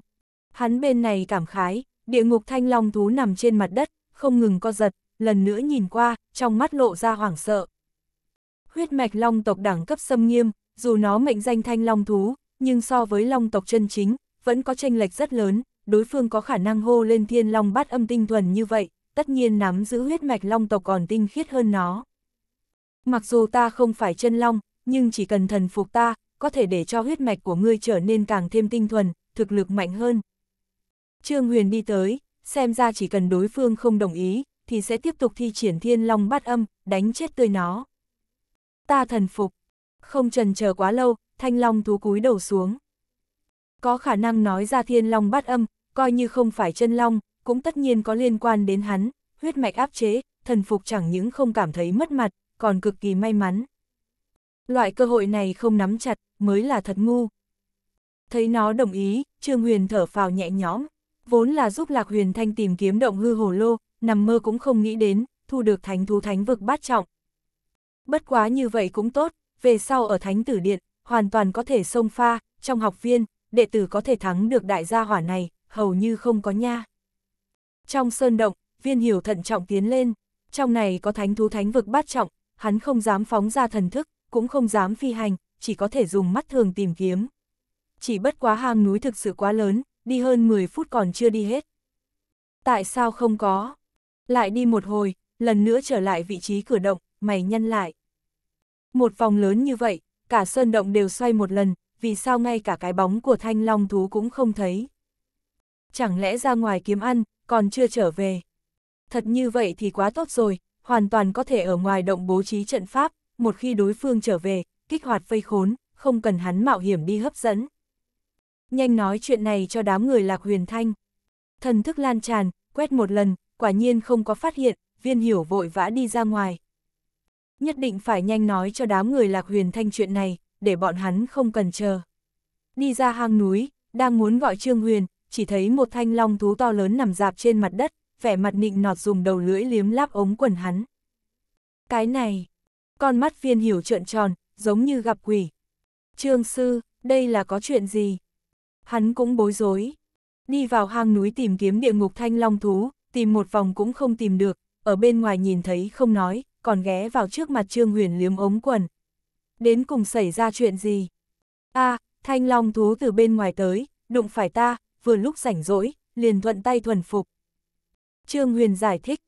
Hắn bên này cảm khái, địa ngục thanh long thú nằm trên mặt đất, không ngừng co giật, lần nữa nhìn qua, trong mắt lộ ra hoảng sợ. Huyết mạch long tộc đẳng cấp xâm nghiêm, dù nó mệnh danh thanh long thú, nhưng so với long tộc chân chính, vẫn có tranh lệch rất lớn, đối phương có khả năng hô lên thiên long bát âm tinh thuần như vậy, tất nhiên nắm giữ huyết mạch long tộc còn tinh khiết hơn nó. Mặc dù ta không phải chân long, nhưng chỉ cần thần phục ta, có thể để cho huyết mạch của ngươi trở nên càng thêm tinh thuần, thực lực mạnh hơn. Trương Huyền đi tới, xem ra chỉ cần đối phương không đồng ý, thì sẽ tiếp tục thi triển thiên long bắt âm, đánh chết tươi nó. Ta thần phục, không trần chờ quá lâu, thanh long thú cúi đầu xuống. Có khả năng nói ra thiên long bắt âm, coi như không phải chân long, cũng tất nhiên có liên quan đến hắn, huyết mạch áp chế, thần phục chẳng những không cảm thấy mất mặt, còn cực kỳ may mắn. Loại cơ hội này không nắm chặt, mới là thật ngu. Thấy nó đồng ý, Trương Huyền thở phào nhẹ nhõm, vốn là giúp Lạc Huyền Thanh tìm kiếm động hư hổ lô, nằm mơ cũng không nghĩ đến, thu được thánh thú thánh vực bát trọng. Bất quá như vậy cũng tốt, về sau ở thánh tử điện, hoàn toàn có thể xông pha, trong học viên, đệ tử có thể thắng được đại gia hỏa này, hầu như không có nha. Trong sơn động, viên hiểu thận trọng tiến lên, trong này có thánh thú thánh vực bát trọng, hắn không dám phóng ra thần thức, cũng không dám phi hành, chỉ có thể dùng mắt thường tìm kiếm. Chỉ bất quá hang núi thực sự quá lớn, đi hơn 10 phút còn chưa đi hết. Tại sao không có? Lại đi một hồi, lần nữa trở lại vị trí cửa động, mày nhăn lại. Một vòng lớn như vậy, cả sơn động đều xoay một lần, vì sao ngay cả cái bóng của thanh long thú cũng không thấy. Chẳng lẽ ra ngoài kiếm ăn, còn chưa trở về. Thật như vậy thì quá tốt rồi, hoàn toàn có thể ở ngoài động bố trí trận pháp, một khi đối phương trở về, kích hoạt vây khốn, không cần hắn mạo hiểm đi hấp dẫn nhanh nói chuyện này cho đám người lạc huyền thanh. Thần thức lan tràn, quét một lần, quả nhiên không có phát hiện, viên hiểu vội vã đi ra ngoài. Nhất định phải nhanh nói cho đám người lạc huyền thanh chuyện này, để bọn hắn không cần chờ. Đi ra hang núi, đang muốn gọi Trương Huyền, chỉ thấy một thanh long thú to lớn nằm dạp trên mặt đất, vẻ mặt nịnh nọt dùng đầu lưỡi liếm láp ống quần hắn. Cái này, con mắt viên hiểu trợn tròn, giống như gặp quỷ. Trương sư, đây là có chuyện gì? Hắn cũng bối rối. Đi vào hang núi tìm kiếm địa ngục thanh long thú, tìm một vòng cũng không tìm được, ở bên ngoài nhìn thấy không nói, còn ghé vào trước mặt Trương Huyền liếm ống quần. Đến cùng xảy ra chuyện gì? a à, thanh long thú từ bên ngoài tới, đụng phải ta, vừa lúc rảnh rỗi, liền thuận tay thuần phục. Trương Huyền giải thích,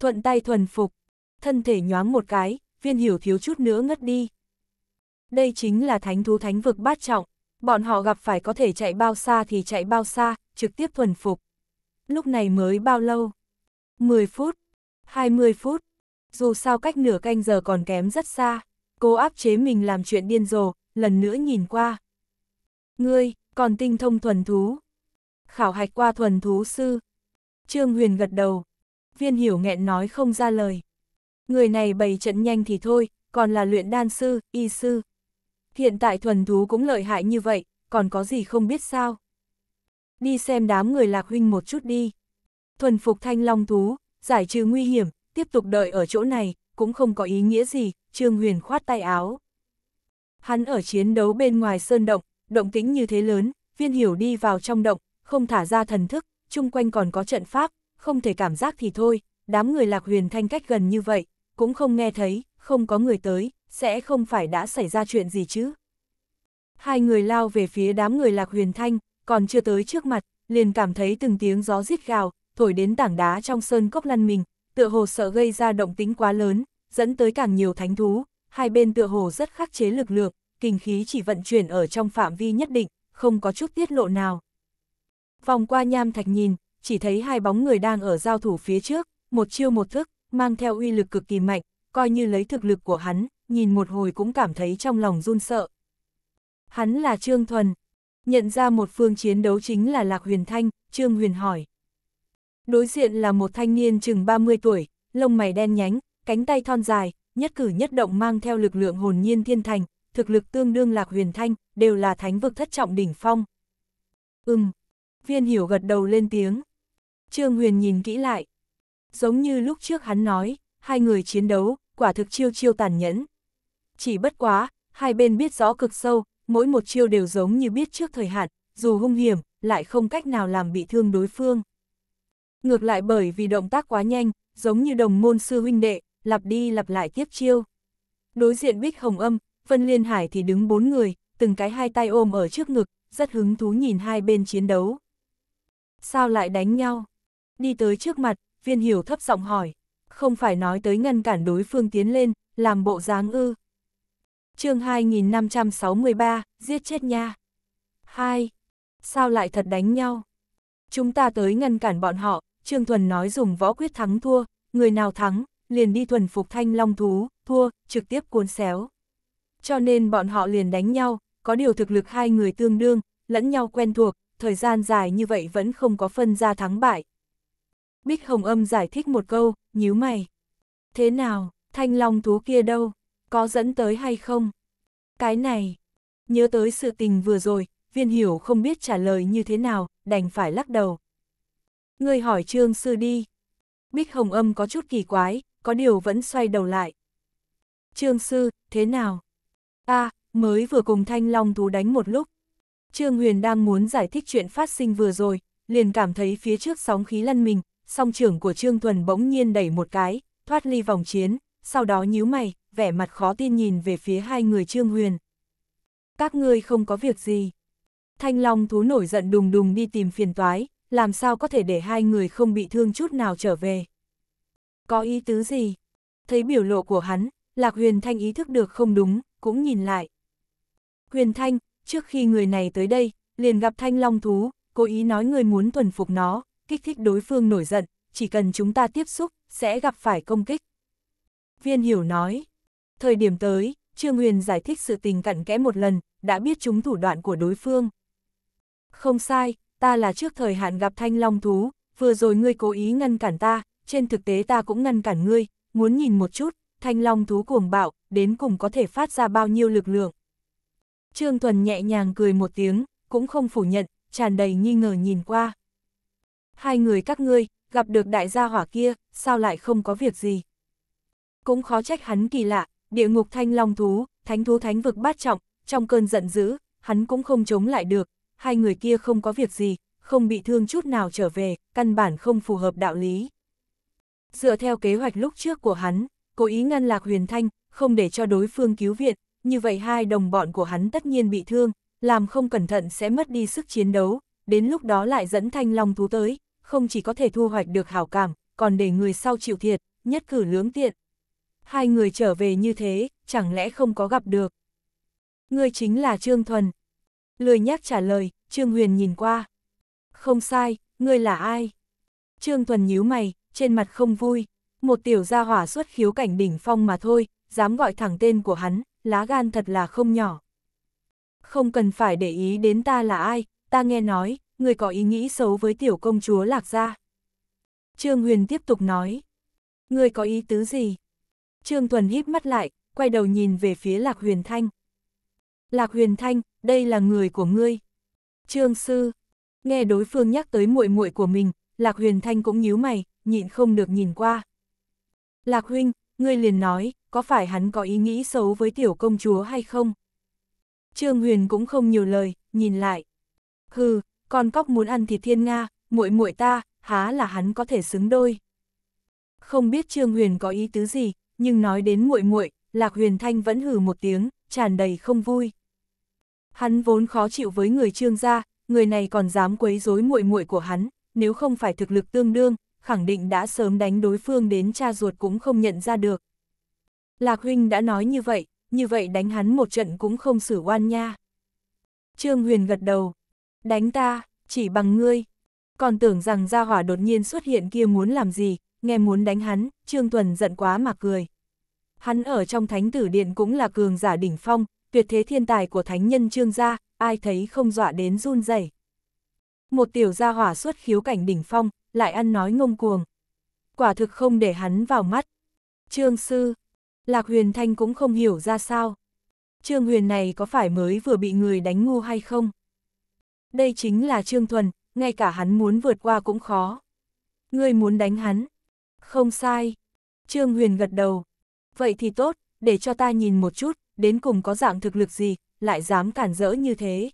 thuận tay thuần phục, thân thể nhoáng một cái, viên hiểu thiếu chút nữa ngất đi. Đây chính là thánh thú thánh vực bát trọng, bọn họ gặp phải có thể chạy bao xa thì chạy bao xa, trực tiếp thuần phục. Lúc này mới bao lâu? 10 phút, 20 phút, dù sao cách nửa canh giờ còn kém rất xa, cô áp chế mình làm chuyện điên rồ, lần nữa nhìn qua. Ngươi, còn tinh thông thuần thú. Khảo hạch qua thuần thú sư. Trương Huyền gật đầu. Viên hiểu nghẹn nói không ra lời. Người này bày trận nhanh thì thôi, còn là luyện đan sư, y sư hiện tại thuần thú cũng lợi hại như vậy, còn có gì không biết sao. Đi xem đám người lạc huynh một chút đi. Thuần phục thanh long thú, giải trừ nguy hiểm, tiếp tục đợi ở chỗ này, cũng không có ý nghĩa gì, Trương Huyền khoát tay áo. Hắn ở chiến đấu bên ngoài sơn động, động tĩnh như thế lớn, viên hiểu đi vào trong động, không thả ra thần thức, chung quanh còn có trận pháp, không thể cảm giác thì thôi, đám người lạc huyền thanh cách gần như vậy, cũng không nghe thấy, không có người tới, sẽ không phải đã xảy ra chuyện gì chứ. Hai người lao về phía đám người lạc huyền thanh, còn chưa tới trước mặt, liền cảm thấy từng tiếng gió rít gào, thổi đến tảng đá trong sơn cốc lăn mình, tựa hồ sợ gây ra động tính quá lớn, dẫn tới càng nhiều thánh thú, hai bên tựa hồ rất khắc chế lực lượng, kinh khí chỉ vận chuyển ở trong phạm vi nhất định, không có chút tiết lộ nào. Vòng qua nham thạch nhìn, chỉ thấy hai bóng người đang ở giao thủ phía trước, một chiêu một thức, mang theo uy lực cực kỳ mạnh, coi như lấy thực lực của hắn, nhìn một hồi cũng cảm thấy trong lòng run sợ. Hắn là Trương Thuần. Nhận ra một phương chiến đấu chính là Lạc Huyền Thanh, Trương Huyền hỏi. Đối diện là một thanh niên chừng 30 tuổi, lông mày đen nhánh, cánh tay thon dài, nhất cử nhất động mang theo lực lượng hồn nhiên thiên thành, thực lực tương đương Lạc Huyền Thanh, đều là thánh vực thất trọng đỉnh phong. Ừm, viên hiểu gật đầu lên tiếng. Trương Huyền nhìn kỹ lại. Giống như lúc trước hắn nói, hai người chiến đấu, quả thực chiêu chiêu tàn nhẫn. Chỉ bất quá, hai bên biết rõ cực sâu, mỗi một chiêu đều giống như biết trước thời hạn, dù hung hiểm, lại không cách nào làm bị thương đối phương. Ngược lại bởi vì động tác quá nhanh, giống như đồng môn sư huynh đệ, lặp đi lặp lại tiếp chiêu. Đối diện Bích Hồng Âm, Vân Liên Hải thì đứng bốn người, từng cái hai tay ôm ở trước ngực, rất hứng thú nhìn hai bên chiến đấu. Sao lại đánh nhau? Đi tới trước mặt, viên hiểu thấp giọng hỏi không phải nói tới ngăn cản đối phương tiến lên, làm bộ dáng ư. chương 2563, giết chết nha. 2. Sao lại thật đánh nhau? Chúng ta tới ngăn cản bọn họ, Trương Thuần nói dùng võ quyết thắng thua, người nào thắng, liền đi thuần phục thanh long thú, thua, trực tiếp cuốn xéo. Cho nên bọn họ liền đánh nhau, có điều thực lực hai người tương đương, lẫn nhau quen thuộc, thời gian dài như vậy vẫn không có phân ra thắng bại, Bích Hồng Âm giải thích một câu, nhíu mày. Thế nào, thanh long thú kia đâu, có dẫn tới hay không? Cái này, nhớ tới sự tình vừa rồi, viên hiểu không biết trả lời như thế nào, đành phải lắc đầu. Người hỏi trương sư đi. Bích Hồng Âm có chút kỳ quái, có điều vẫn xoay đầu lại. Trương sư, thế nào? a à, mới vừa cùng thanh long thú đánh một lúc. Trương Huyền đang muốn giải thích chuyện phát sinh vừa rồi, liền cảm thấy phía trước sóng khí lăn mình, song trưởng của Trương Thuần bỗng nhiên đẩy một cái, thoát ly vòng chiến, sau đó nhíu mày, vẻ mặt khó tin nhìn về phía hai người Trương Huyền. Các ngươi không có việc gì. Thanh Long thú nổi giận đùng đùng đi tìm phiền toái, làm sao có thể để hai người không bị thương chút nào trở về. Có ý tứ gì? Thấy biểu lộ của hắn, Lạc Huyền Thanh ý thức được không đúng, cũng nhìn lại. Huyền Thanh, trước khi người này tới đây, liền gặp Thanh Long thú, cố ý nói người muốn thuần phục nó, kích thích đối phương nổi giận, chỉ cần chúng ta tiếp xúc, sẽ gặp phải công kích. Viên hiểu nói, thời điểm tới, Trương Huyền giải thích sự tình cặn kẽ một lần, đã biết chúng thủ đoạn của đối phương. Không sai, ta là trước thời hạn gặp thanh long thú, vừa rồi ngươi cố ý ngăn cản ta, trên thực tế ta cũng ngăn cản ngươi, muốn nhìn một chút, thanh long thú cuồng bạo, đến cùng có thể phát ra bao nhiêu lực lượng. Trương Thuần nhẹ nhàng cười một tiếng, cũng không phủ nhận, tràn đầy nghi ngờ nhìn qua hai người các ngươi, gặp được đại gia hỏa kia, sao lại không có việc gì. Cũng khó trách hắn kỳ lạ, địa ngục thanh long thú, thánh thú thánh vực bát trọng, trong cơn giận dữ, hắn cũng không chống lại được, hai người kia không có việc gì, không bị thương chút nào trở về, căn bản không phù hợp đạo lý. Dựa theo kế hoạch lúc trước của hắn, cố ý ngăn lạc huyền thanh, không để cho đối phương cứu viện, như vậy hai đồng bọn của hắn tất nhiên bị thương, làm không cẩn thận sẽ mất đi sức chiến đấu, đến lúc đó lại dẫn thanh long thú tới, không chỉ có thể thu hoạch được hảo cảm, còn để người sau chịu thiệt, nhất cử lưỡng tiện. Hai người trở về như thế, chẳng lẽ không có gặp được. Người chính là Trương Thuần. Lười nhắc trả lời, Trương Huyền nhìn qua. Không sai, ngươi là ai? Trương Thuần nhíu mày, trên mặt không vui. Một tiểu gia hỏa xuất khiếu cảnh đỉnh phong mà thôi, dám gọi thẳng tên của hắn, lá gan thật là không nhỏ. Không cần phải để ý đến ta là ai, ta nghe nói, người có ý nghĩ xấu với tiểu công chúa lạc gia. Trương Huyền tiếp tục nói, người có ý tứ gì? Trương thuần híp mắt lại, quay đầu nhìn về phía Lạc Huyền Thanh. Lạc Huyền Thanh, đây là người của ngươi. Trương Sư, nghe đối phương nhắc tới muội muội của mình, Lạc Huyền Thanh cũng nhíu mày, nhịn không được nhìn qua. Lạc Huynh, ngươi liền nói, có phải hắn có ý nghĩ xấu với tiểu công chúa hay không? Trương Huyền cũng không nhiều lời, nhìn lại. Hừ, con cóc muốn ăn thịt thiên Nga, muội muội ta, há là hắn có thể xứng đôi. Không biết Trương Huyền có ý tứ gì, nhưng nói đến muội muội, Lạc Huyền Thanh vẫn hừ một tiếng, tràn đầy không vui. Hắn vốn khó chịu với người Trương gia, người này còn dám quấy rối muội muội của hắn, nếu không phải thực lực tương đương, khẳng định đã sớm đánh đối phương đến cha ruột cũng không nhận ra được. Lạc huynh đã nói như vậy, như vậy đánh hắn một trận cũng không xử oan nha. Trương Huyền gật đầu, Đánh ta, chỉ bằng ngươi. Còn tưởng rằng gia hỏa đột nhiên xuất hiện kia muốn làm gì, nghe muốn đánh hắn, Trương Tuần giận quá mà cười. Hắn ở trong thánh tử điện cũng là cường giả đỉnh phong, tuyệt thế thiên tài của thánh nhân Trương gia, ai thấy không dọa đến run rẩy. Một tiểu gia hỏa xuất khiếu cảnh đỉnh phong, lại ăn nói ngông cuồng. Quả thực không để hắn vào mắt. Trương sư, Lạc Huyền Thanh cũng không hiểu ra sao. Trương Huyền này có phải mới vừa bị người đánh ngu hay không? Đây chính là Trương Thuần, ngay cả hắn muốn vượt qua cũng khó. Ngươi muốn đánh hắn? Không sai. Trương Huyền gật đầu. Vậy thì tốt, để cho ta nhìn một chút, đến cùng có dạng thực lực gì, lại dám cản rỡ như thế.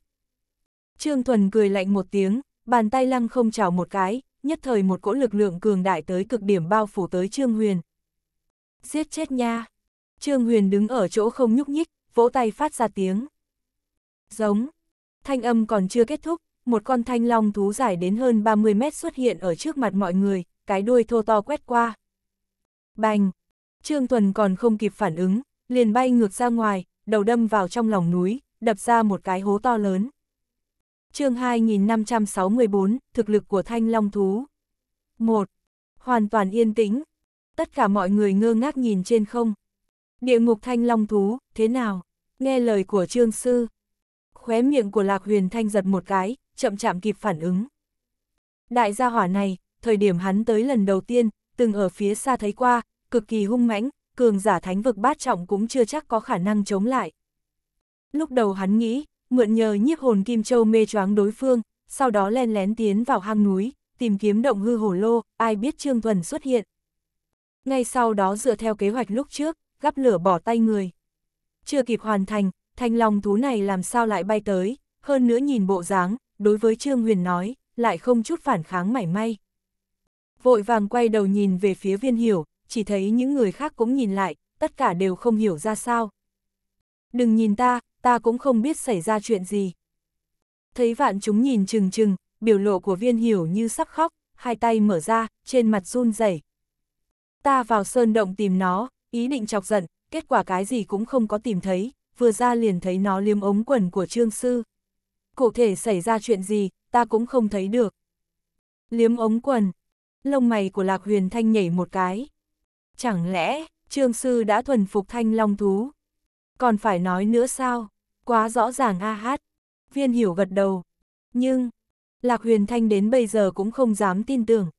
Trương Thuần cười lạnh một tiếng, bàn tay lăng không chào một cái, nhất thời một cỗ lực lượng cường đại tới cực điểm bao phủ tới Trương Huyền. Giết chết nha! Trương Huyền đứng ở chỗ không nhúc nhích, vỗ tay phát ra tiếng. Giống! Thanh âm còn chưa kết thúc, một con thanh long thú dài đến hơn 30 mét xuất hiện ở trước mặt mọi người, cái đuôi thô to quét qua. Bành! Trương thuần còn không kịp phản ứng, liền bay ngược ra ngoài, đầu đâm vào trong lòng núi, đập ra một cái hố to lớn. chương 2564, thực lực của thanh long thú. 1. Hoàn toàn yên tĩnh. Tất cả mọi người ngơ ngác nhìn trên không. Địa ngục thanh long thú, thế nào? Nghe lời của trương sư, khóe miệng của Lạc Huyền Thanh giật một cái, chậm chạm kịp phản ứng. Đại gia hỏa này, thời điểm hắn tới lần đầu tiên, từng ở phía xa thấy qua, cực kỳ hung mãnh, cường giả thánh vực bát trọng cũng chưa chắc có khả năng chống lại. Lúc đầu hắn nghĩ, mượn nhờ nhiếp hồn Kim Châu mê choáng đối phương, sau đó len lén tiến vào hang núi, tìm kiếm động hư hổ lô, ai biết Trương Thuần xuất hiện. Ngay sau đó dựa theo kế hoạch lúc trước, gắp lửa bỏ tay người. Chưa kịp hoàn thành, thanh long thú này làm sao lại bay tới, hơn nữa nhìn bộ dáng, đối với Trương Huyền nói, lại không chút phản kháng mảy may. Vội vàng quay đầu nhìn về phía viên hiểu, chỉ thấy những người khác cũng nhìn lại, tất cả đều không hiểu ra sao. Đừng nhìn ta, ta cũng không biết xảy ra chuyện gì. Thấy vạn chúng nhìn chừng chừng, biểu lộ của viên hiểu như sắp khóc, hai tay mở ra, trên mặt run rẩy. Ta vào sơn động tìm nó, ý định chọc giận, kết quả cái gì cũng không có tìm thấy, vừa ra liền thấy nó liếm ống quần của trương sư. Cụ thể xảy ra chuyện gì, ta cũng không thấy được. Liếm ống quần, lông mày của Lạc Huyền Thanh nhảy một cái. Chẳng lẽ, trương sư đã thuần phục thanh long thú? Còn phải nói nữa sao? Quá rõ ràng a hát. Viên hiểu gật đầu. Nhưng, Lạc Huyền Thanh đến bây giờ cũng không dám tin tưởng.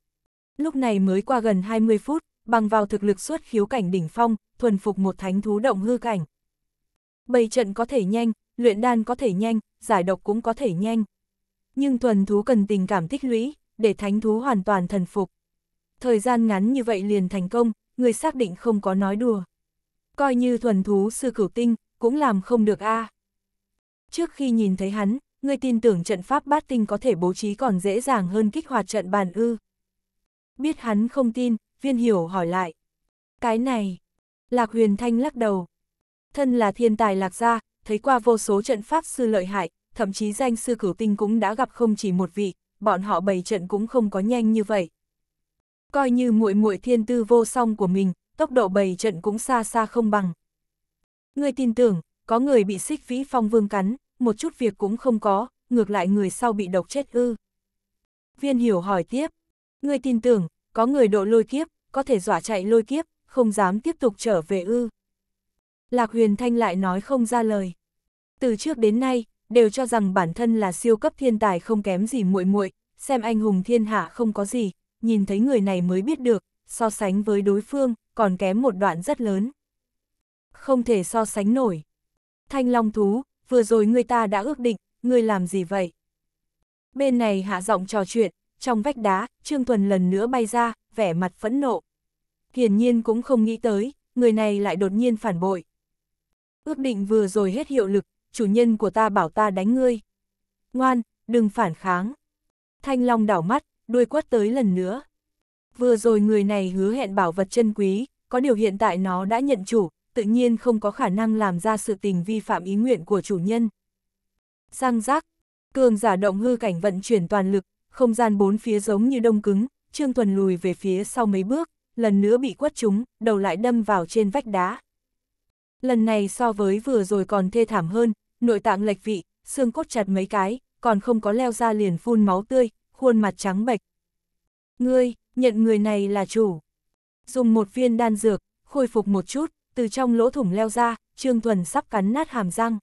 Lúc này mới qua gần 20 phút, bằng vào thực lực suốt khiếu cảnh đỉnh phong, thuần phục một thánh thú động hư cảnh, bày trận có thể nhanh, luyện đan có thể nhanh, giải độc cũng có thể nhanh. Nhưng thuần thú cần tình cảm tích lũy, để thánh thú hoàn toàn thần phục. Thời gian ngắn như vậy liền thành công, người xác định không có nói đùa. Coi như thuần thú sư cửu tinh, cũng làm không được a. Trước khi nhìn thấy hắn, người tin tưởng trận pháp bát tinh có thể bố trí còn dễ dàng hơn kích hoạt trận bàn ư. Biết hắn không tin, viên hiểu hỏi lại. Cái này, Lạc Huyền Thanh lắc đầu, Thân là thiên tài lạc gia, thấy qua vô số trận pháp sư lợi hại, thậm chí danh sư cửu tinh cũng đã gặp không chỉ một vị, bọn họ bày trận cũng không có nhanh như vậy. Coi như muội muội thiên tư vô song của mình, tốc độ bày trận cũng xa xa không bằng. Người tin tưởng, có người bị xích vĩ phong vương cắn, một chút việc cũng không có, ngược lại người sau bị độc chết ư. Viên hiểu hỏi tiếp, người tin tưởng, có người độ lôi kiếp, có thể dọa chạy lôi kiếp, không dám tiếp tục trở về ư. Lạc Huyền Thanh lại nói không ra lời. Từ trước đến nay, đều cho rằng bản thân là siêu cấp thiên tài không kém gì muội muội, xem anh hùng thiên hạ không có gì, nhìn thấy người này mới biết được, so sánh với đối phương, còn kém một đoạn rất lớn. Không thể so sánh nổi. Thanh Long Thú, vừa rồi người ta đã ước định, người làm gì vậy? Bên này hạ giọng trò chuyện, trong vách đá, Trương Thuần lần nữa bay ra, vẻ mặt phẫn nộ. Hiển nhiên cũng không nghĩ tới, người này lại đột nhiên phản bội, ước định vừa rồi hết hiệu lực, chủ nhân của ta bảo ta đánh ngươi. Ngoan, đừng phản kháng. Thanh Long đảo mắt, đuôi quất tới lần nữa. Vừa rồi người này hứa hẹn bảo vật chân quý, có điều hiện tại nó đã nhận chủ, tự nhiên không có khả năng làm ra sự tình vi phạm ý nguyện của chủ nhân. Sang giác, cường giả động hư cảnh vận chuyển toàn lực, không gian bốn phía giống như đông cứng, Trương Tuần lùi về phía sau mấy bước, lần nữa bị quất trúng, đầu lại đâm vào trên vách đá. Lần này so với vừa rồi còn thê thảm hơn, nội tạng lệch vị, xương cốt chặt mấy cái, còn không có leo ra liền phun máu tươi, khuôn mặt trắng bệch. Ngươi, nhận người này là chủ. Dùng một viên đan dược, khôi phục một chút, từ trong lỗ thủng leo ra, Trương Thuần sắp cắn nát hàm răng.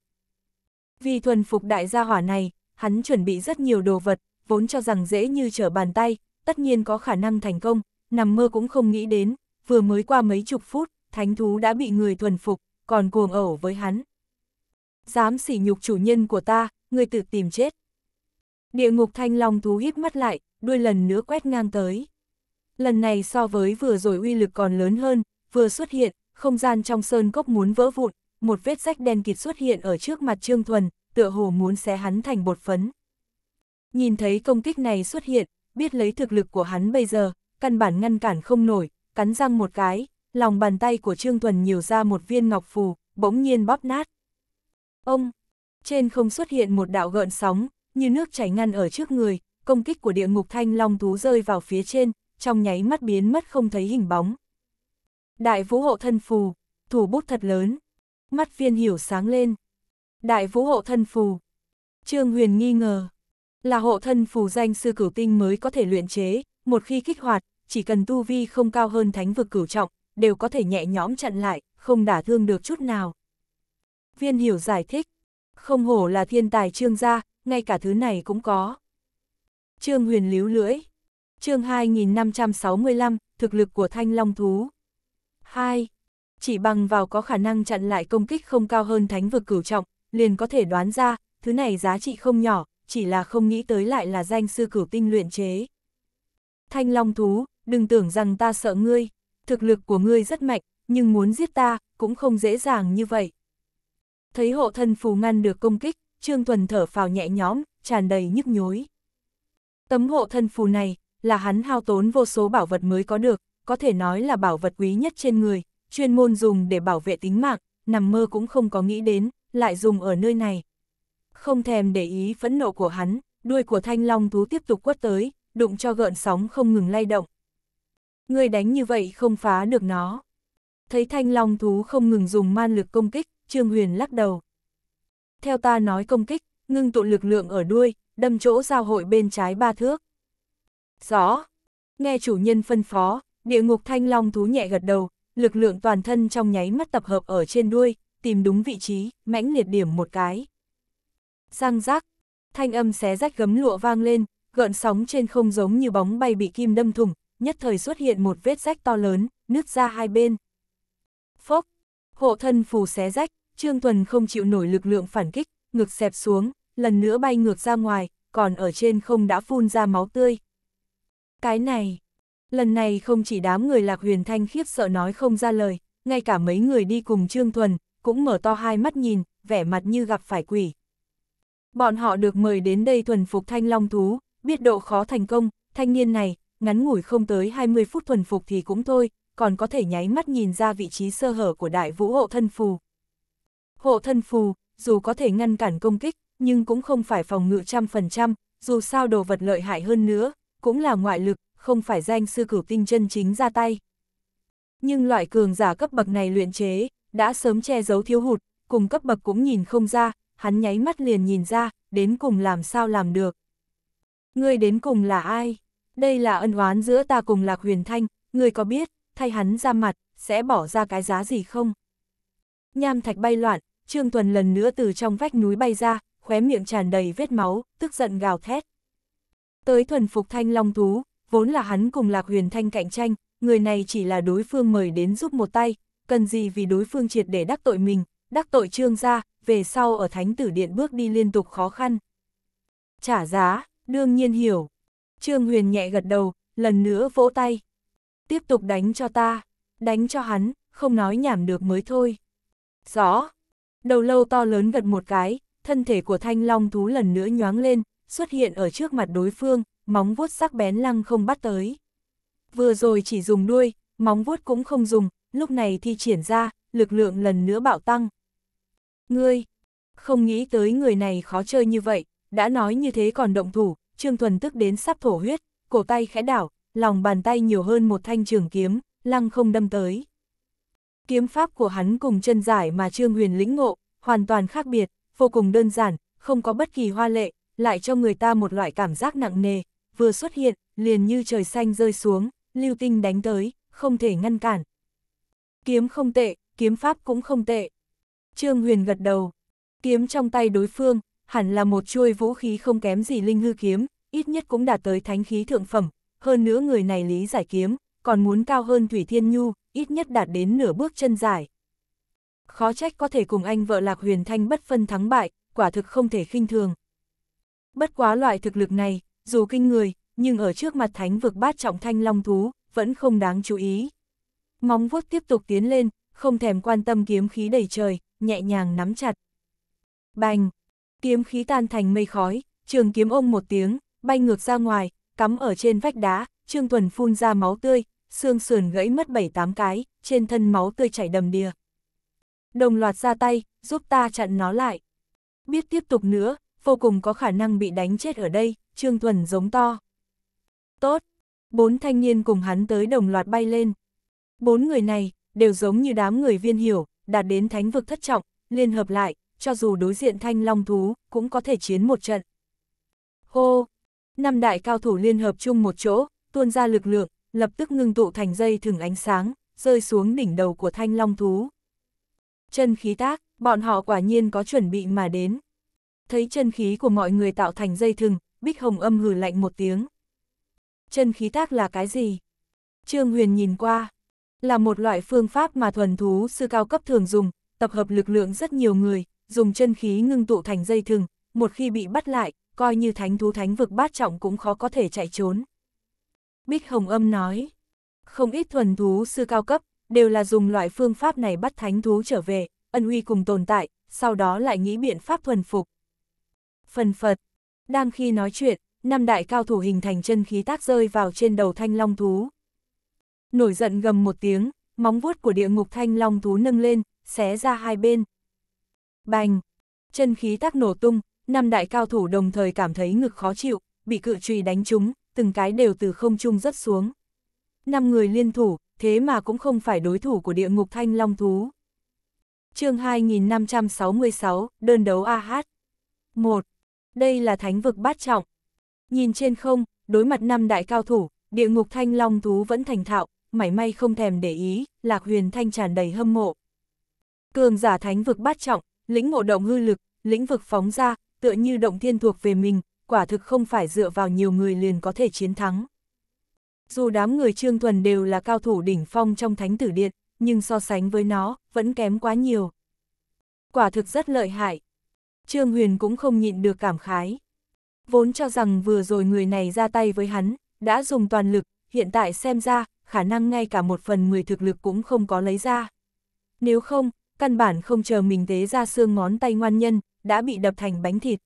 Vì thuần phục đại gia hỏa này, hắn chuẩn bị rất nhiều đồ vật, vốn cho rằng dễ như trở bàn tay, tất nhiên có khả năng thành công, nằm mơ cũng không nghĩ đến, vừa mới qua mấy chục phút, thánh thú đã bị người thuần phục, còn cuồng ẩu với hắn. Dám sỉ nhục chủ nhân của ta, người tự tìm chết. Địa ngục thanh long thú híp mắt lại, đuôi lần nữa quét ngang tới. Lần này so với vừa rồi uy lực còn lớn hơn, vừa xuất hiện, không gian trong sơn cốc muốn vỡ vụn, một vết rách đen kịt xuất hiện ở trước mặt Trương Thuần, tựa hồ muốn xé hắn thành bột phấn. Nhìn thấy công kích này xuất hiện, biết lấy thực lực của hắn bây giờ, căn bản ngăn cản không nổi, cắn răng một cái, lòng bàn tay của Trương Thuần nhiều ra một viên ngọc phù, bỗng nhiên bóp nát. Ông, trên không xuất hiện một đạo gợn sóng, như nước chảy ngăn ở trước người, công kích của địa ngục thanh long thú rơi vào phía trên, trong nháy mắt biến mất không thấy hình bóng. Đại vũ hộ thân phù, thủ bút thật lớn, mắt viên hiểu sáng lên. Đại vũ hộ thân phù, Trương Huyền nghi ngờ, là hộ thân phù danh sư cửu tinh mới có thể luyện chế, một khi kích hoạt, chỉ cần tu vi không cao hơn thánh vực cửu trọng, đều có thể nhẹ nhõm chặn lại, không đả thương được chút nào. Viên hiểu giải thích, không hổ là thiên tài trương gia, ngay cả thứ này cũng có. Trương huyền líu lưỡi, chương 2565, thực lực của thanh long thú. 2. Chỉ bằng vào có khả năng chặn lại công kích không cao hơn thánh vực cửu trọng, liền có thể đoán ra, thứ này giá trị không nhỏ, chỉ là không nghĩ tới lại là danh sư cửu tinh luyện chế. Thanh long thú, đừng tưởng rằng ta sợ ngươi, thực lực của ngươi rất mạnh, nhưng muốn giết ta, cũng không dễ dàng như vậy. Thấy hộ thân phù ngăn được công kích, Trương thuần thở phào nhẹ nhõm, tràn đầy nhức nhối. Tấm hộ thân phù này, là hắn hao tốn vô số bảo vật mới có được, có thể nói là bảo vật quý nhất trên người, chuyên môn dùng để bảo vệ tính mạng, nằm mơ cũng không có nghĩ đến, lại dùng ở nơi này. Không thèm để ý phẫn nộ của hắn, đuôi của thanh long thú tiếp tục quất tới, đụng cho gợn sóng không ngừng lay động, Ngươi đánh như vậy không phá được nó. Thấy thanh long thú không ngừng dùng man lực công kích, Trương Huyền lắc đầu. Theo ta nói công kích, ngưng tụ lực lượng ở đuôi, đâm chỗ giao hội bên trái ba thước. Rõ. Nghe chủ nhân phân phó, địa ngục thanh long thú nhẹ gật đầu, lực lượng toàn thân trong nháy mắt tập hợp ở trên đuôi, tìm đúng vị trí, mãnh liệt điểm một cái. Răng rác, thanh âm xé rách gấm lụa vang lên, gợn sóng trên không giống như bóng bay bị kim đâm thủng, nhất thời xuất hiện một vết rách to lớn, nứt ra hai bên. Phốc, hộ thân phù xé rách, Trương Thuần không chịu nổi lực lượng phản kích, ngực xẹp xuống, lần nữa bay ngược ra ngoài, còn ở trên không đã phun ra máu tươi. Cái này, lần này không chỉ đám người Lạc Huyền Thanh khiếp sợ nói không ra lời, ngay cả mấy người đi cùng Trương Thuần, cũng mở to hai mắt nhìn, vẻ mặt như gặp phải quỷ. Bọn họ được mời đến đây thuần phục thanh long thú, biết độ khó thành công, thanh niên này, ngắn ngủi không tới 20 phút thuần phục thì cũng thôi, còn có thể nháy mắt nhìn ra vị trí sơ hở của đại vũ hộ thân phù. Hộ thân phù, dù có thể ngăn cản công kích, nhưng cũng không phải phòng ngự trăm phần trăm, dù sao đồ vật lợi hại hơn nữa, cũng là ngoại lực, không phải danh sư cửu tinh chân chính ra tay. Nhưng loại cường giả cấp bậc này luyện chế, đã sớm che giấu thiếu hụt, cùng cấp bậc cũng nhìn không ra, hắn nháy mắt liền nhìn ra, đến cùng làm sao làm được. Ngươi đến cùng là ai? đây là ân oán giữa ta cùng Lạc Huyền Thanh, người có biết, thay hắn ra mặt, sẽ bỏ ra cái giá gì không? Nham thạch bay loạn, Trương Tuần lần nữa từ trong vách núi bay ra, khóe miệng tràn đầy vết máu, tức giận gào thét. Tới thuần phục thanh long thú, vốn là hắn cùng Lạc Huyền Thanh cạnh tranh, người này chỉ là đối phương mời đến giúp một tay, cần gì vì đối phương triệt để đắc tội mình, đắc tội trương gia, về sau ở thánh tử điện bước đi liên tục khó khăn. Trả giá, đương nhiên hiểu, Trương Huyền nhẹ gật đầu, lần nữa vỗ tay. Tiếp tục đánh cho ta, đánh cho hắn, không nói nhảm được mới thôi. Rõ. Đầu lâu to lớn gật một cái, thân thể của thanh long thú lần nữa nhoáng lên, xuất hiện ở trước mặt đối phương, móng vuốt sắc bén lăng không bắt tới. Vừa rồi chỉ dùng đuôi, móng vuốt cũng không dùng, lúc này thi triển ra, lực lượng lần nữa bạo tăng. Ngươi, không nghĩ tới người này khó chơi như vậy, đã nói như thế còn động thủ, Trương Thuần tức đến sắp thổ huyết, cổ tay khẽ đảo, lòng bàn tay nhiều hơn một thanh trường kiếm, lăng không đâm tới. Kiếm pháp của hắn cùng chân giải mà Trương Huyền lĩnh ngộ, hoàn toàn khác biệt, vô cùng đơn giản, không có bất kỳ hoa lệ, lại cho người ta một loại cảm giác nặng nề, vừa xuất hiện, liền như trời xanh rơi xuống, lưu tinh đánh tới, không thể ngăn cản. Kiếm không tệ, kiếm pháp cũng không tệ. Trương Huyền gật đầu, kiếm trong tay đối phương, hẳn là một chuôi vũ khí không kém gì linh hư kiếm, ít nhất cũng đạt tới thánh khí thượng phẩm, hơn nữa người này lý giải kiếm, còn muốn cao hơn Thủy Thiên Nhu, ít nhất đạt đến nửa bước chân giải. Khó trách có thể cùng anh vợ Lạc Huyền Thanh bất phân thắng bại, quả thực không thể khinh thường. Bất quá loại thực lực này, dù kinh người, nhưng ở trước mặt thánh vực bát trọng thanh long thú, vẫn không đáng chú ý. Móng vuốt tiếp tục tiến lên, không thèm quan tâm kiếm khí đầy trời, nhẹ nhàng nắm chặt. Bành, kiếm khí tan thành mây khói, trường kiếm ông một tiếng, bay ngược ra ngoài, cắm ở trên vách đá, Trương Tuần phun ra máu tươi, xương sườn gãy mất bảy tám cái, trên thân máu tươi chảy đầm đìa. Đồng loạt ra tay, giúp ta chặn nó lại. Biết tiếp tục nữa, vô cùng có khả năng bị đánh chết ở đây, Trương Tuần giống to. Tốt, bốn thanh niên cùng hắn tới đồng loạt bay lên. Bốn người này, đều giống như đám người viên hiểu, đạt đến thánh vực thất trọng, liên hợp lại, cho dù đối diện thanh long thú, cũng có thể chiến một trận. Hô! Năm đại cao thủ liên hợp chung một chỗ, tuôn ra lực lượng, lập tức ngưng tụ thành dây thừng ánh sáng, rơi xuống đỉnh đầu của thanh long thú. Chân khí tác, bọn họ quả nhiên có chuẩn bị mà đến. Thấy chân khí của mọi người tạo thành dây thừng, Bích Hồng âm hừ lạnh một tiếng. Chân khí tác là cái gì? Trương Huyền nhìn qua, là một loại phương pháp mà thuần thú sư cao cấp thường dùng, tập hợp lực lượng rất nhiều người, dùng chân khí ngưng tụ thành dây thừng, một khi bị bắt lại, coi như thánh thú thánh vực bát trọng cũng khó có thể chạy trốn. Bích Hồng Âm nói, không ít thuần thú sư cao cấp, đều là dùng loại phương pháp này bắt thánh thú trở về, ân uy cùng tồn tại, sau đó lại nghĩ biện pháp thuần phục. Phần Phật, đang khi nói chuyện, năm đại cao thủ hình thành chân khí tác rơi vào trên đầu thanh long thú. Nổi giận gầm một tiếng, móng vuốt của địa ngục thanh long thú nâng lên, xé ra hai bên, Bành! Chân khí tác nổ tung, năm đại cao thủ đồng thời cảm thấy ngực khó chịu, bị cự trùy đánh trúng, từng cái đều từ không trung rất xuống. Năm người liên thủ, thế mà cũng không phải đối thủ của địa ngục thanh long thú. chương 2566, đơn đấu AH. 1. Đây là thánh vực bát trọng. Nhìn trên không, đối mặt năm đại cao thủ, địa ngục thanh long thú vẫn thành thạo, mảy may không thèm để ý, lạc huyền thanh tràn đầy hâm mộ. Cường giả thánh vực bát trọng, lĩnh ngộ động hư lực, lĩnh vực phóng ra, tựa như động thiên thuộc về mình, quả thực không phải dựa vào nhiều người liền có thể chiến thắng. Dù đám người Trương Thuần đều là cao thủ đỉnh phong trong thánh tử điện, nhưng so sánh với nó, vẫn kém quá nhiều. Quả thực rất lợi hại. Trương Huyền cũng không nhịn được cảm khái. Vốn cho rằng vừa rồi người này ra tay với hắn, đã dùng toàn lực, hiện tại xem ra, khả năng ngay cả một phần mười thực lực cũng không có lấy ra. Nếu không, căn bản không chờ mình tế ra xương ngón tay ngoan nhân, đã bị đập thành bánh thịt.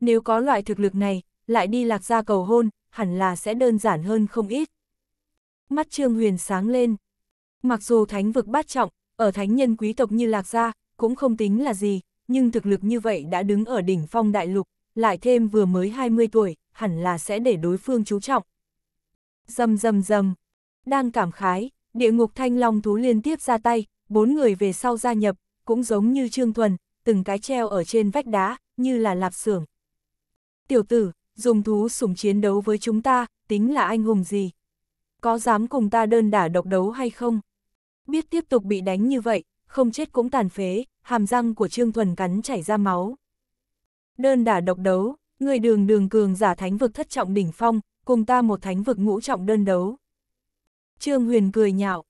Nếu có loại thực lực này, lại đi lạc ra cầu hôn, hẳn là sẽ đơn giản hơn không ít. Mắt Trương Huyền sáng lên. Mặc dù thánh vực bát trọng, ở thánh nhân quý tộc như lạc gia, cũng không tính là gì, nhưng thực lực như vậy đã đứng ở đỉnh phong đại lục, lại thêm vừa mới 20 tuổi, hẳn là sẽ để đối phương chú trọng. Dầm dầm dầm, đang cảm khái, địa ngục thanh long thú liên tiếp ra tay, bốn người về sau gia nhập, cũng giống như Trương Thuần, từng cái treo ở trên vách đá, như là lạp xưởng. Tiểu tử, dùng thú sủng chiến đấu với chúng ta, tính là anh hùng gì? Có dám cùng ta đơn đả độc đấu hay không? Biết tiếp tục bị đánh như vậy, không chết cũng tàn phế, hàm răng của Trương Thuần cắn chảy ra máu. Đơn đả độc đấu, người đường đường cường giả thánh vực thất trọng đỉnh phong, cùng ta một thánh vực ngũ trọng đơn đấu. Trương Huyền cười nhạo,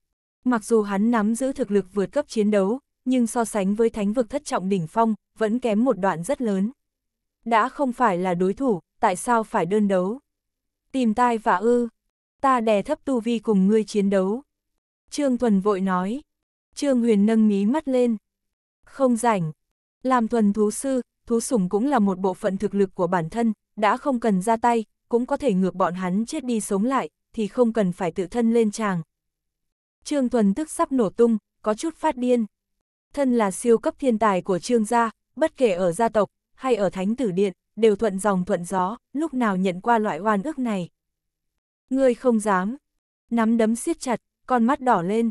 Mặc dù hắn nắm giữ thực lực vượt cấp chiến đấu, nhưng so sánh với thánh vực thất trọng đỉnh phong, vẫn kém một đoạn rất lớn. Đã không phải là đối thủ, tại sao phải đơn đấu? Tìm tai và ư, ta đè thấp tu vi cùng ngươi chiến đấu. Trương Thuần vội nói. Trương Huyền nâng mí mắt lên. Không rảnh. Làm thuần thú sư, thú sủng cũng là một bộ phận thực lực của bản thân, đã không cần ra tay, cũng có thể ngược bọn hắn chết đi sống lại, thì không cần phải tự thân lên tràng, Trương Thuần tức sắp nổ tung, có chút phát điên. Thân là siêu cấp thiên tài của Trương gia, bất kể ở gia tộc hay ở thánh tử điện, đều thuận dòng thuận gió, lúc nào nhận qua loại oan ước này. Ngươi không dám. Nắm đấm siết chặt, con mắt đỏ lên.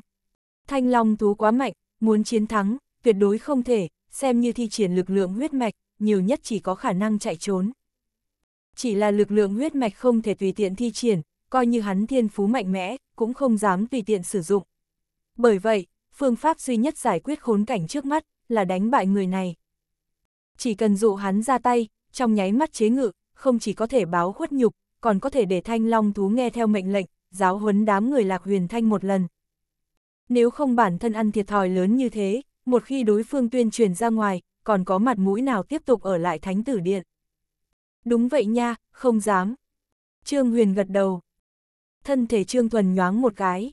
Thanh Long thú quá mạnh, muốn chiến thắng, tuyệt đối không thể, xem như thi triển lực lượng huyết mạch, nhiều nhất chỉ có khả năng chạy trốn. Chỉ là lực lượng huyết mạch không thể tùy tiện thi triển, coi như hắn thiên phú mạnh mẽ, cũng không dám tùy tiện sử dụng. Bởi vậy, phương pháp duy nhất giải quyết khốn cảnh trước mắt là đánh bại người này. Chỉ cần dụ hắn ra tay, trong nháy mắt chế ngự, không chỉ có thể báo khuất nhục, còn có thể để thanh long thú nghe theo mệnh lệnh, giáo huấn đám người lạc huyền thanh một lần. Nếu không bản thân ăn thiệt thòi lớn như thế, một khi đối phương tuyên truyền ra ngoài, còn có mặt mũi nào tiếp tục ở lại thánh tử điện. Đúng vậy nha, không dám. Trương Huyền gật đầu thân thể Trương Thuần nhoáng một cái.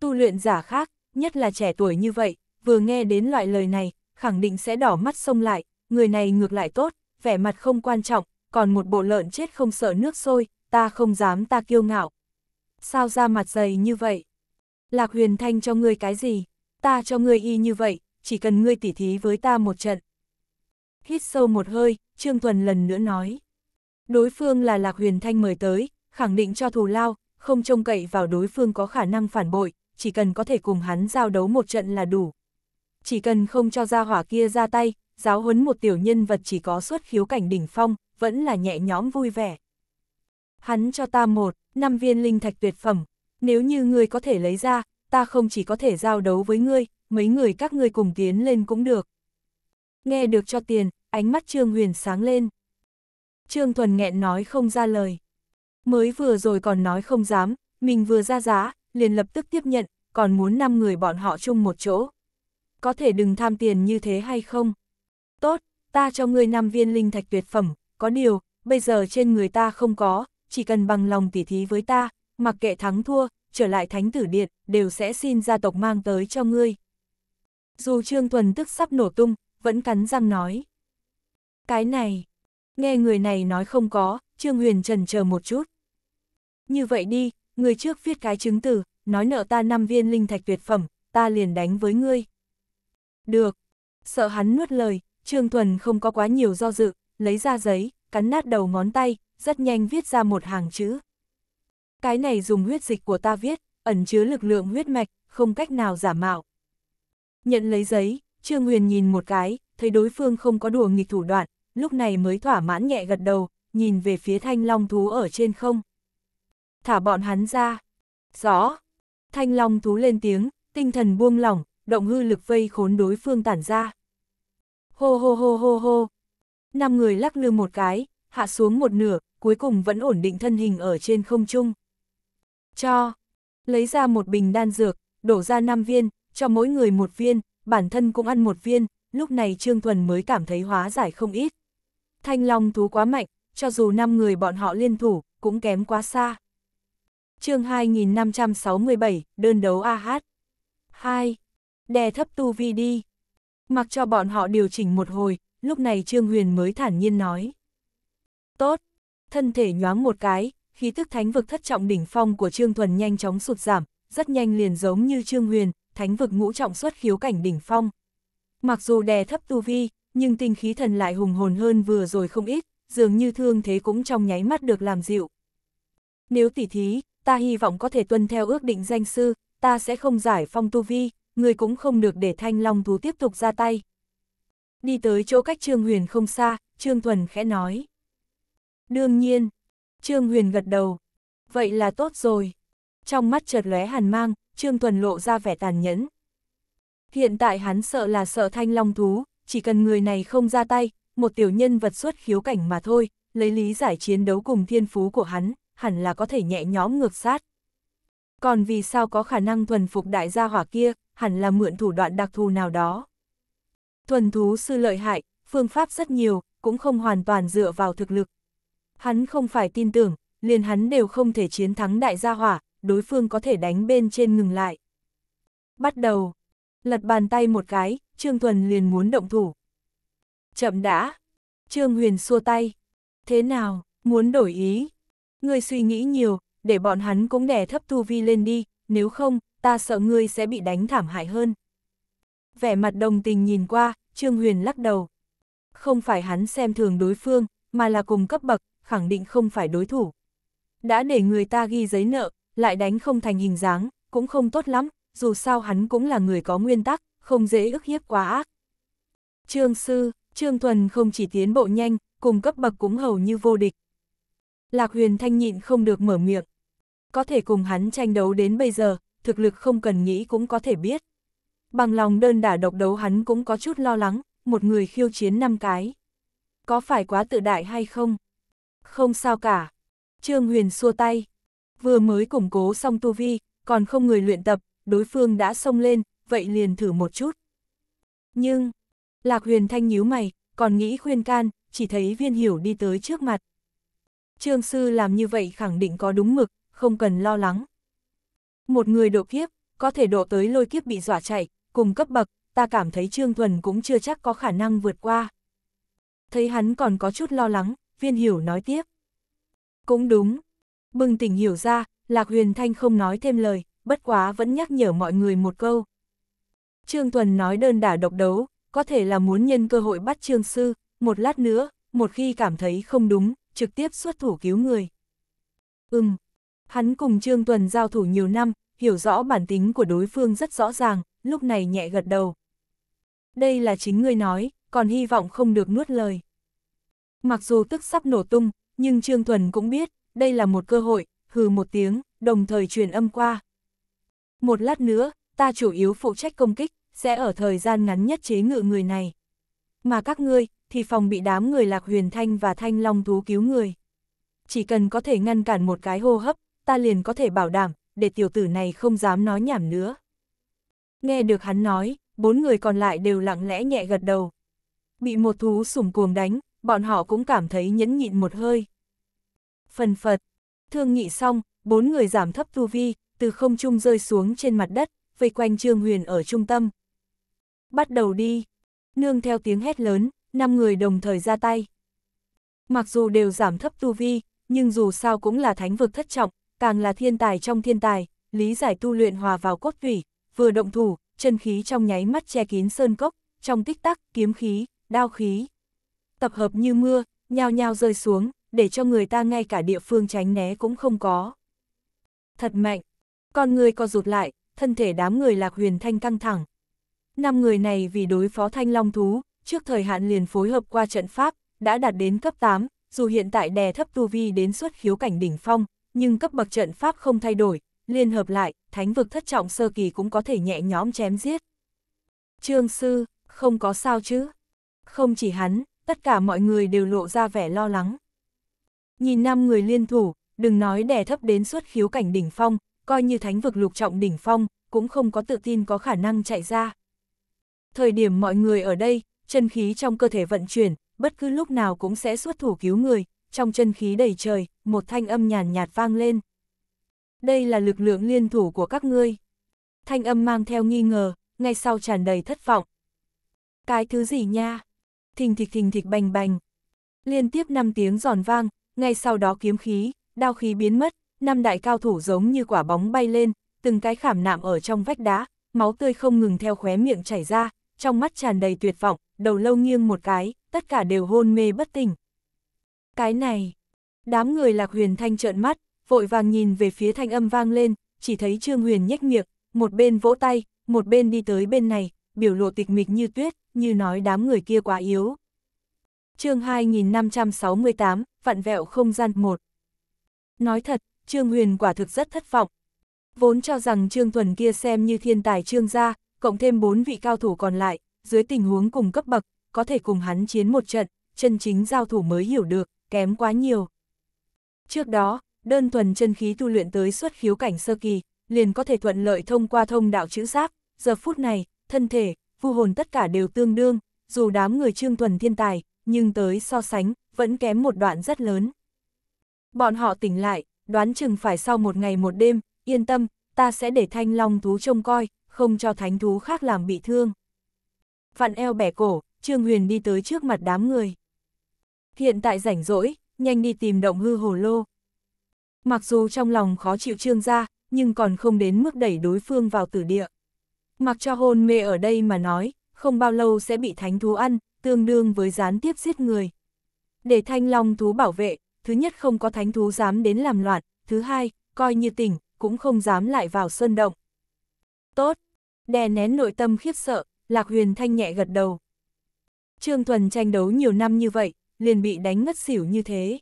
Tu luyện giả khác, nhất là trẻ tuổi như vậy, vừa nghe đến loại lời này, khẳng định sẽ đỏ mắt xông lại, người này ngược lại tốt, vẻ mặt không quan trọng, còn một bộ lợn chết không sợ nước sôi, ta không dám ta kiêu ngạo. Sao ra mặt dày như vậy? Lạc huyền thanh cho ngươi cái gì? Ta cho ngươi y như vậy, chỉ cần ngươi tỉ thí với ta một trận. Hít sâu một hơi, Trương Thuần lần nữa nói. Đối phương là Lạc huyền thanh mời tới, khẳng định cho thù lao, không trông cậy vào đối phương có khả năng phản bội, chỉ cần có thể cùng hắn giao đấu một trận là đủ. Chỉ cần không cho ra hỏa kia ra tay, giáo huấn một tiểu nhân vật chỉ có xuất khiếu cảnh đỉnh phong, vẫn là nhẹ nhõm vui vẻ. Hắn cho ta một, năm viên linh thạch tuyệt phẩm, nếu như ngươi có thể lấy ra, ta không chỉ có thể giao đấu với ngươi, mấy người các ngươi cùng tiến lên cũng được. Nghe được cho tiền, ánh mắt Trương Huyền sáng lên. Trương Thuần nghẹn nói không ra lời mới vừa rồi còn nói không dám, mình vừa ra giá, liền lập tức tiếp nhận, còn muốn 5 người bọn họ chung một chỗ. Có thể đừng tham tiền như thế hay không? Tốt, ta cho ngươi 5 viên linh thạch tuyệt phẩm, có điều, bây giờ trên người ta không có, chỉ cần bằng lòng tỉ thí với ta, mặc kệ thắng thua, trở lại thánh tử điện, đều sẽ xin gia tộc mang tới cho ngươi. Dù Trương Thuần tức sắp nổ tung, vẫn cắn răng nói. Cái này, nghe người này nói không có, Trương Huyền trần chờ một chút. Như vậy đi, người trước viết cái chứng từ, nói nợ ta 5 viên linh thạch tuyệt phẩm, ta liền đánh với ngươi. Được. Sợ hắn nuốt lời, Trương Thuần không có quá nhiều do dự, lấy ra giấy, cắn nát đầu ngón tay, rất nhanh viết ra một hàng chữ. Cái này dùng huyết dịch của ta viết, ẩn chứa lực lượng huyết mạch, không cách nào giả mạo. Nhận lấy giấy, Trương Huyền nhìn một cái, thấy đối phương không có đùa nghịch thủ đoạn, lúc này mới thỏa mãn nhẹ gật đầu, nhìn về phía thanh long thú ở trên không thả bọn hắn ra. Rõ. Thanh long thú lên tiếng, tinh thần buông lỏng, động hư lực vây khốn đối phương tản ra. Hô hô hô hô hô. Năm người lắc lư một cái, hạ xuống một nửa, cuối cùng vẫn ổn định thân hình ở trên không trung. Cho. Lấy ra một bình đan dược, đổ ra 5 viên, cho mỗi người một viên, bản thân cũng ăn một viên, lúc này Trương Thuần mới cảm thấy hóa giải không ít. Thanh long thú quá mạnh, cho dù 5 người bọn họ liên thủ, cũng kém quá xa chương 2567, đơn đấu AH. 2. Đè thấp tu vi đi. Mặc cho bọn họ điều chỉnh một hồi, lúc này Trương Huyền mới thản nhiên nói. Tốt. Thân thể nhoáng một cái, khí tức thánh vực thất trọng đỉnh phong của Trương Thuần nhanh chóng sụt giảm, rất nhanh liền giống như Trương Huyền, thánh vực ngũ trọng xuất khiếu cảnh đỉnh phong. Mặc dù đè thấp tu vi, nhưng tinh khí thần lại hùng hồn hơn vừa rồi không ít, dường như thương thế cũng trong nháy mắt được làm dịu. Nếu tỉ thí, ta hy vọng có thể tuân theo ước định danh sư, ta sẽ không giải phong tu vi, người cũng không được để thanh long thú tiếp tục ra tay. Đi tới chỗ cách Trương Huyền không xa, Trương Thuần khẽ nói. Đương nhiên, Trương Huyền gật đầu. Vậy là tốt rồi. Trong mắt chợt lóe hàn mang, Trương Thuần lộ ra vẻ tàn nhẫn. Hiện tại hắn sợ là sợ thanh long thú, chỉ cần người này không ra tay, một tiểu nhân vật xuất khiếu cảnh mà thôi, lấy lý giải chiến đấu cùng thiên phú của hắn, hẳn là có thể nhẹ nhõm ngược sát. Còn vì sao có khả năng thuần phục đại gia hỏa kia, hẳn là mượn thủ đoạn đặc thù nào đó. Thuần thú sư lợi hại, phương pháp rất nhiều, cũng không hoàn toàn dựa vào thực lực. Hắn không phải tin tưởng, liền hắn đều không thể chiến thắng đại gia hỏa, đối phương có thể đánh bên trên ngừng lại. Bắt đầu, lật bàn tay một cái, Trương Thuần liền muốn động thủ. Chậm đã, Trương Huyền xua tay. Thế nào, muốn đổi ý? ngươi suy nghĩ nhiều, để bọn hắn cũng đè thấp tu vi lên đi, nếu không, ta sợ ngươi sẽ bị đánh thảm hại hơn. Vẻ mặt đồng tình nhìn qua, Trương Huyền lắc đầu. Không phải hắn xem thường đối phương, mà là cùng cấp bậc, khẳng định không phải đối thủ. Đã để người ta ghi giấy nợ, lại đánh không thành hình dáng, cũng không tốt lắm, dù sao hắn cũng là người có nguyên tắc, không dễ ức hiếp quá ác. Trương Sư, Trương Thuần không chỉ tiến bộ nhanh, cùng cấp bậc cũng hầu như vô địch. Lạc huyền thanh nhịn không được mở miệng. Có thể cùng hắn tranh đấu đến bây giờ, thực lực không cần nghĩ cũng có thể biết. Bằng lòng đơn đả độc đấu hắn cũng có chút lo lắng, một người khiêu chiến năm cái. Có phải quá tự đại hay không? Không sao cả. Trương Huyền xua tay. Vừa mới củng cố xong tu vi, còn không người luyện tập, đối phương đã xông lên, vậy liền thử một chút. Nhưng, Lạc Huyền Thanh nhíu mày, còn nghĩ khuyên can, chỉ thấy viên hiểu đi tới trước mặt. Trương Sư làm như vậy khẳng định có đúng mực, không cần lo lắng. Một người độ kiếp, có thể độ tới lôi kiếp bị dọa chạy, cùng cấp bậc, ta cảm thấy Trương Thuần cũng chưa chắc có khả năng vượt qua. Thấy hắn còn có chút lo lắng, viên hiểu nói tiếp. Cũng đúng. Bừng tỉnh hiểu ra, Lạc Huyền Thanh không nói thêm lời, bất quá vẫn nhắc nhở mọi người một câu. Trương Thuần nói đơn đả độc đấu, có thể là muốn nhân cơ hội bắt Trương Sư, một lát nữa, một khi cảm thấy không đúng, trực tiếp xuất thủ cứu người. Ừm, hắn cùng Trương Tuần giao thủ nhiều năm, hiểu rõ bản tính của đối phương rất rõ ràng, lúc này nhẹ gật đầu. Đây là chính ngươi nói, còn hy vọng không được nuốt lời. Mặc dù tức sắp nổ tung, nhưng Trương Tuần cũng biết, đây là một cơ hội, hừ một tiếng, đồng thời truyền âm qua. Một lát nữa, ta chủ yếu phụ trách công kích, sẽ ở thời gian ngắn nhất chế ngự người này. Mà các ngươi, thì phòng bị đám người lạc huyền thanh và thanh long thú cứu người. Chỉ cần có thể ngăn cản một cái hô hấp, ta liền có thể bảo đảm, để tiểu tử này không dám nói nhảm nữa. Nghe được hắn nói, bốn người còn lại đều lặng lẽ nhẹ gật đầu. Bị một thú sủng cuồng đánh, bọn họ cũng cảm thấy nhẫn nhịn một hơi. Phần phật, thương nghị xong, bốn người giảm thấp tu vi, từ không trung rơi xuống trên mặt đất, vây quanh Trương Huyền ở trung tâm. Bắt đầu đi. Nương theo tiếng hét lớn, 5 người đồng thời ra tay. Mặc dù đều giảm thấp tu vi, nhưng dù sao cũng là thánh vực thất trọng, càng là thiên tài trong thiên tài, lý giải tu luyện hòa vào cốt thủy, vừa động thủ, chân khí trong nháy mắt che kín sơn cốc, trong tích tắc, kiếm khí, đao khí. Tập hợp như mưa, nhao nhao rơi xuống, để cho người ta ngay cả địa phương tránh né cũng không có. Thật mạnh, con người co rụt lại, thân thể đám người lạc huyền thanh căng thẳng. Năm người này vì đối phó thanh long thú, trước thời hạn liền phối hợp qua trận pháp, đã đạt đến cấp 8, dù hiện tại đè thấp tu vi đến suất khiếu cảnh đỉnh phong, nhưng cấp bậc trận pháp không thay đổi, liên hợp lại, thánh vực thất trọng sơ kỳ cũng có thể nhẹ nhóm chém giết. Trương sư, không có sao chứ? Không chỉ hắn, tất cả mọi người đều lộ ra vẻ lo lắng. Nhìn năm người liên thủ, đừng nói đè thấp đến suất khiếu cảnh đỉnh phong, coi như thánh vực lục trọng đỉnh phong, cũng không có tự tin có khả năng chạy ra. Thời điểm mọi người ở đây, chân khí trong cơ thể vận chuyển, bất cứ lúc nào cũng sẽ xuất thủ cứu người, trong chân khí đầy trời, một thanh âm nhàn nhạt, vang lên. Đây là lực lượng liên thủ của các ngươi. Thanh âm mang theo nghi ngờ, ngay sau tràn đầy thất vọng. Cái thứ gì nha? Thình thịch thình thịch bành bành. Liên tiếp 5 tiếng giòn vang, ngay sau đó kiếm khí, đao khí biến mất, năm đại cao thủ giống như quả bóng bay lên, từng cái khảm nạm ở trong vách đá, máu tươi không ngừng theo khóe miệng chảy ra, trong mắt tràn đầy tuyệt vọng, đầu lâu nghiêng một cái, tất cả đều hôn mê bất tỉnh. Cái này, đám người lạc huyền thanh trợn mắt, vội vàng nhìn về phía thanh âm vang lên, chỉ thấy Trương Huyền nhếch miệng, một bên vỗ tay, một bên đi tới bên này, biểu lộ tịch mịch như tuyết, như nói đám người kia quá yếu. chương 2568, vặn vẹo không gian 1 Nói thật, Trương Huyền quả thực rất thất vọng. Vốn cho rằng Trương Thuần kia xem như thiên tài Trương gia, cộng thêm bốn vị cao thủ còn lại, dưới tình huống cùng cấp bậc, có thể cùng hắn chiến một trận, chân chính giao thủ mới hiểu được, kém quá nhiều. Trước đó, đơn thuần chân khí tu luyện tới xuất khiếu cảnh sơ kỳ, liền có thể thuận lợi thông qua thông đạo chữ giáp, giờ phút này, thân thể, vu hồn tất cả đều tương đương, dù đám người trương thuần thiên tài, nhưng tới so sánh, vẫn kém một đoạn rất lớn. Bọn họ tỉnh lại, đoán chừng phải sau một ngày một đêm, yên tâm, ta sẽ để thanh long thú trông coi, không cho thánh thú khác làm bị thương. Vặn eo bẻ cổ, Trương Huyền đi tới trước mặt đám người. Hiện tại rảnh rỗi, nhanh đi tìm động hư hồ lô. Mặc dù trong lòng khó chịu Trương ra, nhưng còn không đến mức đẩy đối phương vào tử địa. Mặc cho hôn mê ở đây mà nói, không bao lâu sẽ bị thánh thú ăn, tương đương với gián tiếp giết người. Để thanh long thú bảo vệ, thứ nhất không có thánh thú dám đến làm loạn, thứ hai, coi như tỉnh, cũng không dám lại vào sơn động. Tốt, đè nén nội tâm khiếp sợ, Lạc Huyền Thanh nhẹ gật đầu. Trương Thuần tranh đấu nhiều năm như vậy, liền bị đánh ngất xỉu như thế.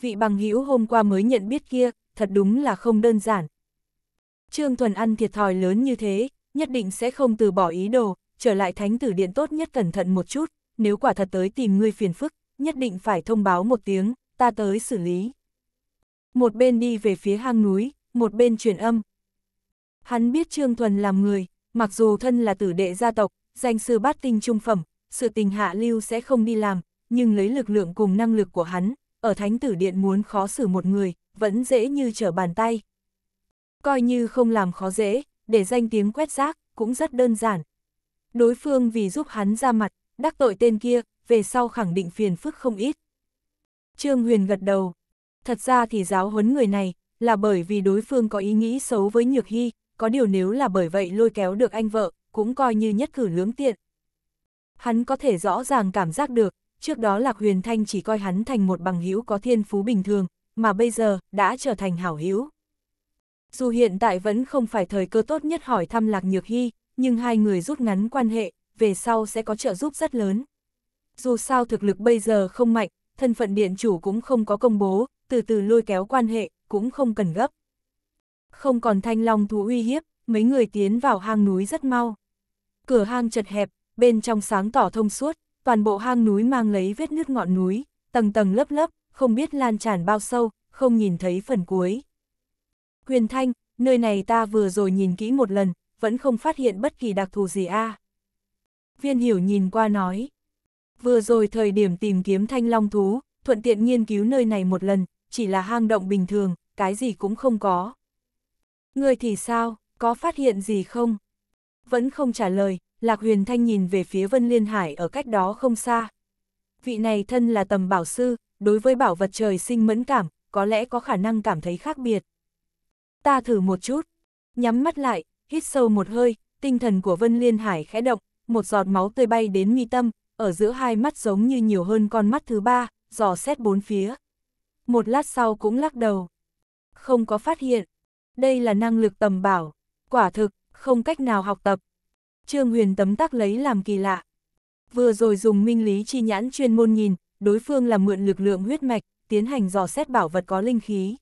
Vị bằng hữu hôm qua mới nhận biết kia, thật đúng là không đơn giản. Trương Thuần ăn thiệt thòi lớn như thế, nhất định sẽ không từ bỏ ý đồ, trở lại thánh tử điện tốt nhất cẩn thận một chút, nếu quả thật tới tìm ngươi phiền phức, nhất định phải thông báo một tiếng, ta tới xử lý. Một bên đi về phía hang núi, một bên truyền âm. Hắn biết Trương Thuần làm người, mặc dù thân là tử đệ gia tộc, danh sư bát tinh trung phẩm, sự tình hạ lưu sẽ không đi làm, nhưng lấy lực lượng cùng năng lực của hắn, ở thánh tử điện muốn khó xử một người, vẫn dễ như trở bàn tay. Coi như không làm khó dễ, để danh tiếng quét rác, cũng rất đơn giản. Đối phương vì giúp hắn ra mặt, đắc tội tên kia, về sau khẳng định phiền phức không ít. Trương Huyền gật đầu. Thật ra thì giáo huấn người này, là bởi vì đối phương có ý nghĩ xấu với Nhược Hy, có điều nếu là bởi vậy lôi kéo được anh vợ, cũng coi như nhất cử lưỡng tiện. Hắn có thể rõ ràng cảm giác được, trước đó Lạc Huyền Thanh chỉ coi hắn thành một bằng hữu có thiên phú bình thường, mà bây giờ đã trở thành hảo hữu. Dù hiện tại vẫn không phải thời cơ tốt nhất hỏi thăm Lạc Nhược Hy, nhưng hai người rút ngắn quan hệ, về sau sẽ có trợ giúp rất lớn. Dù sao thực lực bây giờ không mạnh, thân phận điện chủ cũng không có công bố, từ từ lôi kéo quan hệ, cũng không cần gấp không còn thanh long thú uy hiếp, mấy người tiến vào hang núi rất mau. Cửa hang chật hẹp, bên trong sáng tỏ thông suốt, toàn bộ hang núi mang lấy vết nứt ngọn núi, tầng tầng lớp lớp, không biết lan tràn bao sâu, không nhìn thấy phần cuối. Huyền Thanh, nơi này ta vừa rồi nhìn kỹ một lần, vẫn không phát hiện bất kỳ đặc thù gì a. À. Viên hiểu nhìn qua nói. Vừa rồi thời điểm tìm kiếm thanh long thú, thuận tiện nghiên cứu nơi này một lần, chỉ là hang động bình thường, cái gì cũng không có. Người thì sao, có phát hiện gì không? Vẫn không trả lời, Lạc Huyền Thanh nhìn về phía Vân Liên Hải ở cách đó không xa. Vị này thân là tầm bảo sư, đối với bảo vật trời sinh mẫn cảm, có lẽ có khả năng cảm thấy khác biệt. Ta thử một chút, nhắm mắt lại, hít sâu một hơi, tinh thần của Vân Liên Hải khẽ động, một giọt máu tươi bay đến mi tâm, ở giữa hai mắt giống như nhiều hơn con mắt thứ ba, dò xét bốn phía. Một lát sau cũng lắc đầu. Không có phát hiện. Đây là năng lực tầm bảo, quả thực, không cách nào học tập. Trương Huyền tấm tắc lấy làm kỳ lạ. Vừa rồi dùng minh lý chi nhãn chuyên môn nhìn, đối phương là mượn lực lượng huyết mạch, tiến hành dò xét bảo vật có linh khí.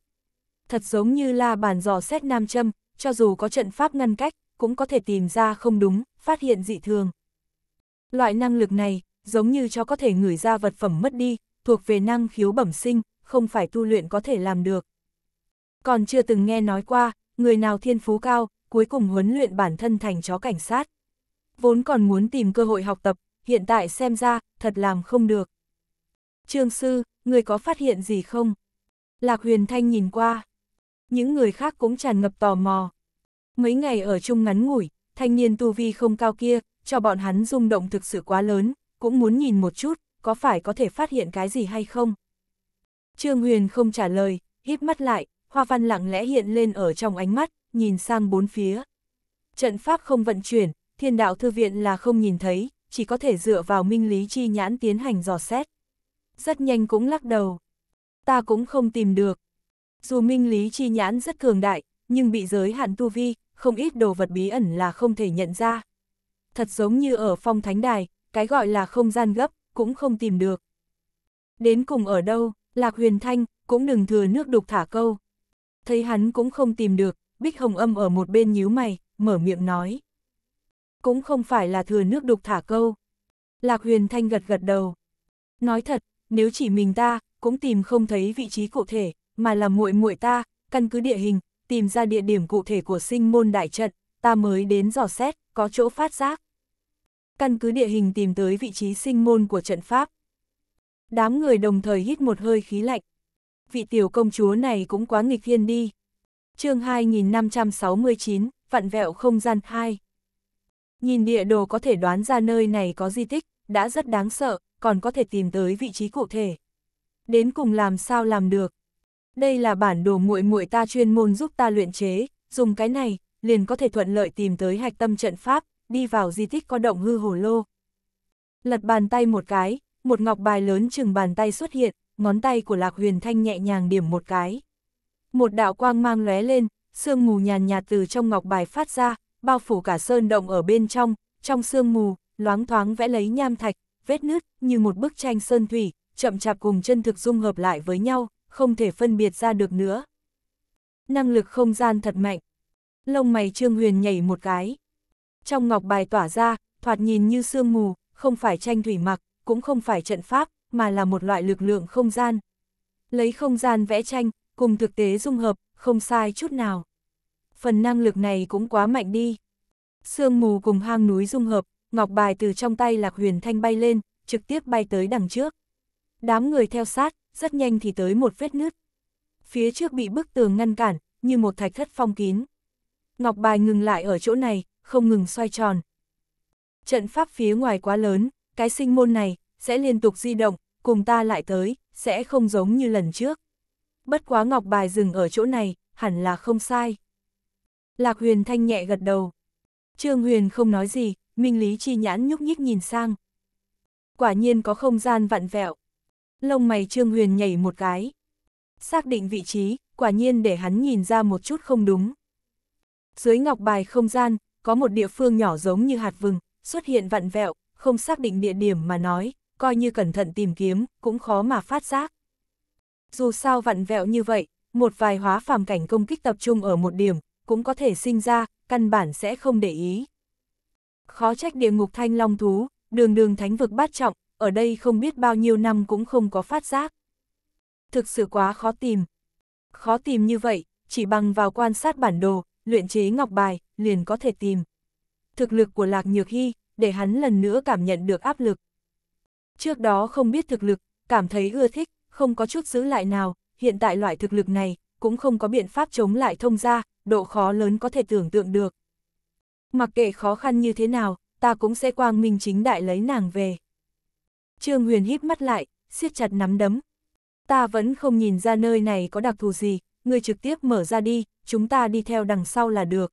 Thật giống như là bản dò xét nam châm, cho dù có trận pháp ngăn cách, cũng có thể tìm ra không đúng, phát hiện dị thường. Loại năng lực này, giống như cho có thể ngửi ra vật phẩm mất đi, thuộc về năng khiếu bẩm sinh, không phải tu luyện có thể làm được. Còn chưa từng nghe nói qua, người nào thiên phú cao, cuối cùng huấn luyện bản thân thành chó cảnh sát. Vốn còn muốn tìm cơ hội học tập, hiện tại xem ra, thật làm không được. Trương sư, người có phát hiện gì không? Lạc huyền thanh nhìn qua. Những người khác cũng tràn ngập tò mò. Mấy ngày ở chung ngắn ngủi, thanh niên tu vi không cao kia, cho bọn hắn rung động thực sự quá lớn, cũng muốn nhìn một chút, có phải có thể phát hiện cái gì hay không? Trương Huyền không trả lời, híp mắt lại, hoa văn lặng lẽ hiện lên ở trong ánh mắt, nhìn sang bốn phía. Trận pháp không vận chuyển, thiên đạo thư viện là không nhìn thấy, chỉ có thể dựa vào minh lý chi nhãn tiến hành dò xét. Rất nhanh cũng lắc đầu. Ta cũng không tìm được. Dù minh lý chi nhãn rất cường đại, nhưng bị giới hạn tu vi, không ít đồ vật bí ẩn là không thể nhận ra. Thật giống như ở phong thánh đài, cái gọi là không gian gấp, cũng không tìm được. Đến cùng ở đâu, Lạc Huyền Thanh, cũng đừng thừa nước đục thả câu, Thấy hắn cũng không tìm được, Bích Hồng Âm ở một bên nhíu mày, mở miệng nói. Cũng không phải là thừa nước đục thả câu. Lạc Huyền Thanh gật gật đầu. Nói thật, nếu chỉ mình ta, cũng tìm không thấy vị trí cụ thể, mà là muội muội ta, căn cứ địa hình, tìm ra địa điểm cụ thể của sinh môn đại trận, ta mới đến dò xét, có chỗ phát giác. Căn cứ địa hình tìm tới vị trí sinh môn của trận pháp. Đám người đồng thời hít một hơi khí lạnh, vị tiểu công chúa này cũng quá nghịch thiên đi. chương 2569, vặn vẹo không gian 2. Nhìn địa đồ có thể đoán ra nơi này có di tích, đã rất đáng sợ, còn có thể tìm tới vị trí cụ thể. Đến cùng làm sao làm được? Đây là bản đồ muội muội ta chuyên môn giúp ta luyện chế, dùng cái này, liền có thể thuận lợi tìm tới hạch tâm trận pháp, đi vào di tích có động hư hồ lô. Lật bàn tay một cái, một ngọc bài lớn chừng bàn tay xuất hiện, ngón tay của Lạc Huyền Thanh nhẹ nhàng điểm một cái. Một đạo quang mang lóe lên, sương mù nhàn nhạt từ trong ngọc bài phát ra, bao phủ cả sơn động ở bên trong, trong sương mù, loáng thoáng vẽ lấy nham thạch, vết nứt như một bức tranh sơn thủy, chậm chạp cùng chân thực dung hợp lại với nhau, không thể phân biệt ra được nữa. Năng lực không gian thật mạnh. Lông mày Trương Huyền nhảy một cái. Trong ngọc bài tỏa ra, thoạt nhìn như sương mù, không phải tranh thủy mặc, cũng không phải trận pháp, mà là một loại lực lượng không gian. Lấy không gian vẽ tranh, cùng thực tế dung hợp, không sai chút nào. Phần năng lực này cũng quá mạnh đi. Sương mù cùng hang núi dung hợp, ngọc bài từ trong tay Lạc Huyền Thanh bay lên, trực tiếp bay tới đằng trước. Đám người theo sát, rất nhanh thì tới một vết nứt. Phía trước bị bức tường ngăn cản, như một thạch thất phong kín. Ngọc bài ngừng lại ở chỗ này, không ngừng xoay tròn. Trận pháp phía ngoài quá lớn, cái sinh môn này, sẽ liên tục di động, cùng ta lại tới, sẽ không giống như lần trước. Bất quá ngọc bài dừng ở chỗ này, hẳn là không sai. Lạc Huyền Thanh nhẹ gật đầu. Trương Huyền không nói gì, Minh Lý Chi nhãn nhúc nhích nhìn sang. Quả nhiên có không gian vặn vẹo. Lông mày Trương Huyền nhảy một cái. Xác định vị trí, quả nhiên để hắn nhìn ra một chút không đúng. Dưới ngọc bài không gian, có một địa phương nhỏ giống như hạt vừng, xuất hiện vặn vẹo, không xác định địa điểm mà nói, coi như cẩn thận tìm kiếm, cũng khó mà phát giác. Dù sao vặn vẹo như vậy, một vài hóa phàm cảnh công kích tập trung ở một điểm, cũng có thể sinh ra, căn bản sẽ không để ý. Khó trách địa ngục thanh long thú, đường đường thánh vực bát trọng, ở đây không biết bao nhiêu năm cũng không có phát giác. Thực sự quá khó tìm. Khó tìm như vậy, chỉ bằng vào quan sát bản đồ, luyện chế ngọc bài, liền có thể tìm. Thực lực của Lạc Nhược Hy, để hắn lần nữa cảm nhận được áp lực. Trước đó không biết thực lực, cảm thấy ưa thích, không có chút giữ lại nào, hiện tại loại thực lực này, cũng không có biện pháp chống lại thông ra, độ khó lớn có thể tưởng tượng được. Mặc kệ khó khăn như thế nào, ta cũng sẽ quang minh chính đại lấy nàng về. Trương Huyền híp mắt lại, siết chặt nắm đấm. Ta vẫn không nhìn ra nơi này có đặc thù gì, ngươi trực tiếp mở ra đi, chúng ta đi theo đằng sau là được.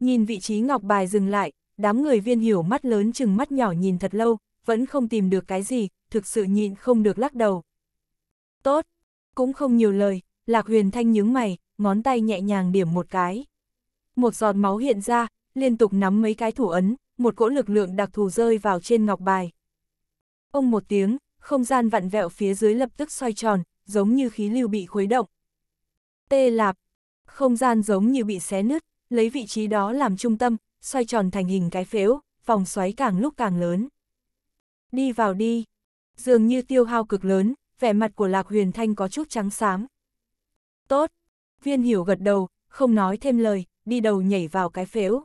Nhìn vị trí ngọc bài dừng lại, đám người viên hiểu mắt lớn chừng mắt nhỏ nhìn thật lâu, vẫn không tìm được cái gì, thực sự nhịn không được lắc đầu. Tốt, cũng không nhiều lời, Lạc Huyền Thanh nhướng mày, ngón tay nhẹ nhàng điểm một cái. Một giọt máu hiện ra, liên tục nắm mấy cái thủ ấn, một cỗ lực lượng đặc thù rơi vào trên ngọc bài. Ông một tiếng, không gian vặn vẹo phía dưới lập tức xoay tròn, giống như khí lưu bị khuấy động. Tê lạp, không gian giống như bị xé nứt, lấy vị trí đó làm trung tâm, xoay tròn thành hình cái phếu vòng xoáy càng lúc càng lớn đi vào đi. Dường như tiêu hao cực lớn, vẻ mặt của Lạc Huyền Thanh có chút trắng xám. Tốt, viên hiểu gật đầu, không nói thêm lời, đi đầu nhảy vào cái phếu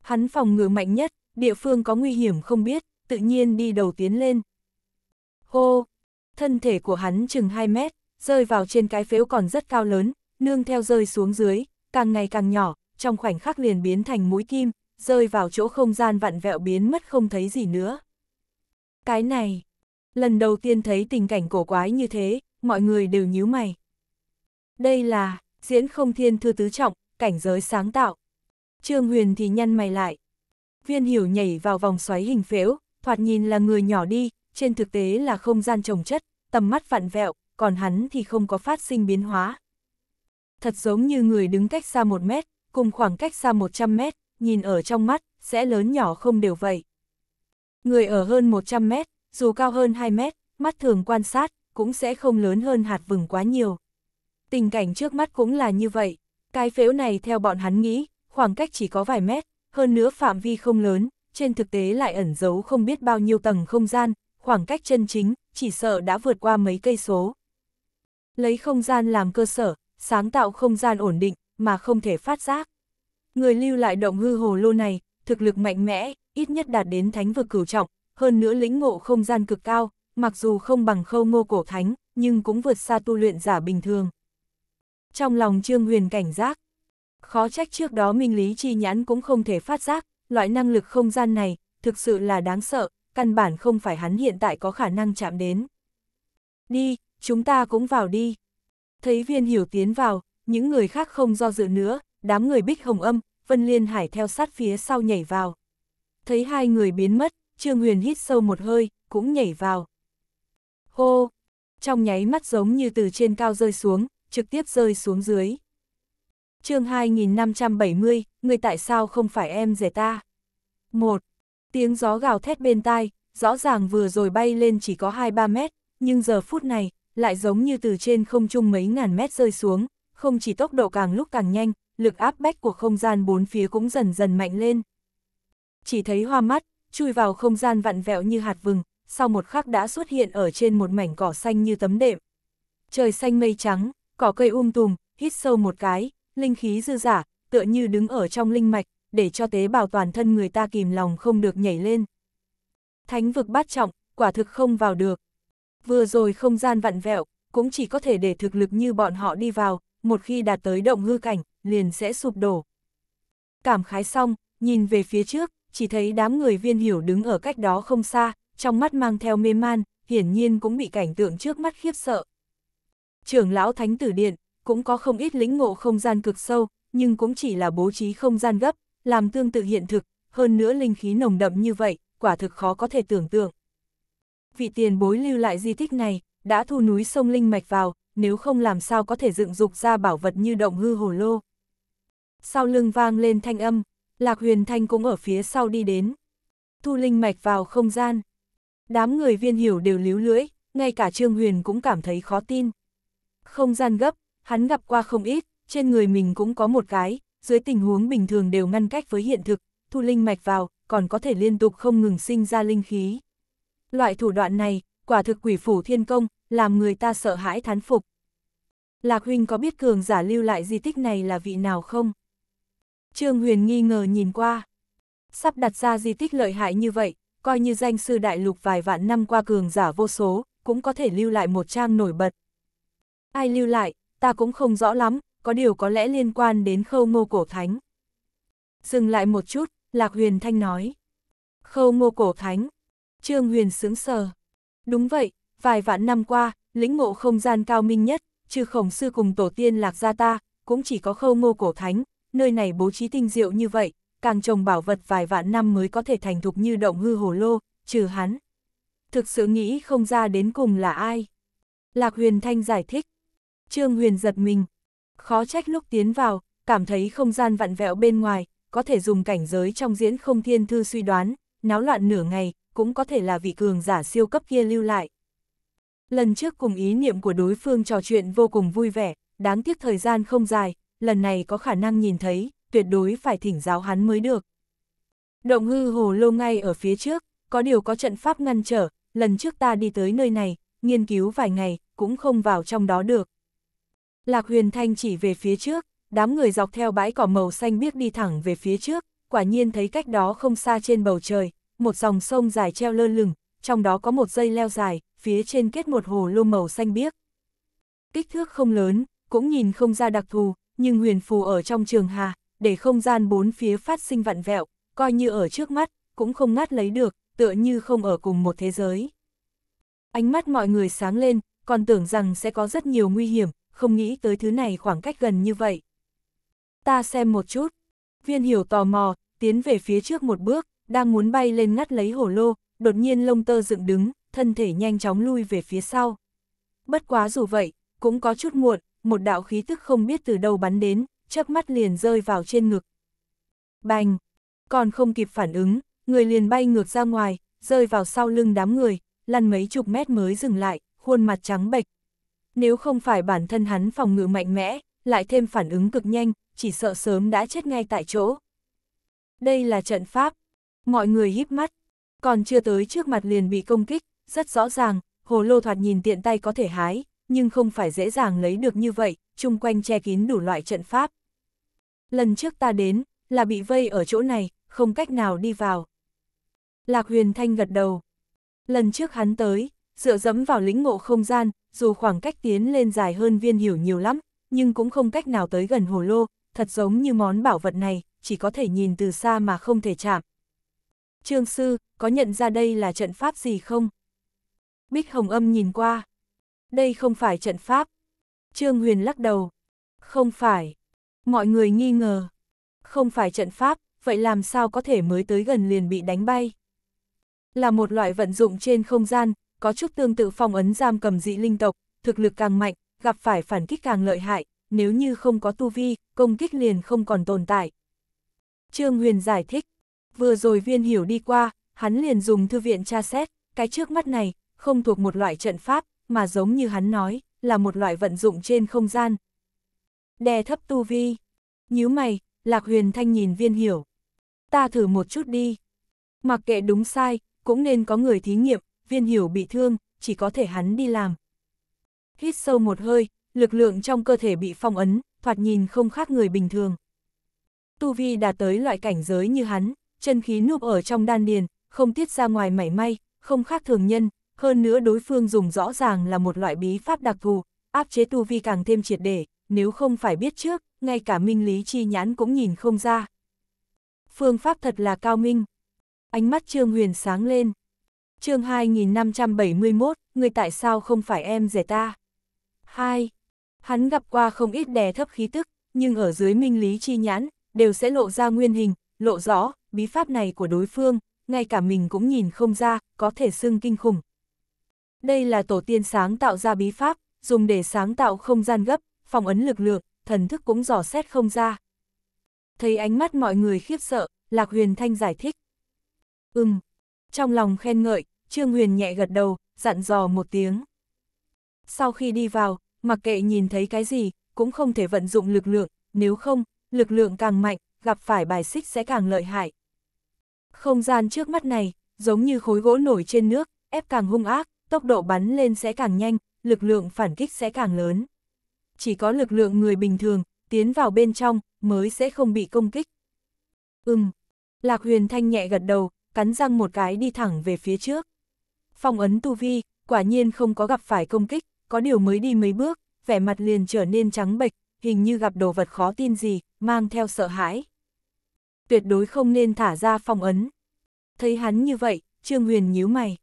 Hắn phòng ngự mạnh nhất, địa phương có nguy hiểm không biết, tự nhiên đi đầu tiến lên. Hô, thân thể của hắn chừng 2 mét, rơi vào trên cái phếu còn rất cao lớn, nương theo rơi xuống dưới, càng ngày càng nhỏ, trong khoảnh khắc liền biến thành mũi kim, rơi vào chỗ không gian vặn vẹo biến mất không thấy gì nữa. Cái này, lần đầu tiên thấy tình cảnh cổ quái như thế, mọi người đều nhíu mày. Đây là, diễn không thiên thư tứ trọng, cảnh giới sáng tạo. Trương Huyền thì nhăn mày lại. Viên hiểu nhảy vào vòng xoáy hình phễu, thoạt nhìn là người nhỏ đi, trên thực tế là không gian trồng chất, tầm mắt vặn vẹo, còn hắn thì không có phát sinh biến hóa. Thật giống như người đứng cách xa một mét, cùng khoảng cách xa 100 mét, nhìn ở trong mắt, sẽ lớn nhỏ không đều vậy. Người ở hơn 100 mét, dù cao hơn 2 mét, mắt thường quan sát, cũng sẽ không lớn hơn hạt vừng quá nhiều. Tình cảnh trước mắt cũng là như vậy. Cái phếu này theo bọn hắn nghĩ, khoảng cách chỉ có vài mét, hơn nữa phạm vi không lớn, trên thực tế lại ẩn giấu không biết bao nhiêu tầng không gian, khoảng cách chân chính, chỉ sợ đã vượt qua mấy cây số. Lấy không gian làm cơ sở, sáng tạo không gian ổn định, mà không thể phát giác. Người lưu lại động hư hồ lô này, thực lực mạnh mẽ, ít nhất đạt đến thánh vực cửu trọng, hơn nữa lĩnh ngộ không gian cực cao, mặc dù không bằng khâu ngô cổ thánh, nhưng cũng vượt xa tu luyện giả bình thường. Trong lòng Trương Huyền cảnh giác, khó trách trước đó minh lý chi nhãn cũng không thể phát giác, loại năng lực không gian này, thực sự là đáng sợ, căn bản không phải hắn hiện tại có khả năng chạm đến. Đi, chúng ta cũng vào đi. Thấy viên hiểu tiến vào, những người khác không do dự nữa, đám người bích hồng âm, Vân Liên Hải theo sát phía sau nhảy vào thấy hai người biến mất, Trương Huyền hít sâu một hơi, cũng nhảy vào. Hô! Trong nháy mắt giống như từ trên cao rơi xuống, trực tiếp rơi xuống dưới. chương 2570, người tại sao không phải em rể ta? một Tiếng gió gào thét bên tai, rõ ràng vừa rồi bay lên chỉ có 2-3 mét, nhưng giờ phút này, lại giống như từ trên không trung mấy ngàn mét rơi xuống, không chỉ tốc độ càng lúc càng nhanh, lực áp bách của không gian bốn phía cũng dần dần mạnh lên chỉ thấy hoa mắt, chui vào không gian vặn vẹo như hạt vừng, sau một khắc đã xuất hiện ở trên một mảnh cỏ xanh như tấm đệm. Trời xanh mây trắng, cỏ cây um tùm, hít sâu một cái, linh khí dư giả, tựa như đứng ở trong linh mạch, để cho tế bào toàn thân người ta kìm lòng không được nhảy lên. Thánh vực bát trọng, quả thực không vào được. Vừa rồi không gian vặn vẹo, cũng chỉ có thể để thực lực như bọn họ đi vào, một khi đạt tới động hư cảnh, liền sẽ sụp đổ. Cảm khái xong, nhìn về phía trước, chỉ thấy đám người viên hiểu đứng ở cách đó không xa, trong mắt mang theo mê man, hiển nhiên cũng bị cảnh tượng trước mắt khiếp sợ. Trưởng lão Thánh Tử Điện, cũng có không ít lĩnh ngộ không gian cực sâu, nhưng cũng chỉ là bố trí không gian gấp, làm tương tự hiện thực, hơn nữa linh khí nồng đậm như vậy, quả thực khó có thể tưởng tượng. Vị tiền bối lưu lại di tích này, đã thu núi sông Linh Mạch vào, nếu không làm sao có thể dựng dục ra bảo vật như động hư hồ lô. Sau lưng vang lên thanh âm, Lạc Huyền Thanh cũng ở phía sau đi đến. Thu linh mạch vào không gian. Đám người viên hiểu đều líu lưỡi, ngay cả Trương Huyền cũng cảm thấy khó tin. Không gian gấp, hắn gặp qua không ít, trên người mình cũng có một cái, dưới tình huống bình thường đều ngăn cách với hiện thực, thu linh mạch vào, còn có thể liên tục không ngừng sinh ra linh khí. Loại thủ đoạn này, quả thực quỷ phủ thiên công, làm người ta sợ hãi thán phục. Lạc huynh có biết cường giả lưu lại di tích này là vị nào không? Trương Huyền nghi ngờ nhìn qua. Sắp đặt ra di tích lợi hại như vậy, coi như danh sư đại lục vài vạn năm qua cường giả vô số, cũng có thể lưu lại một trang nổi bật. Ai lưu lại, ta cũng không rõ lắm, có điều có lẽ liên quan đến khâu ngô cổ thánh. Dừng lại một chút, Lạc Huyền Thanh nói. Khâu ngô cổ thánh. Trương Huyền sướng sờ. Đúng vậy, vài vạn năm qua, lĩnh ngộ không gian cao minh nhất, trừ khổng sư cùng tổ tiên Lạc gia ta, cũng chỉ có khâu ngô cổ thánh, nơi này bố trí tinh diệu như vậy, càng trồng bảo vật vài vạn năm mới có thể thành thục như động hư hồ lô, trừ hắn. Thực sự nghĩ không ra đến cùng là ai. Lạc Huyền Thanh giải thích. Trương Huyền giật mình. Khó trách lúc tiến vào, cảm thấy không gian vặn vẹo bên ngoài, có thể dùng cảnh giới trong diễn không thiên thư suy đoán, náo loạn nửa ngày, cũng có thể là vị cường giả siêu cấp kia lưu lại. Lần trước cùng ý niệm của đối phương trò chuyện vô cùng vui vẻ, đáng tiếc thời gian không dài, lần này có khả năng nhìn thấy, tuyệt đối phải thỉnh giáo hắn mới được. Động hư hồ lô ngay ở phía trước, có điều có trận pháp ngăn trở, lần trước ta đi tới nơi này, nghiên cứu vài ngày, cũng không vào trong đó được. Lạc huyền thanh chỉ về phía trước, đám người dọc theo bãi cỏ màu xanh biếc đi thẳng về phía trước, quả nhiên thấy cách đó không xa trên bầu trời, một dòng sông dài treo lơ lửng, trong đó có một dây leo dài, phía trên kết một hồ lô màu xanh biếc. Kích thước không lớn, cũng nhìn không ra đặc thù, nhưng huyền phù ở trong trường hà, để không gian bốn phía phát sinh vặn vẹo, coi như ở trước mắt, cũng không ngắt lấy được, tựa như không ở cùng một thế giới. Ánh mắt mọi người sáng lên, còn tưởng rằng sẽ có rất nhiều nguy hiểm, không nghĩ tới thứ này khoảng cách gần như vậy. Ta xem một chút. Viên hiểu tò mò, tiến về phía trước một bước, đang muốn bay lên ngắt lấy hổ lô, đột nhiên lông tơ dựng đứng, thân thể nhanh chóng lui về phía sau. Bất quá dù vậy, cũng có chút muộn, một đạo khí tức không biết từ đâu bắn đến, chớp mắt liền rơi vào trên ngực. Bành! Còn không kịp phản ứng, người liền bay ngược ra ngoài, rơi vào sau lưng đám người, lăn mấy chục mét mới dừng lại, khuôn mặt trắng bệch. Nếu không phải bản thân hắn phòng ngự mạnh mẽ, lại thêm phản ứng cực nhanh, chỉ sợ sớm đã chết ngay tại chỗ. Đây là trận pháp. Mọi người híp mắt, còn chưa tới trước mặt liền bị công kích, rất rõ ràng, hồ lô thoạt nhìn tiện tay có thể hái, nhưng không phải dễ dàng lấy được như vậy, chung quanh che kín đủ loại trận pháp. Lần trước ta đến, là bị vây ở chỗ này, không cách nào đi vào. Lạc huyền thanh gật đầu. Lần trước hắn tới, dựa dẫm vào lĩnh ngộ không gian, dù khoảng cách tiến lên dài hơn viên hiểu nhiều lắm, nhưng cũng không cách nào tới gần hồ lô, thật giống như món bảo vật này, chỉ có thể nhìn từ xa mà không thể chạm. Trương sư, có nhận ra đây là trận pháp gì không? Bích Hồng Âm nhìn qua đây không phải trận pháp. Trương Huyền lắc đầu. Không phải. Mọi người nghi ngờ. Không phải trận pháp, vậy làm sao có thể mới tới gần liền bị đánh bay? Là một loại vận dụng trên không gian, có chút tương tự phong ấn giam cầm dị linh tộc, thực lực càng mạnh, gặp phải phản kích càng lợi hại, nếu như không có tu vi, công kích liền không còn tồn tại. Trương Huyền giải thích, vừa rồi viên hiểu đi qua, hắn liền dùng thư viện tra xét, cái trước mắt này, không thuộc một loại trận pháp, mà giống như hắn nói, là một loại vận dụng trên không gian. Đè thấp tu vi. nhíu mày, Lạc Huyền Thanh nhìn viên hiểu. Ta thử một chút đi. Mặc kệ đúng sai, cũng nên có người thí nghiệm, viên hiểu bị thương, chỉ có thể hắn đi làm. Hít sâu một hơi, lực lượng trong cơ thể bị phong ấn, thoạt nhìn không khác người bình thường. Tu Vi đã tới loại cảnh giới như hắn, chân khí núp ở trong đan điền, không tiết ra ngoài mảy may, không khác thường nhân, hơn nữa đối phương dùng rõ ràng là một loại bí pháp đặc thù, áp chế tu vi càng thêm triệt để, nếu không phải biết trước, ngay cả minh lý chi nhãn cũng nhìn không ra. Phương pháp thật là cao minh. Ánh mắt Trương Huyền sáng lên. chương 2571, người tại sao không phải em rẻ ta? 2. Hắn gặp qua không ít đè thấp khí tức, nhưng ở dưới minh lý chi nhãn, đều sẽ lộ ra nguyên hình, lộ rõ, bí pháp này của đối phương, ngay cả mình cũng nhìn không ra, có thể xưng kinh khủng, đây là tổ tiên sáng tạo ra bí pháp, dùng để sáng tạo không gian gấp, phòng ấn lực lượng, thần thức cũng dò xét không ra. Thấy ánh mắt mọi người khiếp sợ, Lạc Huyền Thanh giải thích. Ừm, trong lòng khen ngợi, Trương Huyền nhẹ gật đầu, dặn dò một tiếng. Sau khi đi vào, mặc kệ nhìn thấy cái gì, cũng không thể vận dụng lực lượng, nếu không, lực lượng càng mạnh, gặp phải bài xích sẽ càng lợi hại. Không gian trước mắt này, giống như khối gỗ nổi trên nước, ép càng hung ác, tốc độ bắn lên sẽ càng nhanh, lực lượng phản kích sẽ càng lớn. Chỉ có lực lượng người bình thường, tiến vào bên trong, mới sẽ không bị công kích. Ừm, Lạc Huyền Thanh nhẹ gật đầu, cắn răng một cái đi thẳng về phía trước. Phong ấn tu vi, quả nhiên không có gặp phải công kích, có điều mới đi mấy bước, vẻ mặt liền trở nên trắng bệch, hình như gặp đồ vật khó tin gì, mang theo sợ hãi. Tuyệt đối không nên thả ra phong ấn. Thấy hắn như vậy, Trương Huyền nhíu mày.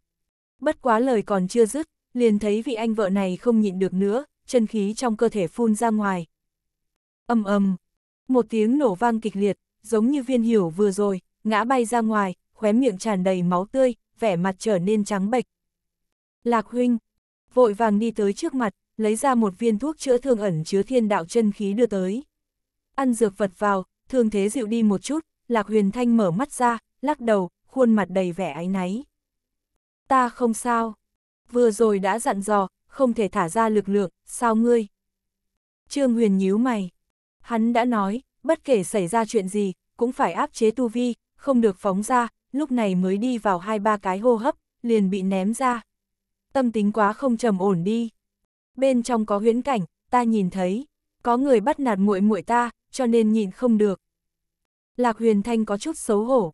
Bất quá lời còn chưa dứt, liền thấy vị anh vợ này không nhịn được nữa, chân khí trong cơ thể phun ra ngoài. Âm âm, một tiếng nổ vang kịch liệt, giống như viên hiểu vừa rồi, ngã bay ra ngoài, khóe miệng tràn đầy máu tươi, vẻ mặt trở nên trắng bệch. Lạc huynh, vội vàng đi tới trước mặt, lấy ra một viên thuốc chữa thương ẩn chứa thiên đạo chân khí đưa tới. Ăn dược vật vào, thương thế dịu đi một chút, Lạc Huyền Thanh mở mắt ra, lắc đầu, khuôn mặt đầy vẻ áy náy ta không sao. Vừa rồi đã dặn dò, không thể thả ra lực lượng, sao ngươi? Trương Huyền nhíu mày. Hắn đã nói, bất kể xảy ra chuyện gì, cũng phải áp chế tu vi, không được phóng ra, lúc này mới đi vào hai ba cái hô hấp, liền bị ném ra. Tâm tính quá không trầm ổn đi. Bên trong có huyễn cảnh, ta nhìn thấy, có người bắt nạt muội muội ta, cho nên nhìn không được. Lạc Huyền Thanh có chút xấu hổ.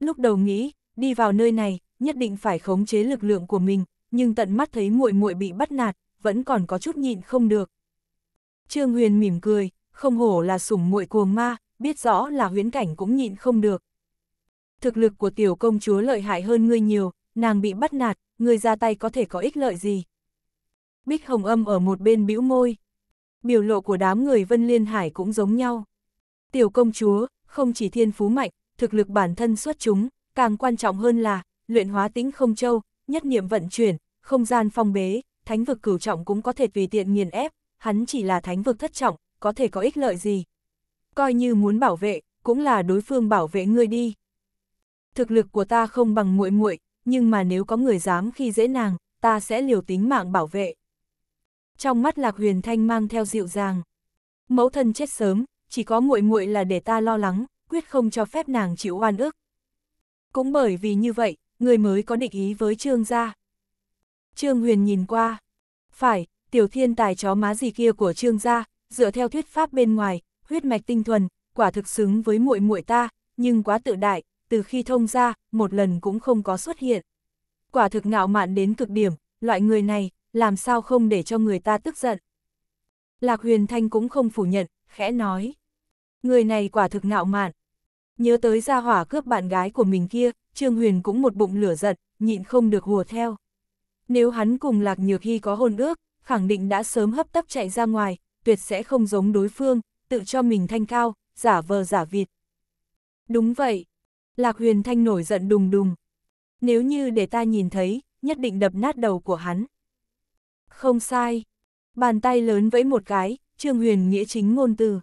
Lúc đầu nghĩ, đi vào nơi này, nhất định phải khống chế lực lượng của mình, nhưng tận mắt thấy muội muội bị bắt nạt, vẫn còn có chút nhịn không được. Trương Huyền mỉm cười, không hổ là sủng muội cuồng ma, biết rõ là huyễn cảnh cũng nhịn không được. Thực lực của tiểu công chúa lợi hại hơn ngươi nhiều, nàng bị bắt nạt, ngươi ra tay có thể có ích lợi gì? Bích Hồng Âm ở một bên bĩu môi. Biểu lộ của đám người Vân Liên Hải cũng giống nhau. Tiểu công chúa, không chỉ thiên phú mạnh, thực lực bản thân xuất chúng, càng quan trọng hơn là, luyện hóa tĩnh không châu, nhất niệm vận chuyển, không gian phong bế, thánh vực cửu trọng cũng có thể tùy tiện nghiền ép, hắn chỉ là thánh vực thất trọng, có thể có ích lợi gì. Coi như muốn bảo vệ, cũng là đối phương bảo vệ ngươi đi. Thực lực của ta không bằng muội muội, nhưng mà nếu có người dám khi dễ nàng, ta sẽ liều tính mạng bảo vệ. Trong mắt Lạc Huyền Thanh mang theo dịu dàng. Mẫu thân chết sớm, chỉ có muội muội là để ta lo lắng, quyết không cho phép nàng chịu oan ức. Cũng bởi vì như vậy, người mới có định ý với Trương gia. Trương Huyền nhìn qua, phải, tiểu thiên tài chó má gì kia của Trương gia, dựa theo thuyết pháp bên ngoài, huyết mạch tinh thuần, quả thực xứng với muội muội ta, nhưng quá tự đại, từ khi thông ra, một lần cũng không có xuất hiện. Quả thực ngạo mạn đến cực điểm, loại người này, làm sao không để cho người ta tức giận. Lạc Huyền Thanh cũng không phủ nhận, khẽ nói. Người này quả thực ngạo mạn. Nhớ tới gia hỏa cướp bạn gái của mình kia, Trương Huyền cũng một bụng lửa giận, nhịn không được hùa theo. Nếu hắn cùng Lạc Nhược Hy có hôn ước, khẳng định đã sớm hấp tấp chạy ra ngoài, tuyệt sẽ không giống đối phương, tự cho mình thanh cao, giả vờ giả vịt. Đúng vậy, Lạc Huyền Thanh nổi giận đùng đùng. Nếu như để ta nhìn thấy, nhất định đập nát đầu của hắn. Không sai, bàn tay lớn vẫy một cái, Trương Huyền nghĩa chính ngôn từ.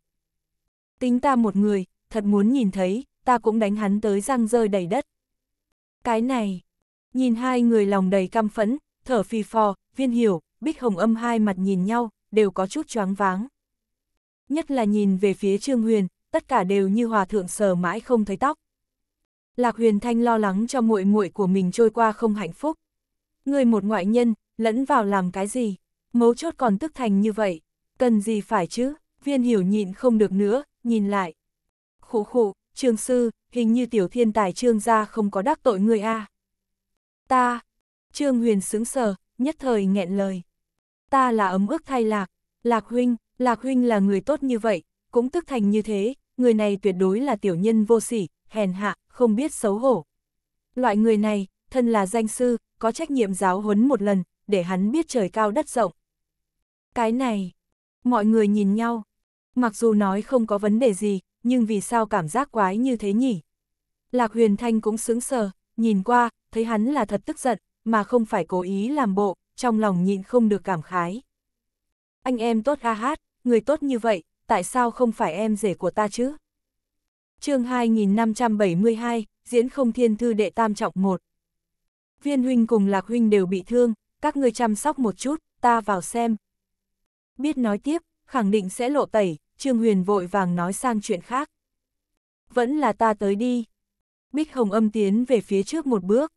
Tính ta một người, thật muốn nhìn thấy, ta cũng đánh hắn tới răng rơi đầy đất. Cái này, nhìn hai người lòng đầy căm phẫn, thở phì phò, viên hiểu, bích hồng âm hai mặt nhìn nhau, đều có chút choáng váng. Nhất là nhìn về phía Trương Huyền, tất cả đều như hòa thượng sờ mãi không thấy tóc. Lạc Huyền Thanh lo lắng cho muội muội của mình trôi qua không hạnh phúc. Người một ngoại nhân, lẫn vào làm cái gì? Mấu chốt còn tức thành như vậy, cần gì phải chứ? Viên hiểu nhịn không được nữa, nhìn lại. Khụ khụ, Trương Sư, hình như tiểu thiên tài Trương gia không có đắc tội người a Ta, Trương Huyền sướng sờ, nhất thời nghẹn lời. Ta là ấm ước thay lạc, lạc huynh, lạc huynh là người tốt như vậy, cũng tức thành như thế, người này tuyệt đối là tiểu nhân vô sỉ, hèn hạ, không biết xấu hổ. Loại người này, thân là danh sư, có trách nhiệm giáo huấn một lần, để hắn biết trời cao đất rộng. Cái này, mọi người nhìn nhau, mặc dù nói không có vấn đề gì, nhưng vì sao cảm giác quái như thế nhỉ? Lạc Huyền Thanh cũng sững sờ, nhìn qua, thấy hắn là thật tức giận, mà không phải cố ý làm bộ, trong lòng nhịn không được cảm khái. Anh em tốt a hát, người tốt như vậy, tại sao không phải em rể của ta chứ? chương 2572, diễn không thiên thư đệ tam trọng một. Viên huynh cùng Lạc huynh đều bị thương, các ngươi chăm sóc một chút, ta vào xem. Biết nói tiếp, khẳng định sẽ lộ tẩy, Trương Huyền vội vàng nói sang chuyện khác. Vẫn là ta tới đi. Bích Hồng âm tiến về phía trước một bước.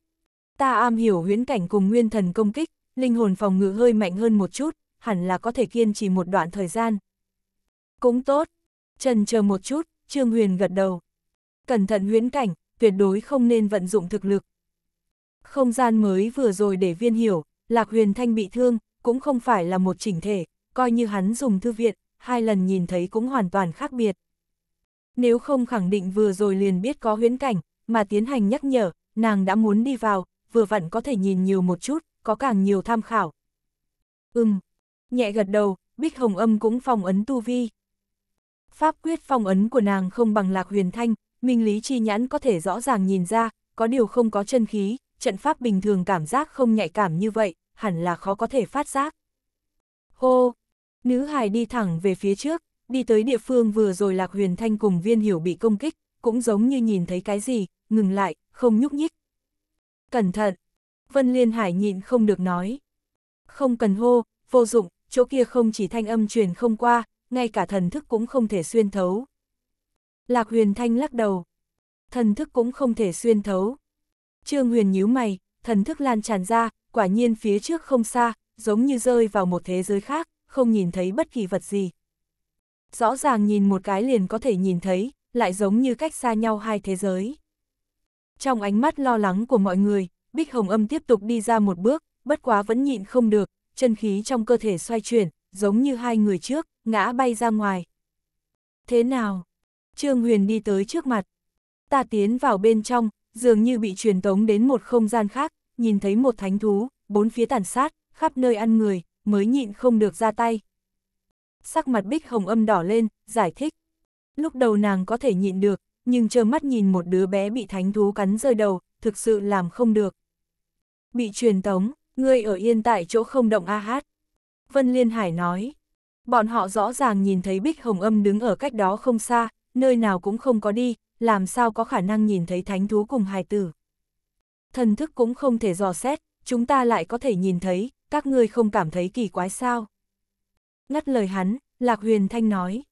Ta am hiểu huyễn cảnh cùng nguyên thần công kích, linh hồn phòng ngự hơi mạnh hơn một chút, hẳn là có thể kiên trì một đoạn thời gian. Cũng tốt. Trần chờ một chút, Trương Huyền gật đầu. Cẩn thận huyễn cảnh, tuyệt đối không nên vận dụng thực lực. Không gian mới vừa rồi để viên hiểu, Lạc Huyền Thanh bị thương, cũng không phải là một chỉnh thể, coi như hắn dùng thư viện, hai lần nhìn thấy cũng hoàn toàn khác biệt. Nếu không khẳng định vừa rồi liền biết có huyễn cảnh, mà tiến hành nhắc nhở, nàng đã muốn đi vào, vừa vặn có thể nhìn nhiều một chút, có càng nhiều tham khảo. Ừm, nhẹ gật đầu, Bích Hồng Âm cũng phong ấn tu vi. Pháp quyết phong ấn của nàng không bằng lạc huyền thanh, minh lý chi nhãn có thể rõ ràng nhìn ra, có điều không có chân khí, trận pháp bình thường cảm giác không nhạy cảm như vậy, hẳn là khó có thể phát giác. Hô, Nữ hài đi thẳng về phía trước, đi tới địa phương vừa rồi Lạc Huyền Thanh cùng viên hiểu bị công kích, cũng giống như nhìn thấy cái gì, ngừng lại, không nhúc nhích. Cẩn thận! Vân Liên Hải nhịn không được nói. Không cần hô, vô dụng, chỗ kia không chỉ thanh âm truyền không qua, ngay cả thần thức cũng không thể xuyên thấu. Lạc Huyền Thanh lắc đầu. Thần thức cũng không thể xuyên thấu. Trương Huyền nhíu mày, thần thức lan tràn ra, quả nhiên phía trước không xa, giống như rơi vào một thế giới khác không nhìn thấy bất kỳ vật gì. Rõ ràng nhìn một cái liền có thể nhìn thấy, lại giống như cách xa nhau hai thế giới. Trong ánh mắt lo lắng của mọi người, Bích Hồng Âm tiếp tục đi ra một bước, bất quá vẫn nhịn không được, chân khí trong cơ thể xoay chuyển, giống như hai người trước, ngã bay ra ngoài. Thế nào? Trương Huyền đi tới trước mặt. Ta tiến vào bên trong, dường như bị truyền tống đến một không gian khác, nhìn thấy một thánh thú, bốn phía tàn sát, khắp nơi ăn người, mới nhịn không được ra tay. Sắc mặt Bích Hồng âm đỏ lên, giải thích. Lúc đầu nàng có thể nhịn được, nhưng trơ mắt nhìn một đứa bé bị thánh thú cắn rơi đầu, thực sự làm không được. Bị truyền tống, ngươi ở yên tại chỗ không động a hát. Vân Liên Hải nói. Bọn họ rõ ràng nhìn thấy Bích Hồng Âm đứng ở cách đó không xa, nơi nào cũng không có đi, làm sao có khả năng nhìn thấy thánh thú cùng hài tử. Thần thức cũng không thể dò xét, chúng ta lại có thể nhìn thấy, các ngươi không cảm thấy kỳ quái sao? Ngắt lời hắn, Lạc Huyền Thanh nói.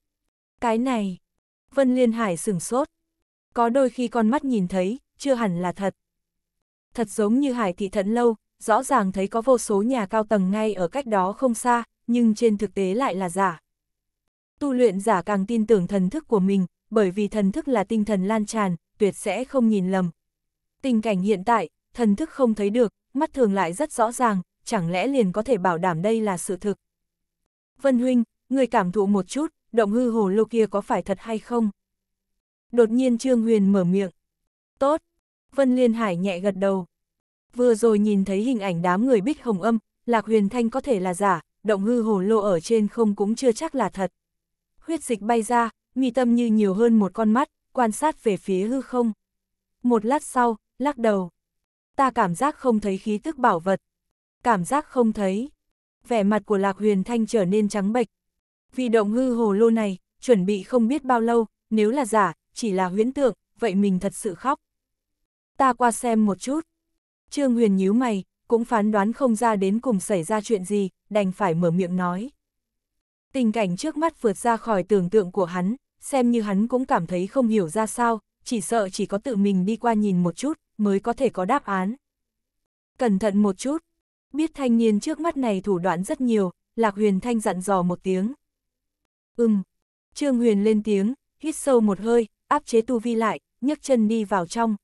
Cái này, Vân Liên Hải sửng sốt. Có đôi khi con mắt nhìn thấy, chưa hẳn là thật. Thật giống như Hải thị thận lâu, rõ ràng thấy có vô số nhà cao tầng ngay ở cách đó không xa, nhưng trên thực tế lại là giả. Tu luyện giả càng tin tưởng thần thức của mình, bởi vì thần thức là tinh thần lan tràn, tuyệt sẽ không nhìn lầm. Tình cảnh hiện tại, thần thức không thấy được, mắt thường lại rất rõ ràng, chẳng lẽ liền có thể bảo đảm đây là sự thực. Vân Huynh, người cảm thụ một chút, động hư hồ lô kia có phải thật hay không? Đột nhiên Trương Huyền mở miệng. Tốt. Vân Liên Hải nhẹ gật đầu. Vừa rồi nhìn thấy hình ảnh đám người bích hồng âm, Lạc Huyền Thanh có thể là giả, động hư hồ lô ở trên không cũng chưa chắc là thật. Huyết dịch bay ra, mi tâm như nhiều hơn một con mắt, quan sát về phía hư không. Một lát sau, lắc đầu. Ta cảm giác không thấy khí tức bảo vật cảm giác không thấy. Vẻ mặt của Lạc Huyền Thanh trở nên trắng bệch. Vì động hư hồ lô này, chuẩn bị không biết bao lâu, nếu là giả, chỉ là huyễn tượng, vậy mình thật sự khóc. Ta qua xem một chút. Trương Huyền nhíu mày, cũng phán đoán không ra đến cùng xảy ra chuyện gì, đành phải mở miệng nói. Tình cảnh trước mắt vượt ra khỏi tưởng tượng của hắn, xem như hắn cũng cảm thấy không hiểu ra sao, chỉ sợ chỉ có tự mình đi qua nhìn một chút, mới có thể có đáp án. Cẩn thận một chút, biết thanh niên trước mắt này thủ đoạn rất nhiều, Lạc Huyền Thanh dặn dò một tiếng. Ừm, Trương Huyền lên tiếng, hít sâu một hơi, áp chế tu vi lại, nhấc chân đi vào trong.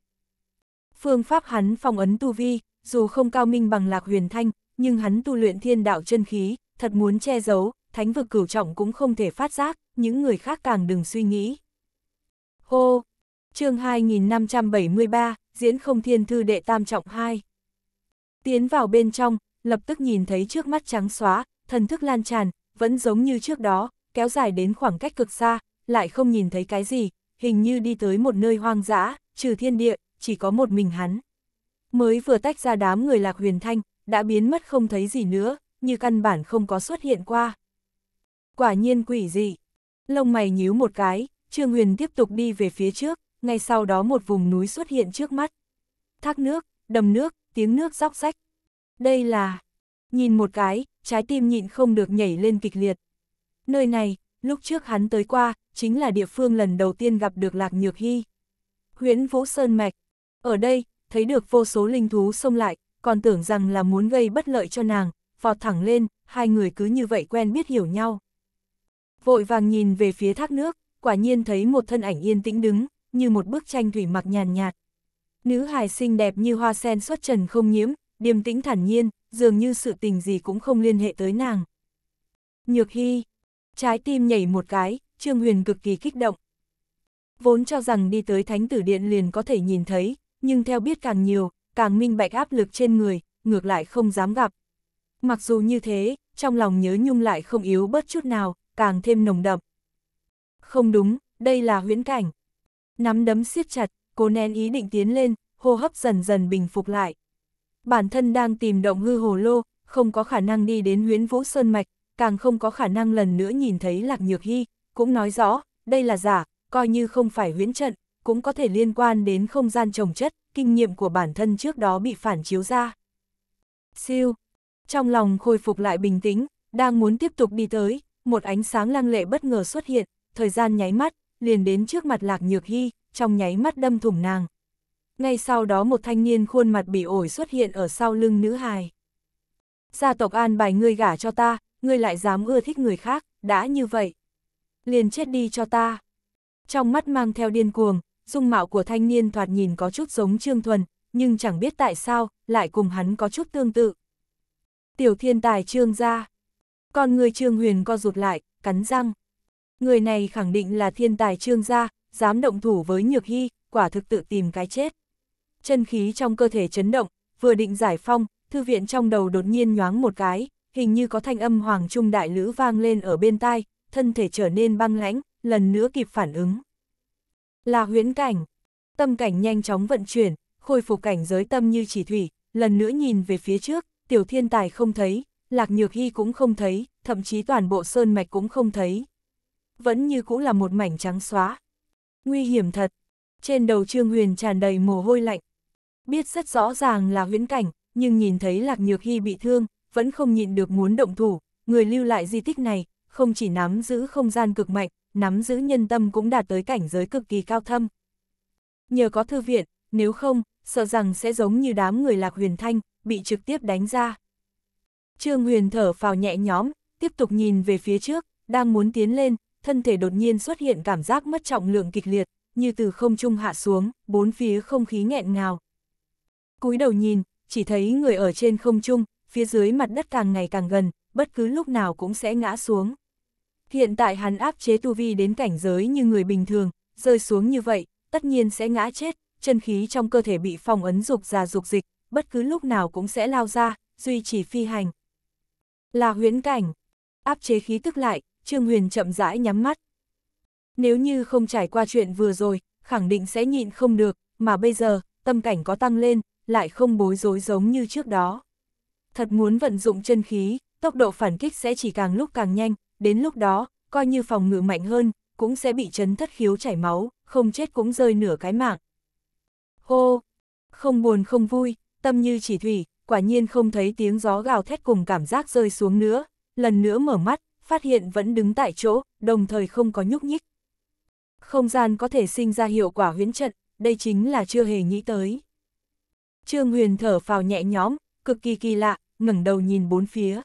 Phương pháp hắn phong ấn tu vi, dù không cao minh bằng Lạc Huyền Thanh, nhưng hắn tu luyện thiên đạo chân khí, thật muốn che giấu, thánh vực cửu trọng cũng không thể phát giác, những người khác càng đừng suy nghĩ. Hô! Chương 2573, diễn không thiên thư đệ tam trọng 2 Tiến vào bên trong, lập tức nhìn thấy trước mắt trắng xóa, thần thức lan tràn, vẫn giống như trước đó, kéo dài đến khoảng cách cực xa, lại không nhìn thấy cái gì, hình như đi tới một nơi hoang dã, trừ thiên địa, chỉ có một mình hắn. Mới vừa tách ra đám người lạc huyền thanh, đã biến mất không thấy gì nữa, như căn bản không có xuất hiện qua. Quả nhiên quỷ dị. Lông mày nhíu một cái, Trương Huyền tiếp tục đi về phía trước, ngay sau đó một vùng núi xuất hiện trước mắt. Thác nước, đầm nước, tiếng nước róc rách. Đây là... Nhìn một cái, trái tim nhịn không được nhảy lên kịch liệt. Nơi này, lúc trước hắn tới qua, chính là địa phương lần đầu tiên gặp được Lạc Nhược Hy. Huyễn Vũ Sơn Mạch. Ở đây, thấy được vô số linh thú xông lại, còn tưởng rằng là muốn gây bất lợi cho nàng, vọt thẳng lên, hai người cứ như vậy quen biết hiểu nhau. Vội vàng nhìn về phía thác nước, quả nhiên thấy một thân ảnh yên tĩnh đứng, như một bức tranh thủy mặc nhàn nhạt, nhạt, Nữ hài xinh đẹp như hoa sen xuất trần không nhiễm, điềm tĩnh thản nhiên, dường như sự tình gì cũng không liên hệ tới nàng. Nhược Hy, trái tim nhảy một cái, Trương Huyền cực kỳ kích động. Vốn cho rằng đi tới Thánh Tử Điện liền có thể nhìn thấy, nhưng theo biết càng nhiều, càng minh bạch áp lực trên người, ngược lại không dám gặp. Mặc dù như thế, trong lòng nhớ nhung lại không yếu bớt chút nào, càng thêm nồng đậm. Không đúng, đây là huyễn cảnh. Nắm đấm siết chặt, Cô nén ý định tiến lên, hô hấp dần dần bình phục lại. Bản thân đang tìm động hư hồ lô, không có khả năng đi đến huyến vũ sơn mạch, càng không có khả năng lần nữa nhìn thấy lạc nhược hy, cũng nói rõ, đây là giả, coi như không phải huyến trận, cũng có thể liên quan đến không gian trồng chất, kinh nghiệm của bản thân trước đó bị phản chiếu ra. Siêu, trong lòng khôi phục lại bình tĩnh, đang muốn tiếp tục đi tới, một ánh sáng lăng lệ bất ngờ xuất hiện, thời gian nháy mắt, liền đến trước mặt lạc nhược hy, trong nháy mắt đâm thủng nàng. Ngay sau đó một thanh niên khuôn mặt bị ổi xuất hiện ở sau lưng nữ hài. Gia tộc an bài ngươi gả cho ta, ngươi lại dám ưa thích người khác, đã như vậy. Liền chết đi cho ta. Trong mắt mang theo điên cuồng, dung mạo của thanh niên thoạt nhìn có chút giống Trương Thuần, nhưng chẳng biết tại sao, lại cùng hắn có chút tương tự. Tiểu thiên tài Trương gia. Con người Trương Huyền co rụt lại, cắn răng. Người này khẳng định là thiên tài Trương gia, dám động thủ với Nhược Hy, quả thực tự tìm cái chết. Chân khí trong cơ thể chấn động, vừa định giải phong, thư viện trong đầu đột nhiên nhoáng một cái, hình như có thanh âm hoàng trung đại lữ vang lên ở bên tai, thân thể trở nên băng lãnh, lần nữa kịp phản ứng. Là huyễn cảnh, tâm cảnh nhanh chóng vận chuyển, khôi phục cảnh giới tâm như chỉ thủy, lần nữa nhìn về phía trước, tiểu thiên tài không thấy, lạc nhược hy cũng không thấy, thậm chí toàn bộ sơn mạch cũng không thấy. Vẫn như cũng là một mảnh trắng xóa, Nguy hiểm thật. Trên đầu Trương Huyền tràn đầy mồ hôi lạnh. Biết rất rõ ràng là huyễn cảnh, nhưng nhìn thấy Lạc Nhược Hy bị thương, vẫn không nhịn được muốn động thủ, người lưu lại di tích này, không chỉ nắm giữ không gian cực mạnh, nắm giữ nhân tâm cũng đạt tới cảnh giới cực kỳ cao thâm. Nhờ có thư viện, nếu không, sợ rằng sẽ giống như đám người Lạc Huyền Thanh, bị trực tiếp đánh ra. Trương Huyền thở phào nhẹ nhóm, tiếp tục nhìn về phía trước, đang muốn tiến lên, thân thể đột nhiên xuất hiện cảm giác mất trọng lượng kịch liệt, như từ không trung hạ xuống, bốn phía không khí nghẹn ngào. Cúi đầu nhìn, chỉ thấy người ở trên không trung, phía dưới mặt đất càng ngày càng gần, bất cứ lúc nào cũng sẽ ngã xuống. Hiện tại hắn áp chế tu vi đến cảnh giới như người bình thường, rơi xuống như vậy, tất nhiên sẽ ngã chết, chân khí trong cơ thể bị phong ấn dục ra dục dịch, bất cứ lúc nào cũng sẽ lao ra, duy trì phi hành. Là huyễn cảnh, áp chế khí tức lại, Trương Huyền chậm rãi nhắm mắt. Nếu như không trải qua chuyện vừa rồi, khẳng định sẽ nhịn không được, mà bây giờ, tâm cảnh có tăng lên, lại không bối rối giống như trước đó. Thật muốn vận dụng chân khí, tốc độ phản kích sẽ chỉ càng lúc càng nhanh, đến lúc đó, coi như phòng ngự mạnh hơn, cũng sẽ bị chấn thất khiếu chảy máu, không chết cũng rơi nửa cái mạng. Hô! Không buồn không vui, tâm như chỉ thủy, quả nhiên không thấy tiếng gió gào thét cùng cảm giác rơi xuống nữa, lần nữa mở mắt, phát hiện vẫn đứng tại chỗ, đồng thời không có nhúc nhích. Không gian có thể sinh ra hiệu quả huyễn trận, đây chính là chưa hề nghĩ tới. Trương Huyền thở phào nhẹ nhõm, cực kỳ kỳ lạ, ngẩng đầu nhìn bốn phía.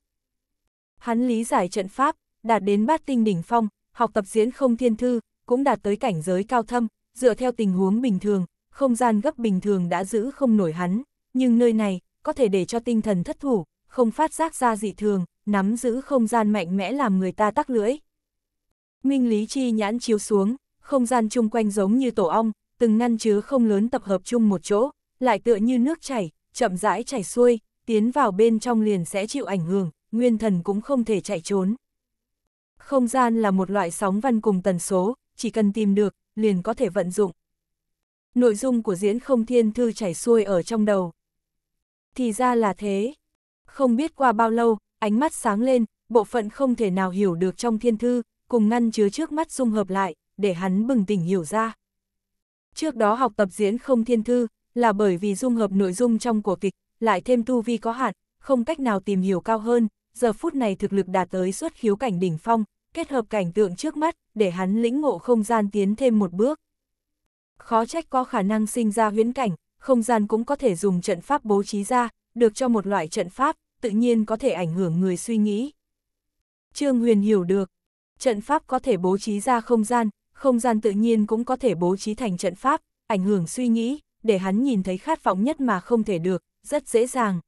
Hắn lý giải trận pháp, đạt đến bát tinh đỉnh phong, học tập diễn không thiên thư, cũng đạt tới cảnh giới cao thâm, dựa theo tình huống bình thường, không gian gấp bình thường đã giữ không nổi hắn, nhưng nơi này, có thể để cho tinh thần thất thủ, không phát giác ra dị thường, nắm giữ không gian mạnh mẽ làm người ta tắc lưỡi. Minh Lý Chi nhãn chiếu xuống, không gian chung quanh giống như tổ ong, từng ngăn chứa không lớn tập hợp chung một chỗ, lại tựa như nước chảy, chậm rãi chảy xuôi, tiến vào bên trong liền sẽ chịu ảnh hưởng, nguyên thần cũng không thể chạy trốn. Không gian là một loại sóng văn cùng tần số, chỉ cần tìm được, liền có thể vận dụng. Nội dung của diễn không thiên thư chảy xuôi ở trong đầu. Thì ra là thế. Không biết qua bao lâu, ánh mắt sáng lên, bộ phận không thể nào hiểu được trong thiên thư, cùng ngăn chứa trước mắt dung hợp lại, để hắn bừng tỉnh hiểu ra. Trước đó học tập diễn không thiên thư, là bởi vì dung hợp nội dung trong cổ kịch, lại thêm tu vi có hạn, không cách nào tìm hiểu cao hơn, giờ phút này thực lực đạt tới xuất khiếu cảnh đỉnh phong, kết hợp cảnh tượng trước mắt, để hắn lĩnh ngộ không gian tiến thêm một bước. Khó trách có khả năng sinh ra huyễn cảnh, không gian cũng có thể dùng trận pháp bố trí ra, được cho một loại trận pháp, tự nhiên có thể ảnh hưởng người suy nghĩ. Trương Huyền hiểu được, trận pháp có thể bố trí ra không gian, không gian tự nhiên cũng có thể bố trí thành trận pháp, ảnh hưởng suy nghĩ, để hắn nhìn thấy khát vọng nhất mà không thể được, rất dễ dàng.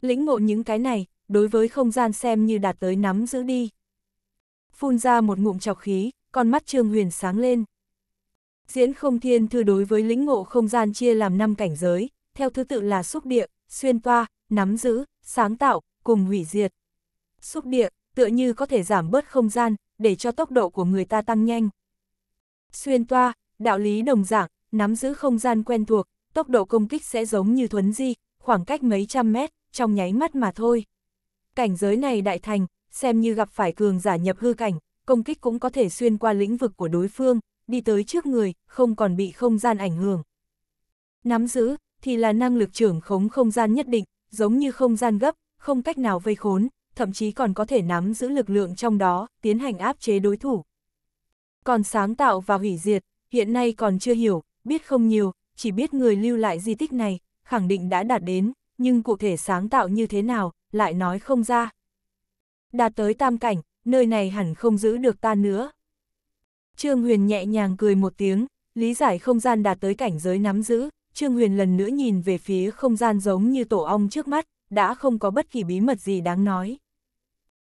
Lĩnh ngộ những cái này, đối với không gian xem như đạt tới nắm giữ đi. Phun ra một ngụm chọc khí, con mắt Trương Huyền sáng lên. Diễn không thiên thư đối với lĩnh ngộ không gian chia làm 5 cảnh giới, theo thứ tự là xúc địa, xuyên toa, nắm giữ, sáng tạo, cùng hủy diệt. Xúc địa, tựa như có thể giảm bớt không gian, để cho tốc độ của người ta tăng nhanh. Xuyên toa, đạo lý đồng dạng, nắm giữ không gian quen thuộc, tốc độ công kích sẽ giống như thuấn di, khoảng cách mấy trăm mét, trong nháy mắt mà thôi. Cảnh giới này đại thành, xem như gặp phải cường giả nhập hư cảnh, công kích cũng có thể xuyên qua lĩnh vực của đối phương, đi tới trước người, không còn bị không gian ảnh hưởng. Nắm giữ, thì là năng lực trưởng khống không gian nhất định, giống như không gian gấp, không cách nào vây khốn, thậm chí còn có thể nắm giữ lực lượng trong đó, tiến hành áp chế đối thủ. Còn sáng tạo và hủy diệt, hiện nay còn chưa hiểu, biết không nhiều, chỉ biết người lưu lại di tích này, khẳng định đã đạt đến, nhưng cụ thể sáng tạo như thế nào, lại nói không ra. Đạt tới tam cảnh, nơi này hẳn không giữ được ta nữa. Trương Huyền nhẹ nhàng cười một tiếng, lý giải không gian đạt tới cảnh giới nắm giữ, Trương Huyền lần nữa nhìn về phía không gian giống như tổ ong trước mắt, đã không có bất kỳ bí mật gì đáng nói.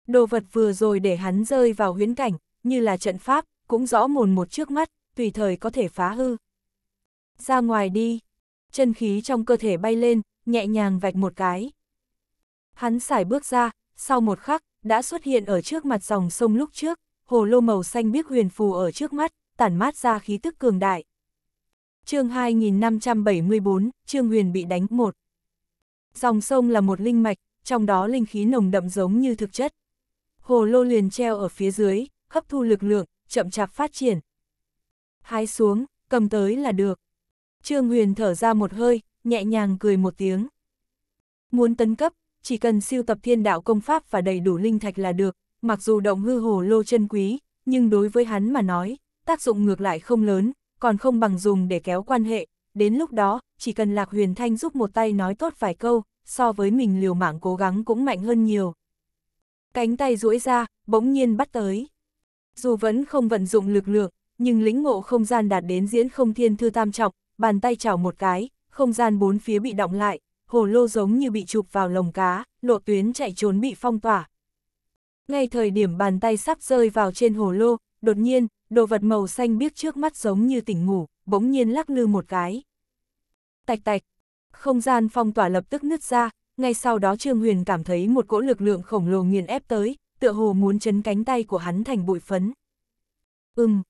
Đồ vật vừa rồi để hắn rơi vào huyến cảnh, như là trận pháp, cũng rõ mồn một trước mắt, tùy thời có thể phá hư. Ra ngoài đi, chân khí trong cơ thể bay lên, nhẹ nhàng vạch một cái. Hắn xài bước ra, sau một khắc, đã xuất hiện ở trước mặt dòng sông lúc trước, hồ lô màu xanh biếc huyền phù ở trước mắt, tản mát ra khí tức cường đại chương 2574, Trương Huyền bị đánh một. Dòng sông là một linh mạch, trong đó linh khí nồng đậm giống như thực chất. Hồ lô liền treo ở phía dưới, hấp thu lực lượng, chậm chạp phát triển. Hái xuống, cầm tới là được. Trương Huyền thở ra một hơi, nhẹ nhàng cười một tiếng. Muốn tấn cấp, chỉ cần siêu tập thiên đạo công pháp và đầy đủ linh thạch là được, mặc dù động hư hồ lô chân quý, nhưng đối với hắn mà nói, tác dụng ngược lại không lớn, còn không bằng dùng để kéo quan hệ, đến lúc đó, chỉ cần Lạc Huyền Thanh giúp một tay nói tốt vài câu, so với mình liều mạng cố gắng cũng mạnh hơn nhiều. Cánh tay duỗi ra, bỗng nhiên bắt tới. Dù vẫn không vận dụng lực lượng, nhưng lĩnh ngộ không gian đạt đến diễn không thiên thư tam trọng, bàn tay chảo một cái, không gian bốn phía bị động lại, hồ lô giống như bị chụp vào lồng cá, lộ tuyến chạy trốn bị phong tỏa. Ngay thời điểm bàn tay sắp rơi vào trên hồ lô, đột nhiên, đồ vật màu xanh biếc trước mắt giống như tỉnh ngủ, bỗng nhiên lắc lư một cái. Tạch tạch, không gian phong tỏa lập tức nứt ra, ngay sau đó Trương Huyền cảm thấy một cỗ lực lượng khổng lồ nghiền ép tới, tựa hồ muốn chấn cánh tay của hắn thành bụi phấn. Ừm,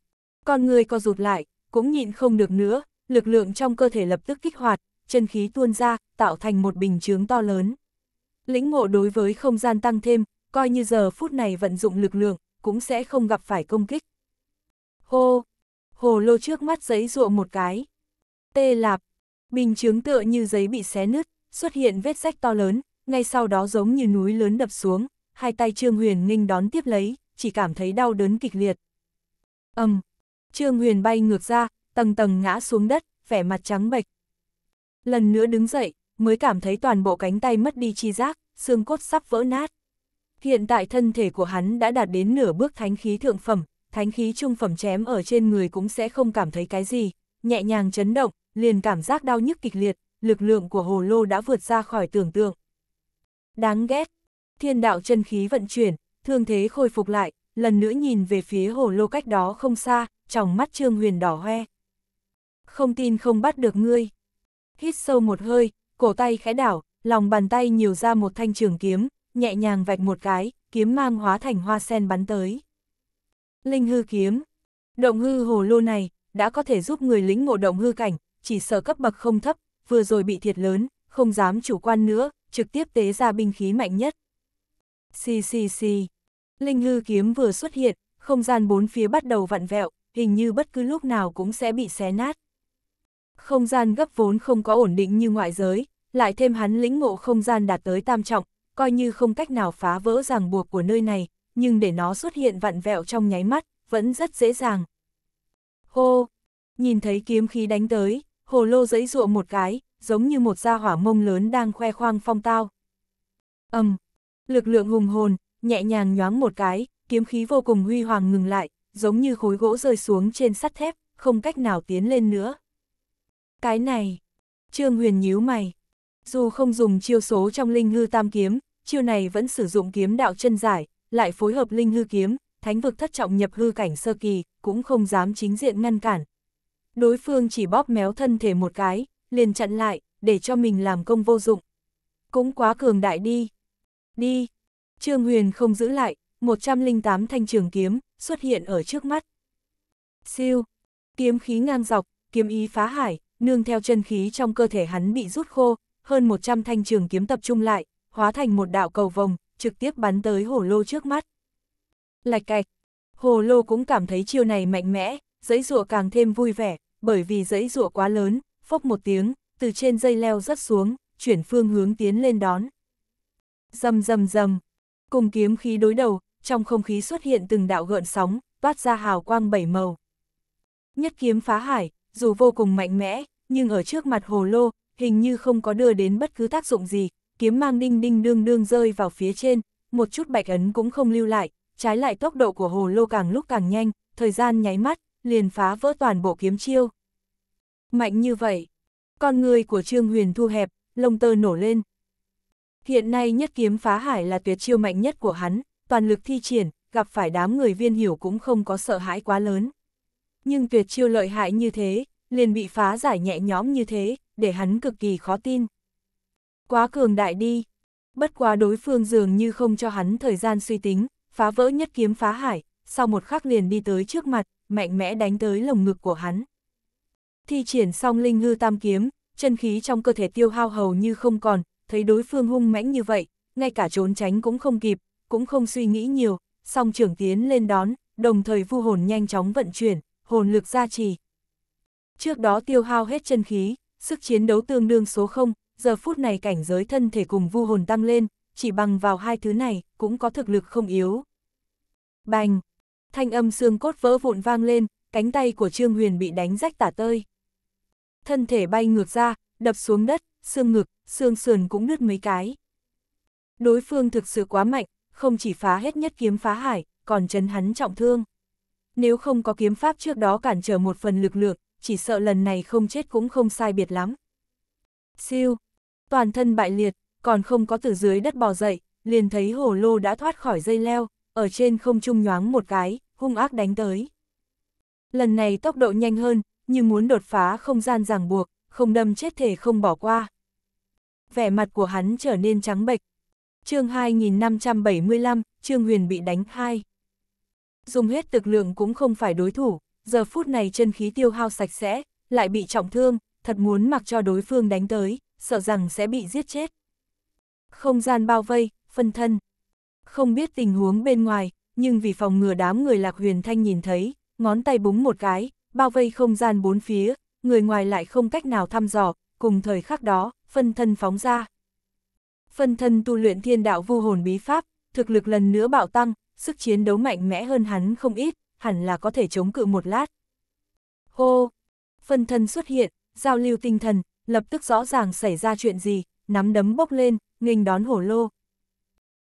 con người co rụt lại, cũng nhịn không được nữa, lực lượng trong cơ thể lập tức kích hoạt, chân khí tuôn ra, tạo thành một bình chướng to lớn. Lĩnh ngộ đối với không gian tăng thêm, coi như giờ phút này vận dụng lực lượng, cũng sẽ không gặp phải công kích. Hô! Hồ lô trước mắt giấy ruộng một cái. Tê lạp! Bình chướng tựa như giấy bị xé nứt, xuất hiện vết rách to lớn, ngay sau đó giống như núi lớn đập xuống, hai tay Trương Huyền nghênh đón tiếp lấy, chỉ cảm thấy đau đớn kịch liệt. Ầm! Um, Trương Huyền bay ngược ra, tầng tầng ngã xuống đất, vẻ mặt trắng bệch. Lần nữa đứng dậy, mới cảm thấy toàn bộ cánh tay mất đi chi giác, xương cốt sắp vỡ nát. Hiện tại thân thể của hắn đã đạt đến nửa bước thánh khí thượng phẩm, thánh khí trung phẩm chém ở trên người cũng sẽ không cảm thấy cái gì, nhẹ nhàng chấn động, liền cảm giác đau nhức kịch liệt, lực lượng của hồ lô đã vượt ra khỏi tưởng tượng. Đáng ghét, thiên đạo chân khí vận chuyển, thương thế khôi phục lại, lần nữa nhìn về phía hồ lô cách đó không xa, trong mắt Trương Huyền đỏ hoe. Không tin không bắt được ngươi. Hít sâu một hơi, cổ tay khẽ đảo, lòng bàn tay nhiều ra một thanh trường kiếm, nhẹ nhàng vạch một cái, kiếm mang hóa thành hoa sen bắn tới. Linh hư kiếm. Động hư hồ lô này, đã có thể giúp người lính ngộ động hư cảnh, chỉ sở cấp bậc không thấp, vừa rồi bị thiệt lớn, không dám chủ quan nữa, trực tiếp tế ra binh khí mạnh nhất. Xì xì xì. Linh hư kiếm vừa xuất hiện, không gian bốn phía bắt đầu vặn vẹo, hình như bất cứ lúc nào cũng sẽ bị xé nát. Không gian gấp vốn không có ổn định như ngoại giới, lại thêm hắn lĩnh ngộ không gian đạt tới tam trọng, coi như không cách nào phá vỡ ràng buộc của nơi này, nhưng để nó xuất hiện vặn vẹo trong nháy mắt, vẫn rất dễ dàng. Hô! Nhìn thấy kiếm khí đánh tới, hồ lô giấy dụa một cái, giống như một gia hỏa mông lớn đang khoe khoang phong tao. âm Lực lượng hùng hồn, nhẹ nhàng nhoáng một cái, kiếm khí vô cùng huy hoàng ngừng lại, giống như khối gỗ rơi xuống trên sắt thép, không cách nào tiến lên nữa. Cái này, Trương Huyền nhíu mày. Dù không dùng chiêu số trong linh hư tam kiếm, chiêu này vẫn sử dụng kiếm đạo chân giải, lại phối hợp linh hư kiếm, thánh vực thất trọng nhập hư cảnh sơ kỳ, cũng không dám chính diện ngăn cản. Đối phương chỉ bóp méo thân thể một cái, liền chặn lại, để cho mình làm công vô dụng. Cũng quá cường đại đi. Đi. Trương Huyền không giữ lại, 108 thanh trường kiếm xuất hiện ở trước mắt. Siêu. Kiếm khí ngang dọc, kiếm ý phá hải, nương theo chân khí trong cơ thể hắn bị rút khô, hơn 100 thanh trường kiếm tập trung lại, hóa thành một đạo cầu vòng, trực tiếp bắn tới hồ lô trước mắt. Lạch cạch, hồ lô cũng cảm thấy chiêu này mạnh mẽ, giấy rùa càng thêm vui vẻ, bởi vì giấy rùa quá lớn, phốc một tiếng, từ trên dây leo rớt xuống, chuyển phương hướng tiến lên đón. Dầm dầm dầm, cùng kiếm khí đối đầu, trong không khí xuất hiện từng đạo gợn sóng, toát ra hào quang bảy màu. Nhất kiếm phá hải, dù vô cùng mạnh mẽ, nhưng ở trước mặt hồ lô, hình như không có đưa đến bất cứ tác dụng gì, kiếm mang đinh đinh đương đương rơi vào phía trên, một chút bạch ấn cũng không lưu lại, trái lại tốc độ của hồ lô càng lúc càng nhanh, thời gian nháy mắt, liền phá vỡ toàn bộ kiếm chiêu. Mạnh như vậy, con người của Trương Huyền thu hẹp, lông tơ nổ lên. Hiện nay nhất kiếm phá hải là tuyệt chiêu mạnh nhất của hắn, toàn lực thi triển, gặp phải đám người viên hiểu cũng không có sợ hãi quá lớn. Nhưng tuyệt chiêu lợi hại như thế, liền bị phá giải nhẹ nhõm như thế, để hắn cực kỳ khó tin. Quá cường đại đi. Bất quá đối phương dường như không cho hắn thời gian suy tính, phá vỡ nhất kiếm phá hải, sau một khắc liền đi tới trước mặt, mạnh mẽ đánh tới lồng ngực của hắn. Thi triển xong linh ngư tam kiếm, chân khí trong cơ thể tiêu hao hầu như không còn, thấy đối phương hung mãnh như vậy, ngay cả trốn tránh cũng không kịp, cũng không suy nghĩ nhiều, song trưởng tiến lên đón, đồng thời vu hồn nhanh chóng vận chuyển, hồn lực gia trì. Trước đó tiêu hao hết chân khí, sức chiến đấu tương đương số 0, giờ phút này cảnh giới thân thể cùng vu hồn tăng lên, chỉ bằng vào hai thứ này, cũng có thực lực không yếu. Bành! Thanh âm xương cốt vỡ vụn vang lên, cánh tay của Trương Huyền bị đánh rách tả tơi. Thân thể bay ngược ra, đập xuống đất, xương ngực, xương sườn cũng nứt mấy cái. Đối phương thực sự quá mạnh, không chỉ phá hết nhất kiếm phá hải, còn chấn hắn trọng thương. Nếu không có kiếm pháp trước đó cản trở một phần lực lượng, chỉ sợ lần này không chết cũng không sai biệt lắm. Siêu, toàn thân bại liệt, còn không có từ dưới đất bò dậy, liền thấy hồ lô đã thoát khỏi dây leo, ở trên không trung nhoáng một cái, hung ác đánh tới. Lần này tốc độ nhanh hơn, như muốn đột phá không gian ràng buộc, không đâm chết thể không bỏ qua. Vẻ mặt của hắn trở nên trắng bệch. chương 2575, Trương Huyền bị đánh hai. Dùng hết lực lượng cũng không phải đối thủ, giờ phút này chân khí tiêu hao sạch sẽ, lại bị trọng thương, thật muốn mặc cho đối phương đánh tới, sợ rằng sẽ bị giết chết. Không gian bao vây, phân thân. Không biết tình huống bên ngoài, nhưng vì phòng ngừa đám người lạc huyền thanh nhìn thấy, ngón tay búng một cái, bao vây không gian bốn phía, người ngoài lại không cách nào thăm dò, cùng thời khắc đó, phân thân phóng ra. Phân thân tu luyện thiên đạo vô hồn bí pháp, thực lực lần nữa bạo tăng, sức chiến đấu mạnh mẽ hơn hắn không ít, hẳn là có thể chống cự một lát. Hô! Phân thân xuất hiện, giao lưu tinh thần, lập tức rõ ràng xảy ra chuyện gì, nắm đấm bốc lên, nghênh đón hổ lô.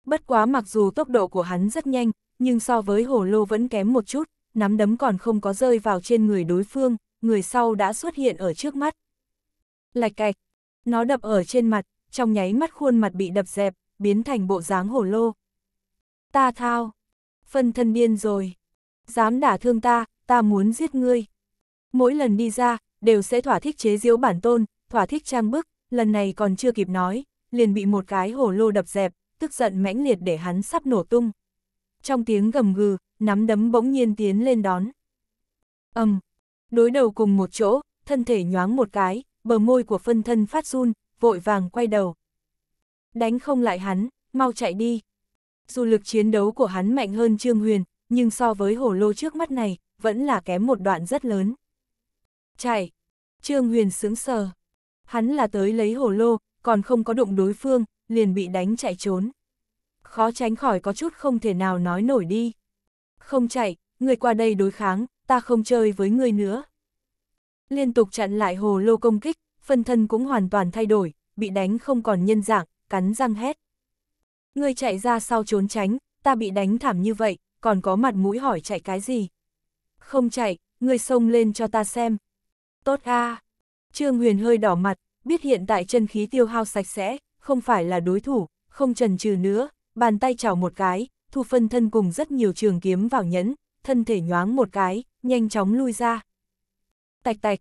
Bất quá mặc dù tốc độ của hắn rất nhanh, nhưng so với hổ lô vẫn kém một chút, nắm đấm còn không có rơi vào trên người đối phương, người sau đã xuất hiện ở trước mắt. Lạch cạch, nó đập ở trên mặt, trong nháy mắt khuôn mặt bị đập dẹp, biến thành bộ dáng hổ lô. Ta thao, phân thân điên rồi, dám đả thương ta, ta muốn giết ngươi. Mỗi lần đi ra, đều sẽ thỏa thích chế diễu bản tôn, thỏa thích trang bức, lần này còn chưa kịp nói, liền bị một cái hổ lô đập dẹp, tức giận mãnh liệt để hắn sắp nổ tung. Trong tiếng gầm gừ, nắm đấm bỗng nhiên tiến lên đón. ầm, um, đối đầu cùng một chỗ, thân thể nhoáng một cái, bờ môi của phân thân phát run, vội vàng quay đầu. Đánh không lại hắn, mau chạy đi. Dù lực chiến đấu của hắn mạnh hơn Trương Huyền, nhưng so với hổ lô trước mắt này, vẫn là kém một đoạn rất lớn. Chạy! Trương Huyền sướng sờ hắn là tới lấy hồ lô, còn không có đụng đối phương, liền bị đánh chạy trốn. Khó tránh khỏi có chút không thể nào nói nổi đi. Không chạy, người qua đây đối kháng, ta không chơi với người nữa. Liên tục chặn lại hồ lô công kích, phân thân cũng hoàn toàn thay đổi, bị đánh không còn nhân dạng, cắn răng hét. Người chạy ra sau trốn tránh, ta bị đánh thảm như vậy, còn có mặt mũi hỏi chạy cái gì. Không chạy, người xông lên cho ta xem. Tốt a à. Trương Huyền hơi đỏ mặt, biết hiện tại chân khí tiêu hao sạch sẽ, không phải là đối thủ, không trần trừ nữa, bàn tay chảo một cái, thu phân thân cùng rất nhiều trường kiếm vào nhẫn, thân thể nhoáng một cái, nhanh chóng lui ra. Tạch tạch,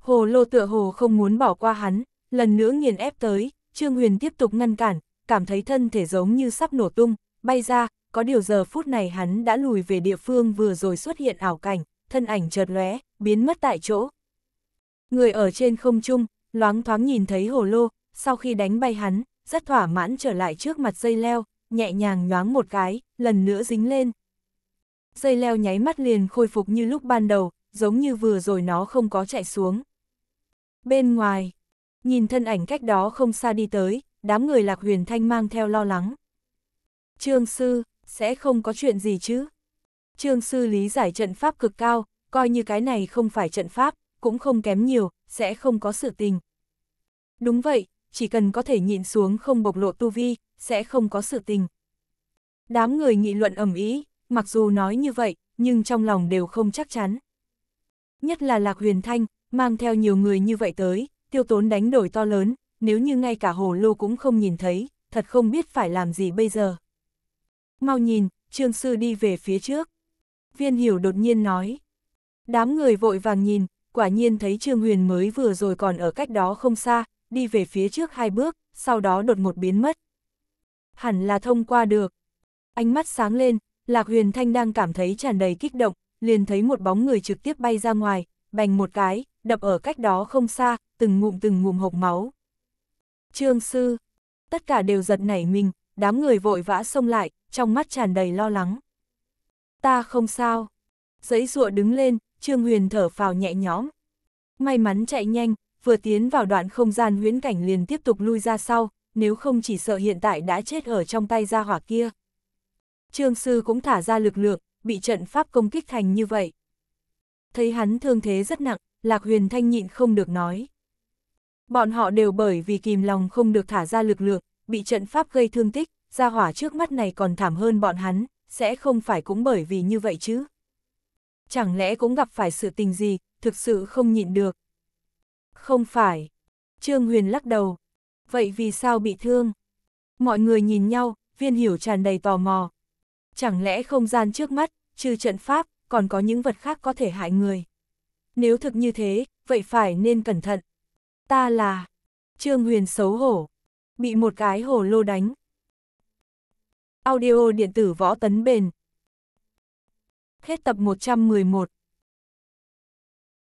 hồ lô tựa hồ không muốn bỏ qua hắn, lần nữa nghiền ép tới, Trương Huyền tiếp tục ngăn cản, cảm thấy thân thể giống như sắp nổ tung, bay ra, có điều giờ phút này hắn đã lùi về địa phương vừa rồi xuất hiện ảo cảnh, thân ảnh chợt lóe, biến mất tại chỗ. Người ở trên không trung, loáng thoáng nhìn thấy hồ lô, sau khi đánh bay hắn, rất thỏa mãn trở lại trước mặt dây leo, nhẹ nhàng nhoáng một cái, lần nữa dính lên. Dây leo nháy mắt liền khôi phục như lúc ban đầu, giống như vừa rồi nó không có chạy xuống. Bên ngoài, nhìn thân ảnh cách đó không xa đi tới, đám người lạc huyền thanh mang theo lo lắng. Trương sư, sẽ không có chuyện gì chứ? Trương sư lý giải trận pháp cực cao, coi như cái này không phải trận pháp, cũng không kém nhiều, sẽ không có sự tình. Đúng vậy, chỉ cần có thể nhịn xuống không bộc lộ tu vi, sẽ không có sự tình. Đám người nghị luận ẩm ý, mặc dù nói như vậy, nhưng trong lòng đều không chắc chắn. Nhất là Lạc Huyền Thanh, mang theo nhiều người như vậy tới, tiêu tốn đánh đổi to lớn, nếu như ngay cả hồ lô cũng không nhìn thấy, thật không biết phải làm gì bây giờ. Mau nhìn, trương sư đi về phía trước. Viên hiểu đột nhiên nói. Đám người vội vàng nhìn, quả nhiên thấy Trương Huyền mới vừa rồi còn ở cách đó không xa, đi về phía trước hai bước, sau đó đột một biến mất. Hẳn là thông qua được. Ánh mắt sáng lên, Lạc Huyền Thanh đang cảm thấy tràn đầy kích động, liền thấy một bóng người trực tiếp bay ra ngoài, bành một cái, đập ở cách đó không xa, từng ngụm từng ngụm hộc máu. Trương Sư, tất cả đều giật nảy mình, đám người vội vã xông lại, trong mắt tràn đầy lo lắng. Ta không sao. Giấy rụa đứng lên, Trương Huyền thở phào nhẹ nhõm. May mắn chạy nhanh, vừa tiến vào đoạn không gian huyễn cảnh liền tiếp tục lui ra sau, nếu không chỉ sợ hiện tại đã chết ở trong tay gia hỏa kia. Trương Sư cũng thả ra lực lượng, bị trận pháp công kích thành như vậy. Thấy hắn thương thế rất nặng, Lạc Huyền Thanh nhịn không được nói. Bọn họ đều bởi vì kìm lòng không được thả ra lực lượng, bị trận pháp gây thương tích, gia hỏa trước mắt này còn thảm hơn bọn hắn, sẽ không phải cũng bởi vì như vậy chứ chẳng lẽ cũng gặp phải sự tình gì, thực sự không nhịn được. Không phải. Trương Huyền lắc đầu. Vậy vì sao bị thương? Mọi người nhìn nhau, viên hiểu tràn đầy tò mò. Chẳng lẽ không gian trước mắt, trừ trận pháp, còn có những vật khác có thể hại người? Nếu thực như thế, vậy phải nên cẩn thận. Ta là... Trương Huyền xấu hổ. Bị một cái hổ lô đánh. Audio điện tử võ tấn bền, Hết tập 111